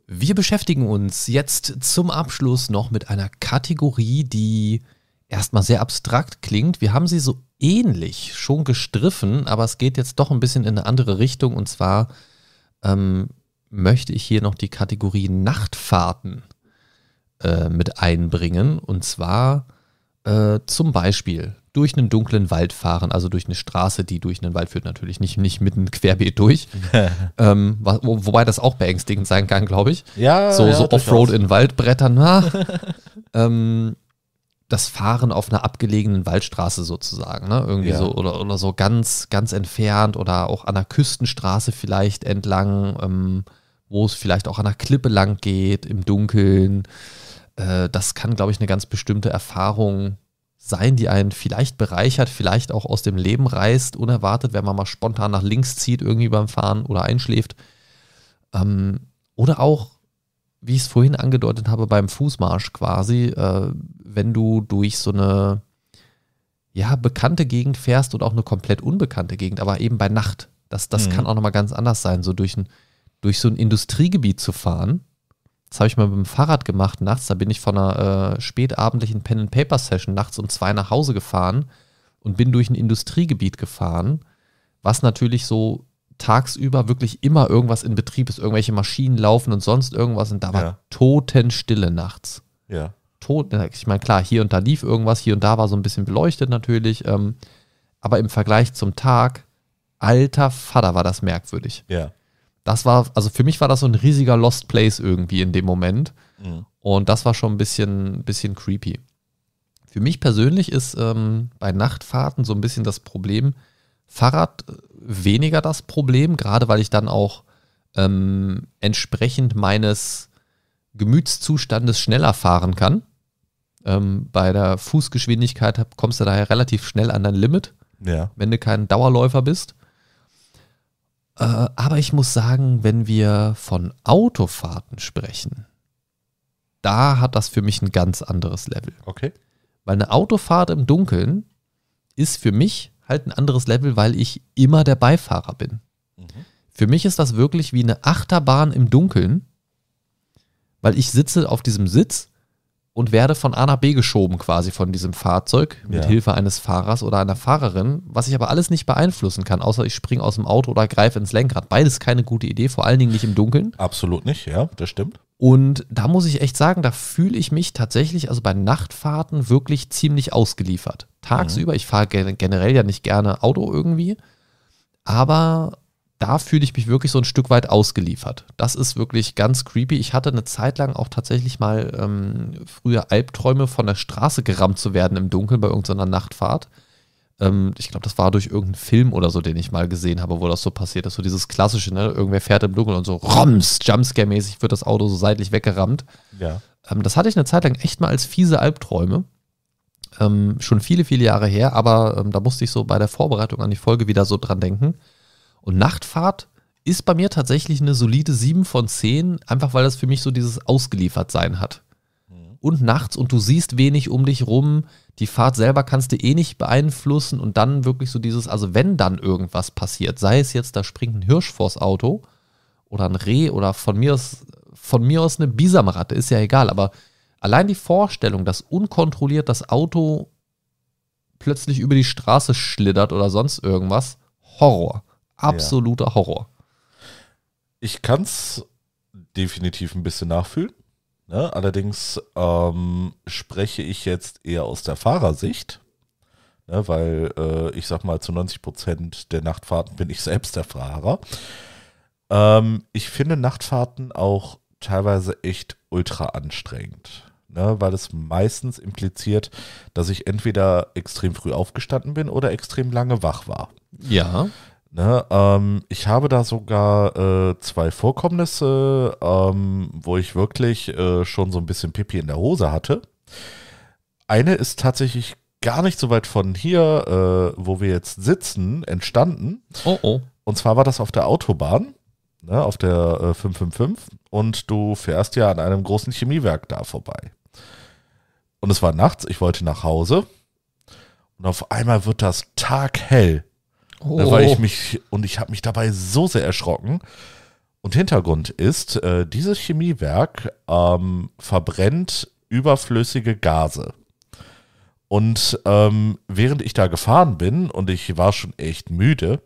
Wir beschäftigen uns jetzt zum Abschluss noch mit einer Kategorie, die erstmal sehr abstrakt klingt. Wir haben sie so ähnlich schon gestriffen, aber es geht jetzt doch ein bisschen in eine andere Richtung. Und zwar ähm, möchte ich hier noch die Kategorie Nachtfahrten äh, mit einbringen. Und zwar äh, zum Beispiel durch einen dunklen Wald fahren, also durch eine Straße, die durch einen Wald führt, natürlich nicht, nicht mitten querbeet durch. ähm, wo, wobei das auch beängstigend sein kann, glaube ich. Ja, so, ja, so Offroad in Waldbrettern. ähm, das Fahren auf einer abgelegenen Waldstraße sozusagen, ne? Irgendwie ja. so oder, oder so ganz, ganz entfernt oder auch an der Küstenstraße vielleicht entlang, ähm, wo es vielleicht auch an der Klippe lang geht, im Dunkeln. Äh, das kann, glaube ich, eine ganz bestimmte Erfahrung sein, die einen vielleicht bereichert, vielleicht auch aus dem Leben reißt, unerwartet, wenn man mal spontan nach links zieht, irgendwie beim Fahren oder einschläft. Ähm, oder auch, wie ich es vorhin angedeutet habe, beim Fußmarsch quasi, äh, wenn du durch so eine ja, bekannte Gegend fährst und auch eine komplett unbekannte Gegend, aber eben bei Nacht. Das, das mhm. kann auch nochmal ganz anders sein, so durch, ein, durch so ein Industriegebiet zu fahren das habe ich mal mit dem Fahrrad gemacht nachts. Da bin ich von einer äh, spätabendlichen Pen and Paper Session nachts um zwei nach Hause gefahren und bin durch ein Industriegebiet gefahren, was natürlich so tagsüber wirklich immer irgendwas in Betrieb ist, irgendwelche Maschinen laufen und sonst irgendwas. Und da war ja. Totenstille nachts. Ja. Tot, ich meine, klar, hier und da lief irgendwas, hier und da war so ein bisschen beleuchtet natürlich. Ähm, aber im Vergleich zum Tag, alter Vater, war das merkwürdig. Ja das war, also für mich war das so ein riesiger Lost Place irgendwie in dem Moment. Mhm. Und das war schon ein bisschen, bisschen creepy. Für mich persönlich ist ähm, bei Nachtfahrten so ein bisschen das Problem, Fahrrad äh, weniger das Problem, gerade weil ich dann auch ähm, entsprechend meines Gemütszustandes schneller fahren kann. Ähm, bei der Fußgeschwindigkeit kommst du daher relativ schnell an dein Limit, ja. wenn du kein Dauerläufer bist. Äh, aber ich muss sagen, wenn wir von Autofahrten sprechen, da hat das für mich ein ganz anderes Level. Okay. Weil eine Autofahrt im Dunkeln ist für mich halt ein anderes Level, weil ich immer der Beifahrer bin. Mhm. Für mich ist das wirklich wie eine Achterbahn im Dunkeln, weil ich sitze auf diesem Sitz und werde von A nach B geschoben quasi von diesem Fahrzeug mit ja. Hilfe eines Fahrers oder einer Fahrerin, was ich aber alles nicht beeinflussen kann, außer ich springe aus dem Auto oder greife ins Lenkrad. Beides keine gute Idee, vor allen Dingen nicht im Dunkeln. Absolut nicht, ja, das stimmt. Und da muss ich echt sagen, da fühle ich mich tatsächlich, also bei Nachtfahrten wirklich ziemlich ausgeliefert. Tagsüber, mhm. ich fahre generell ja nicht gerne Auto irgendwie, aber da fühle ich mich wirklich so ein Stück weit ausgeliefert. Das ist wirklich ganz creepy. Ich hatte eine Zeit lang auch tatsächlich mal ähm, früher Albträume, von der Straße gerammt zu werden im Dunkeln bei irgendeiner Nachtfahrt. Ähm, ich glaube, das war durch irgendeinen Film oder so, den ich mal gesehen habe, wo das so passiert ist. So dieses klassische, ne? irgendwer fährt im Dunkeln und so roms, Jumpscare-mäßig wird das Auto so seitlich weggerammt. Ja. Ähm, das hatte ich eine Zeit lang echt mal als fiese Albträume. Ähm, schon viele, viele Jahre her, aber ähm, da musste ich so bei der Vorbereitung an die Folge wieder so dran denken und Nachtfahrt ist bei mir tatsächlich eine solide 7 von 10, einfach weil das für mich so dieses Ausgeliefertsein hat. Mhm. Und nachts und du siehst wenig um dich rum, die Fahrt selber kannst du eh nicht beeinflussen und dann wirklich so dieses, also wenn dann irgendwas passiert, sei es jetzt, da springt ein Hirsch vors Auto oder ein Reh oder von mir aus, von mir aus eine Bisamratte, ist ja egal, aber allein die Vorstellung, dass unkontrolliert das Auto plötzlich über die Straße schlittert oder sonst irgendwas, Horror. Absoluter ja. Horror. Ich kann es definitiv ein bisschen nachfühlen. Ne? Allerdings ähm, spreche ich jetzt eher aus der Fahrersicht, ne? weil äh, ich sag mal, zu 90 Prozent der Nachtfahrten bin ich selbst der Fahrer. Ähm, ich finde Nachtfahrten auch teilweise echt ultra anstrengend. Ne, weil es meistens impliziert, dass ich entweder extrem früh aufgestanden bin oder extrem lange wach war. Ja. Ne, ähm, ich habe da sogar äh, zwei Vorkommnisse, ähm, wo ich wirklich äh, schon so ein bisschen Pipi in der Hose hatte. Eine ist tatsächlich gar nicht so weit von hier, äh, wo wir jetzt sitzen, entstanden. Oh oh. Und zwar war das auf der Autobahn, ne, auf der 555. Äh, Und du fährst ja an einem großen Chemiewerk da vorbei. Und es war nachts, ich wollte nach Hause. Und auf einmal wird das taghell Oh. Weil ich mich, und ich habe mich dabei so sehr erschrocken. Und Hintergrund ist, äh, dieses Chemiewerk ähm, verbrennt überflüssige Gase. Und ähm, während ich da gefahren bin und ich war schon echt müde,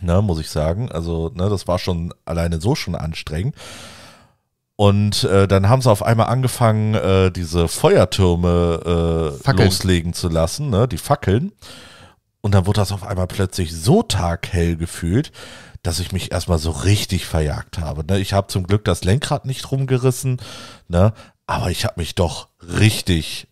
ne, muss ich sagen, also ne, das war schon alleine so schon anstrengend. Und äh, dann haben sie auf einmal angefangen, äh, diese Feuertürme äh, loslegen zu lassen, ne, die Fackeln. Und dann wurde das auf einmal plötzlich so taghell gefühlt, dass ich mich erstmal so richtig verjagt habe. Ne? Ich habe zum Glück das Lenkrad nicht rumgerissen, ne? aber ich habe mich doch richtig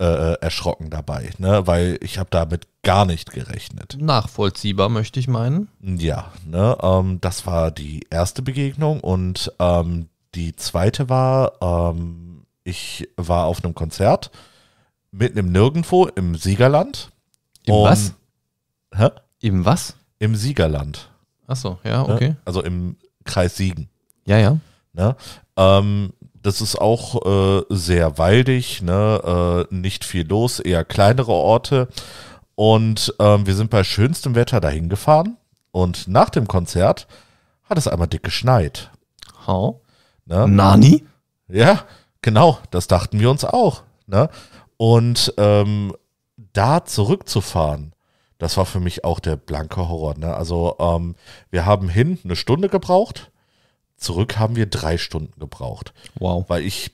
äh, äh, erschrocken dabei, ne? weil ich habe damit gar nicht gerechnet. Nachvollziehbar, möchte ich meinen. Ja, ne? Ähm, das war die erste Begegnung und ähm, die zweite war, ähm, ich war auf einem Konzert mitten im Nirgendwo im Siegerland. Im was? Hä? Im was? Im Siegerland. Achso, ja, ne? okay. Also im Kreis Siegen. Ja, ja. Ne? Ähm, das ist auch äh, sehr waldig, ne? Äh, nicht viel los, eher kleinere Orte. Und ähm, wir sind bei schönstem Wetter dahin gefahren. Und nach dem Konzert hat es einmal dick geschneit. How? Ne? Nani? Ja, genau, das dachten wir uns auch. Ne? Und ähm, da zurückzufahren, das war für mich auch der blanke Horror. Ne? Also ähm, wir haben hin eine Stunde gebraucht, zurück haben wir drei Stunden gebraucht. Wow. Weil ich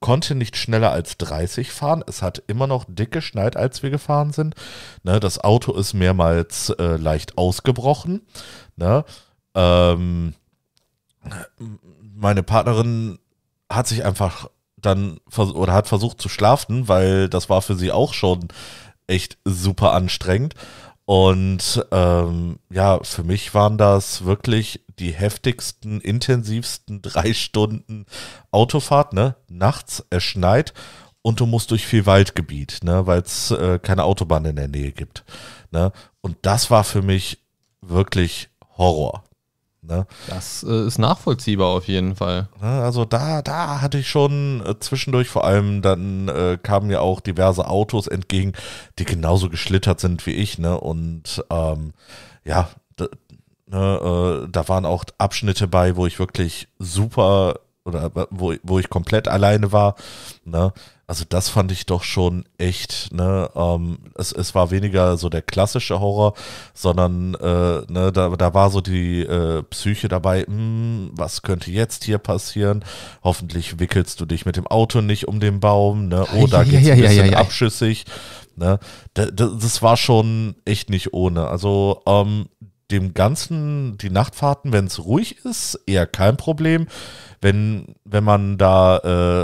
konnte nicht schneller als 30 fahren. Es hat immer noch dick geschneit, als wir gefahren sind. Ne? Das Auto ist mehrmals äh, leicht ausgebrochen. Ne? Ähm, meine Partnerin hat sich einfach dann oder hat versucht zu schlafen, weil das war für sie auch schon echt super anstrengend. Und ähm, ja, für mich waren das wirklich die heftigsten, intensivsten drei Stunden Autofahrt, ne? Nachts, es schneit und du musst durch viel Waldgebiet, ne? Weil es äh, keine Autobahn in der Nähe gibt. Ne? Und das war für mich wirklich Horror. Ne? Das äh, ist nachvollziehbar auf jeden Fall. Ne? Also da, da hatte ich schon äh, zwischendurch vor allem, dann äh, kamen ja auch diverse Autos entgegen, die genauso geschlittert sind wie ich, ne? Und ähm, ja, ne, äh, da waren auch Abschnitte bei, wo ich wirklich super oder äh, wo, wo ich komplett alleine war, ne? Also das fand ich doch schon echt, ne, ähm, es, es war weniger so der klassische Horror, sondern äh, ne, da, da war so die äh, Psyche dabei, mh, hm, was könnte jetzt hier passieren? Hoffentlich wickelst du dich mit dem Auto nicht um den Baum, ne? Oh, da ja, geht's ja, ein bisschen ja, abschüssig. Ne? Das, das war schon echt nicht ohne. Also ähm, dem Ganzen, die Nachtfahrten, wenn es ruhig ist, eher kein Problem. Wenn, wenn man da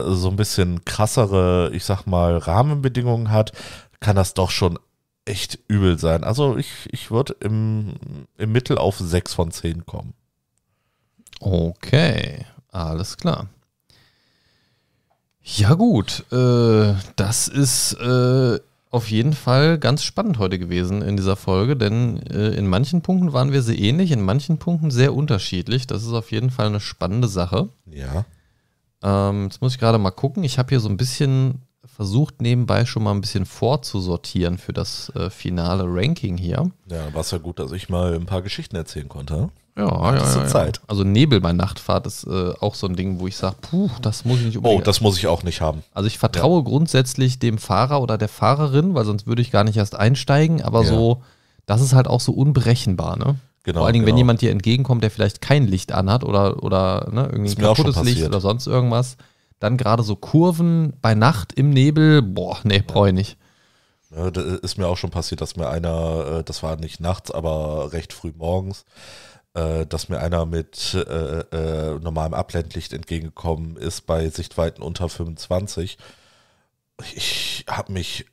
äh, so ein bisschen krassere, ich sag mal, Rahmenbedingungen hat, kann das doch schon echt übel sein. Also ich, ich würde im, im Mittel auf 6 von 10 kommen. Okay, alles klar. Ja gut, äh, das ist äh auf jeden Fall ganz spannend heute gewesen in dieser Folge, denn äh, in manchen Punkten waren wir sehr ähnlich, in manchen Punkten sehr unterschiedlich. Das ist auf jeden Fall eine spannende Sache. Ja. Ähm, jetzt muss ich gerade mal gucken. Ich habe hier so ein bisschen versucht nebenbei schon mal ein bisschen vorzusortieren für das äh, finale Ranking hier. Ja, war es ja gut, dass ich mal ein paar Geschichten erzählen konnte. Hm? Ja, ja, ja, ja. Also Nebel bei Nachtfahrt ist äh, auch so ein Ding, wo ich sage, puh, das muss ich nicht oh, unbedingt. Oh, das muss ich auch nicht haben. Also ich vertraue ja. grundsätzlich dem Fahrer oder der Fahrerin, weil sonst würde ich gar nicht erst einsteigen, aber ja. so, das ist halt auch so unberechenbar, ne? Genau, Vor allen Dingen, genau. wenn jemand dir entgegenkommt, der vielleicht kein Licht anhat oder, oder ne, irgendwie ein kaputtes Licht oder sonst irgendwas, dann gerade so Kurven bei Nacht im Nebel, boah, nee, brauche ich nicht. Ja, ist mir auch schon passiert, dass mir einer, äh, das war nicht nachts, aber recht früh morgens, äh, dass mir einer mit äh, äh, normalem Abblendlicht entgegengekommen ist bei Sichtweiten unter 25. Ich habe mich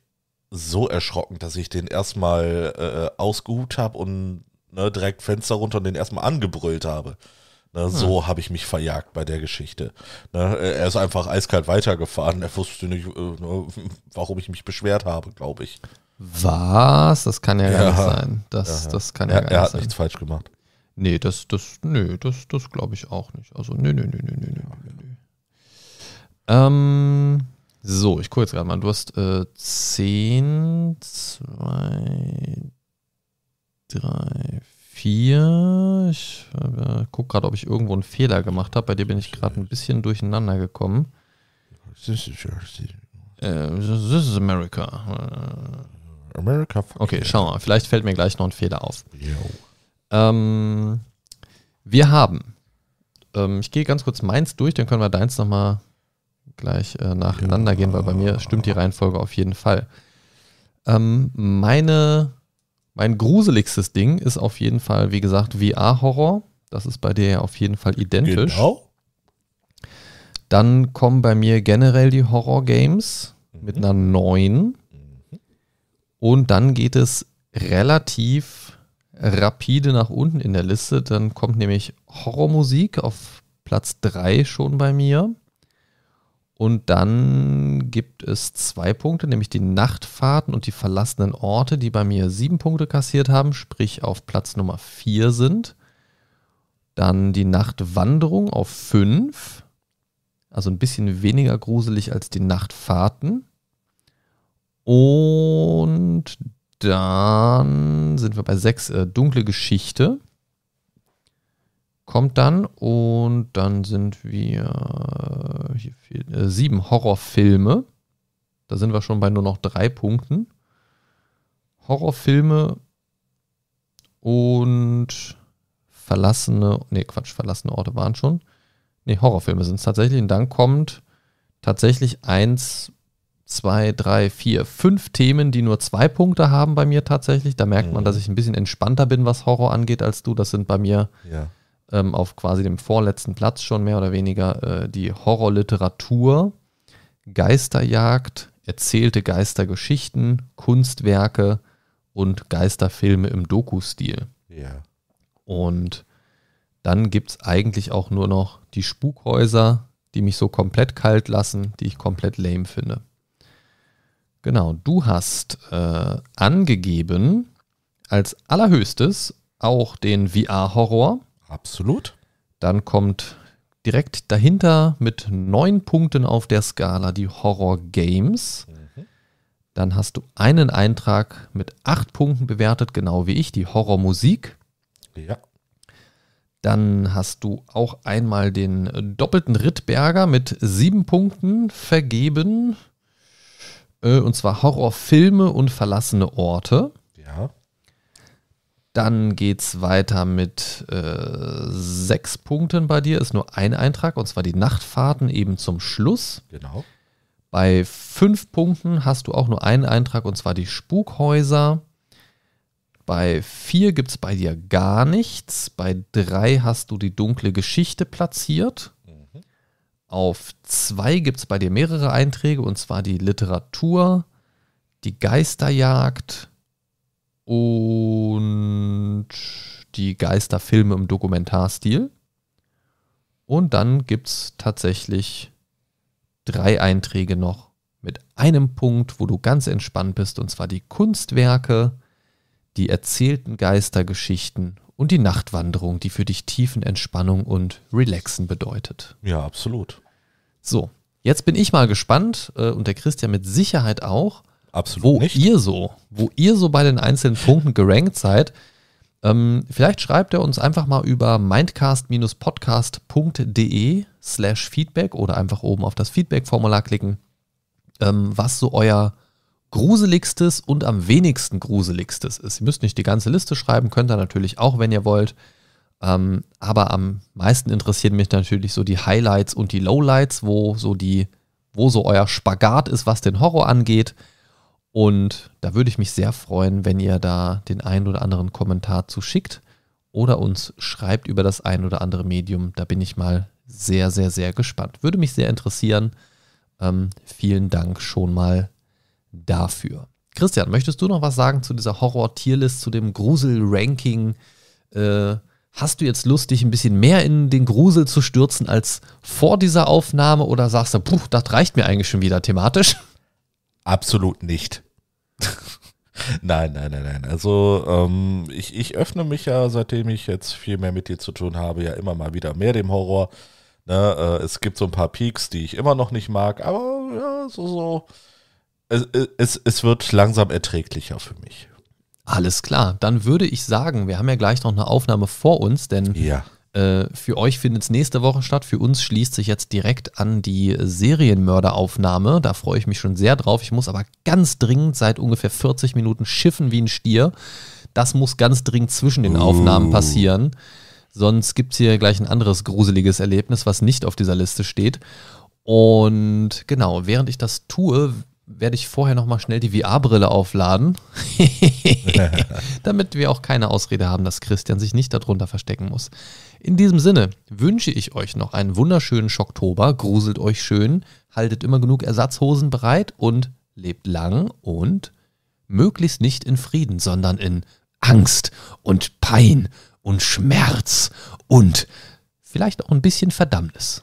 so erschrocken, dass ich den erstmal äh, ausgehuht habe und ne, direkt Fenster runter und den erstmal angebrüllt habe. Ne, so hm. habe ich mich verjagt bei der Geschichte. Ne, äh, er ist einfach eiskalt weitergefahren. Er wusste nicht, äh, ne, warum ich mich beschwert habe, glaube ich. Was? Das kann ja, ja. gar nicht sein. Das, ja, das kann ja, er, gar nicht sein. Er hat nichts falsch gemacht. Nee, das, das, nee, das, das glaube ich auch nicht. Also, nee, nee, nee, nee, nee, nee, nee. Ähm, so, ich gucke jetzt gerade mal. Du hast 10, 2, 3, 4. Ich äh, gucke gerade, ob ich irgendwo einen Fehler gemacht habe. Bei dir bin ich gerade ein bisschen durcheinander gekommen. This is, äh, this is America. Äh, America. Okay, yeah. schauen wir. Vielleicht fällt mir gleich noch ein Fehler auf. Ähm, wir haben. Ähm, ich gehe ganz kurz meins durch, dann können wir deins nochmal gleich äh, nacheinander ja. gehen, weil bei mir stimmt die Reihenfolge auf jeden Fall. Ähm, meine mein gruseligstes Ding ist auf jeden Fall, wie gesagt, VR-Horror. Das ist bei dir ja auf jeden Fall identisch. Genau. Dann kommen bei mir generell die Horror-Games mhm. mit einer 9. Mhm. Und dann geht es relativ rapide nach unten in der Liste. Dann kommt nämlich Horrormusik auf Platz 3 schon bei mir. Und dann gibt es zwei Punkte, nämlich die Nachtfahrten und die verlassenen Orte, die bei mir sieben Punkte kassiert haben, sprich auf Platz Nummer vier sind. Dann die Nachtwanderung auf fünf, also ein bisschen weniger gruselig als die Nachtfahrten. Und dann sind wir bei sechs äh, dunkle Geschichte kommt dann und dann sind wir hier viel, äh, sieben Horrorfilme. Da sind wir schon bei nur noch drei Punkten. Horrorfilme und verlassene, nee, Quatsch, verlassene Orte waren schon. Nee, Horrorfilme sind es tatsächlich. Und dann kommt tatsächlich eins, zwei, drei, vier, fünf Themen, die nur zwei Punkte haben bei mir tatsächlich. Da merkt man, mhm. dass ich ein bisschen entspannter bin, was Horror angeht, als du. Das sind bei mir ja ähm, auf quasi dem vorletzten Platz schon mehr oder weniger äh, die Horrorliteratur, Geisterjagd, erzählte Geistergeschichten, Kunstwerke und Geisterfilme im Doku-Stil. Ja. Und dann gibt es eigentlich auch nur noch die Spukhäuser, die mich so komplett kalt lassen, die ich komplett lame finde. Genau, du hast äh, angegeben als allerhöchstes auch den VR-Horror, Absolut. Dann kommt direkt dahinter mit neun Punkten auf der Skala die Horror Games. Mhm. Dann hast du einen Eintrag mit acht Punkten bewertet, genau wie ich, die Horror Musik. Ja. Dann hast du auch einmal den doppelten Rittberger mit sieben Punkten vergeben. Äh, und zwar Horrorfilme und verlassene Orte. Ja. Dann geht es weiter mit äh, sechs Punkten bei dir. Ist nur ein Eintrag, und zwar die Nachtfahrten eben zum Schluss. Genau. Bei fünf Punkten hast du auch nur einen Eintrag, und zwar die Spukhäuser. Bei vier gibt es bei dir gar nichts. Bei drei hast du die dunkle Geschichte platziert. Mhm. Auf zwei gibt es bei dir mehrere Einträge, und zwar die Literatur, die Geisterjagd, und die Geisterfilme im Dokumentarstil. Und dann gibt es tatsächlich drei Einträge noch mit einem Punkt, wo du ganz entspannt bist, und zwar die Kunstwerke, die erzählten Geistergeschichten und die Nachtwanderung, die für dich tiefen Entspannung und Relaxen bedeutet. Ja, absolut. So, jetzt bin ich mal gespannt äh, und der Christian mit Sicherheit auch, Absolut wo nicht. ihr so, wo ihr so bei den einzelnen Punkten gerankt seid. Ähm, vielleicht schreibt ihr uns einfach mal über mindcast-podcast.de slash Feedback oder einfach oben auf das Feedback-Formular klicken, ähm, was so euer gruseligstes und am wenigsten gruseligstes ist. Ihr müsst nicht die ganze Liste schreiben, könnt ihr natürlich auch, wenn ihr wollt. Ähm, aber am meisten interessieren mich natürlich so die Highlights und die Lowlights, wo so die, wo so euer Spagat ist, was den Horror angeht. Und da würde ich mich sehr freuen, wenn ihr da den einen oder anderen Kommentar zu schickt oder uns schreibt über das ein oder andere Medium. Da bin ich mal sehr, sehr, sehr gespannt. Würde mich sehr interessieren. Ähm, vielen Dank schon mal dafür. Christian, möchtest du noch was sagen zu dieser Horror-Tierlist, zu dem Grusel-Ranking? Äh, hast du jetzt Lust, dich ein bisschen mehr in den Grusel zu stürzen als vor dieser Aufnahme oder sagst du, puh, das reicht mir eigentlich schon wieder thematisch? Absolut nicht. nein, nein, nein, nein. Also ähm, ich, ich öffne mich ja, seitdem ich jetzt viel mehr mit dir zu tun habe, ja immer mal wieder mehr dem Horror. Ne, äh, es gibt so ein paar Peaks, die ich immer noch nicht mag, aber ja, so, so. Es, äh, es, es wird langsam erträglicher für mich. Alles klar, dann würde ich sagen, wir haben ja gleich noch eine Aufnahme vor uns, denn ja. Äh, für euch findet es nächste Woche statt. Für uns schließt sich jetzt direkt an die Serienmörderaufnahme. Da freue ich mich schon sehr drauf. Ich muss aber ganz dringend seit ungefähr 40 Minuten schiffen wie ein Stier. Das muss ganz dringend zwischen den Aufnahmen oh. passieren. Sonst gibt es hier gleich ein anderes gruseliges Erlebnis, was nicht auf dieser Liste steht. Und genau, während ich das tue, werde ich vorher nochmal schnell die VR-Brille aufladen, damit wir auch keine Ausrede haben, dass Christian sich nicht darunter verstecken muss. In diesem Sinne wünsche ich euch noch einen wunderschönen Schocktober, gruselt euch schön, haltet immer genug Ersatzhosen bereit und lebt lang und möglichst nicht in Frieden, sondern in Angst und Pein und Schmerz und vielleicht auch ein bisschen Verdammnis.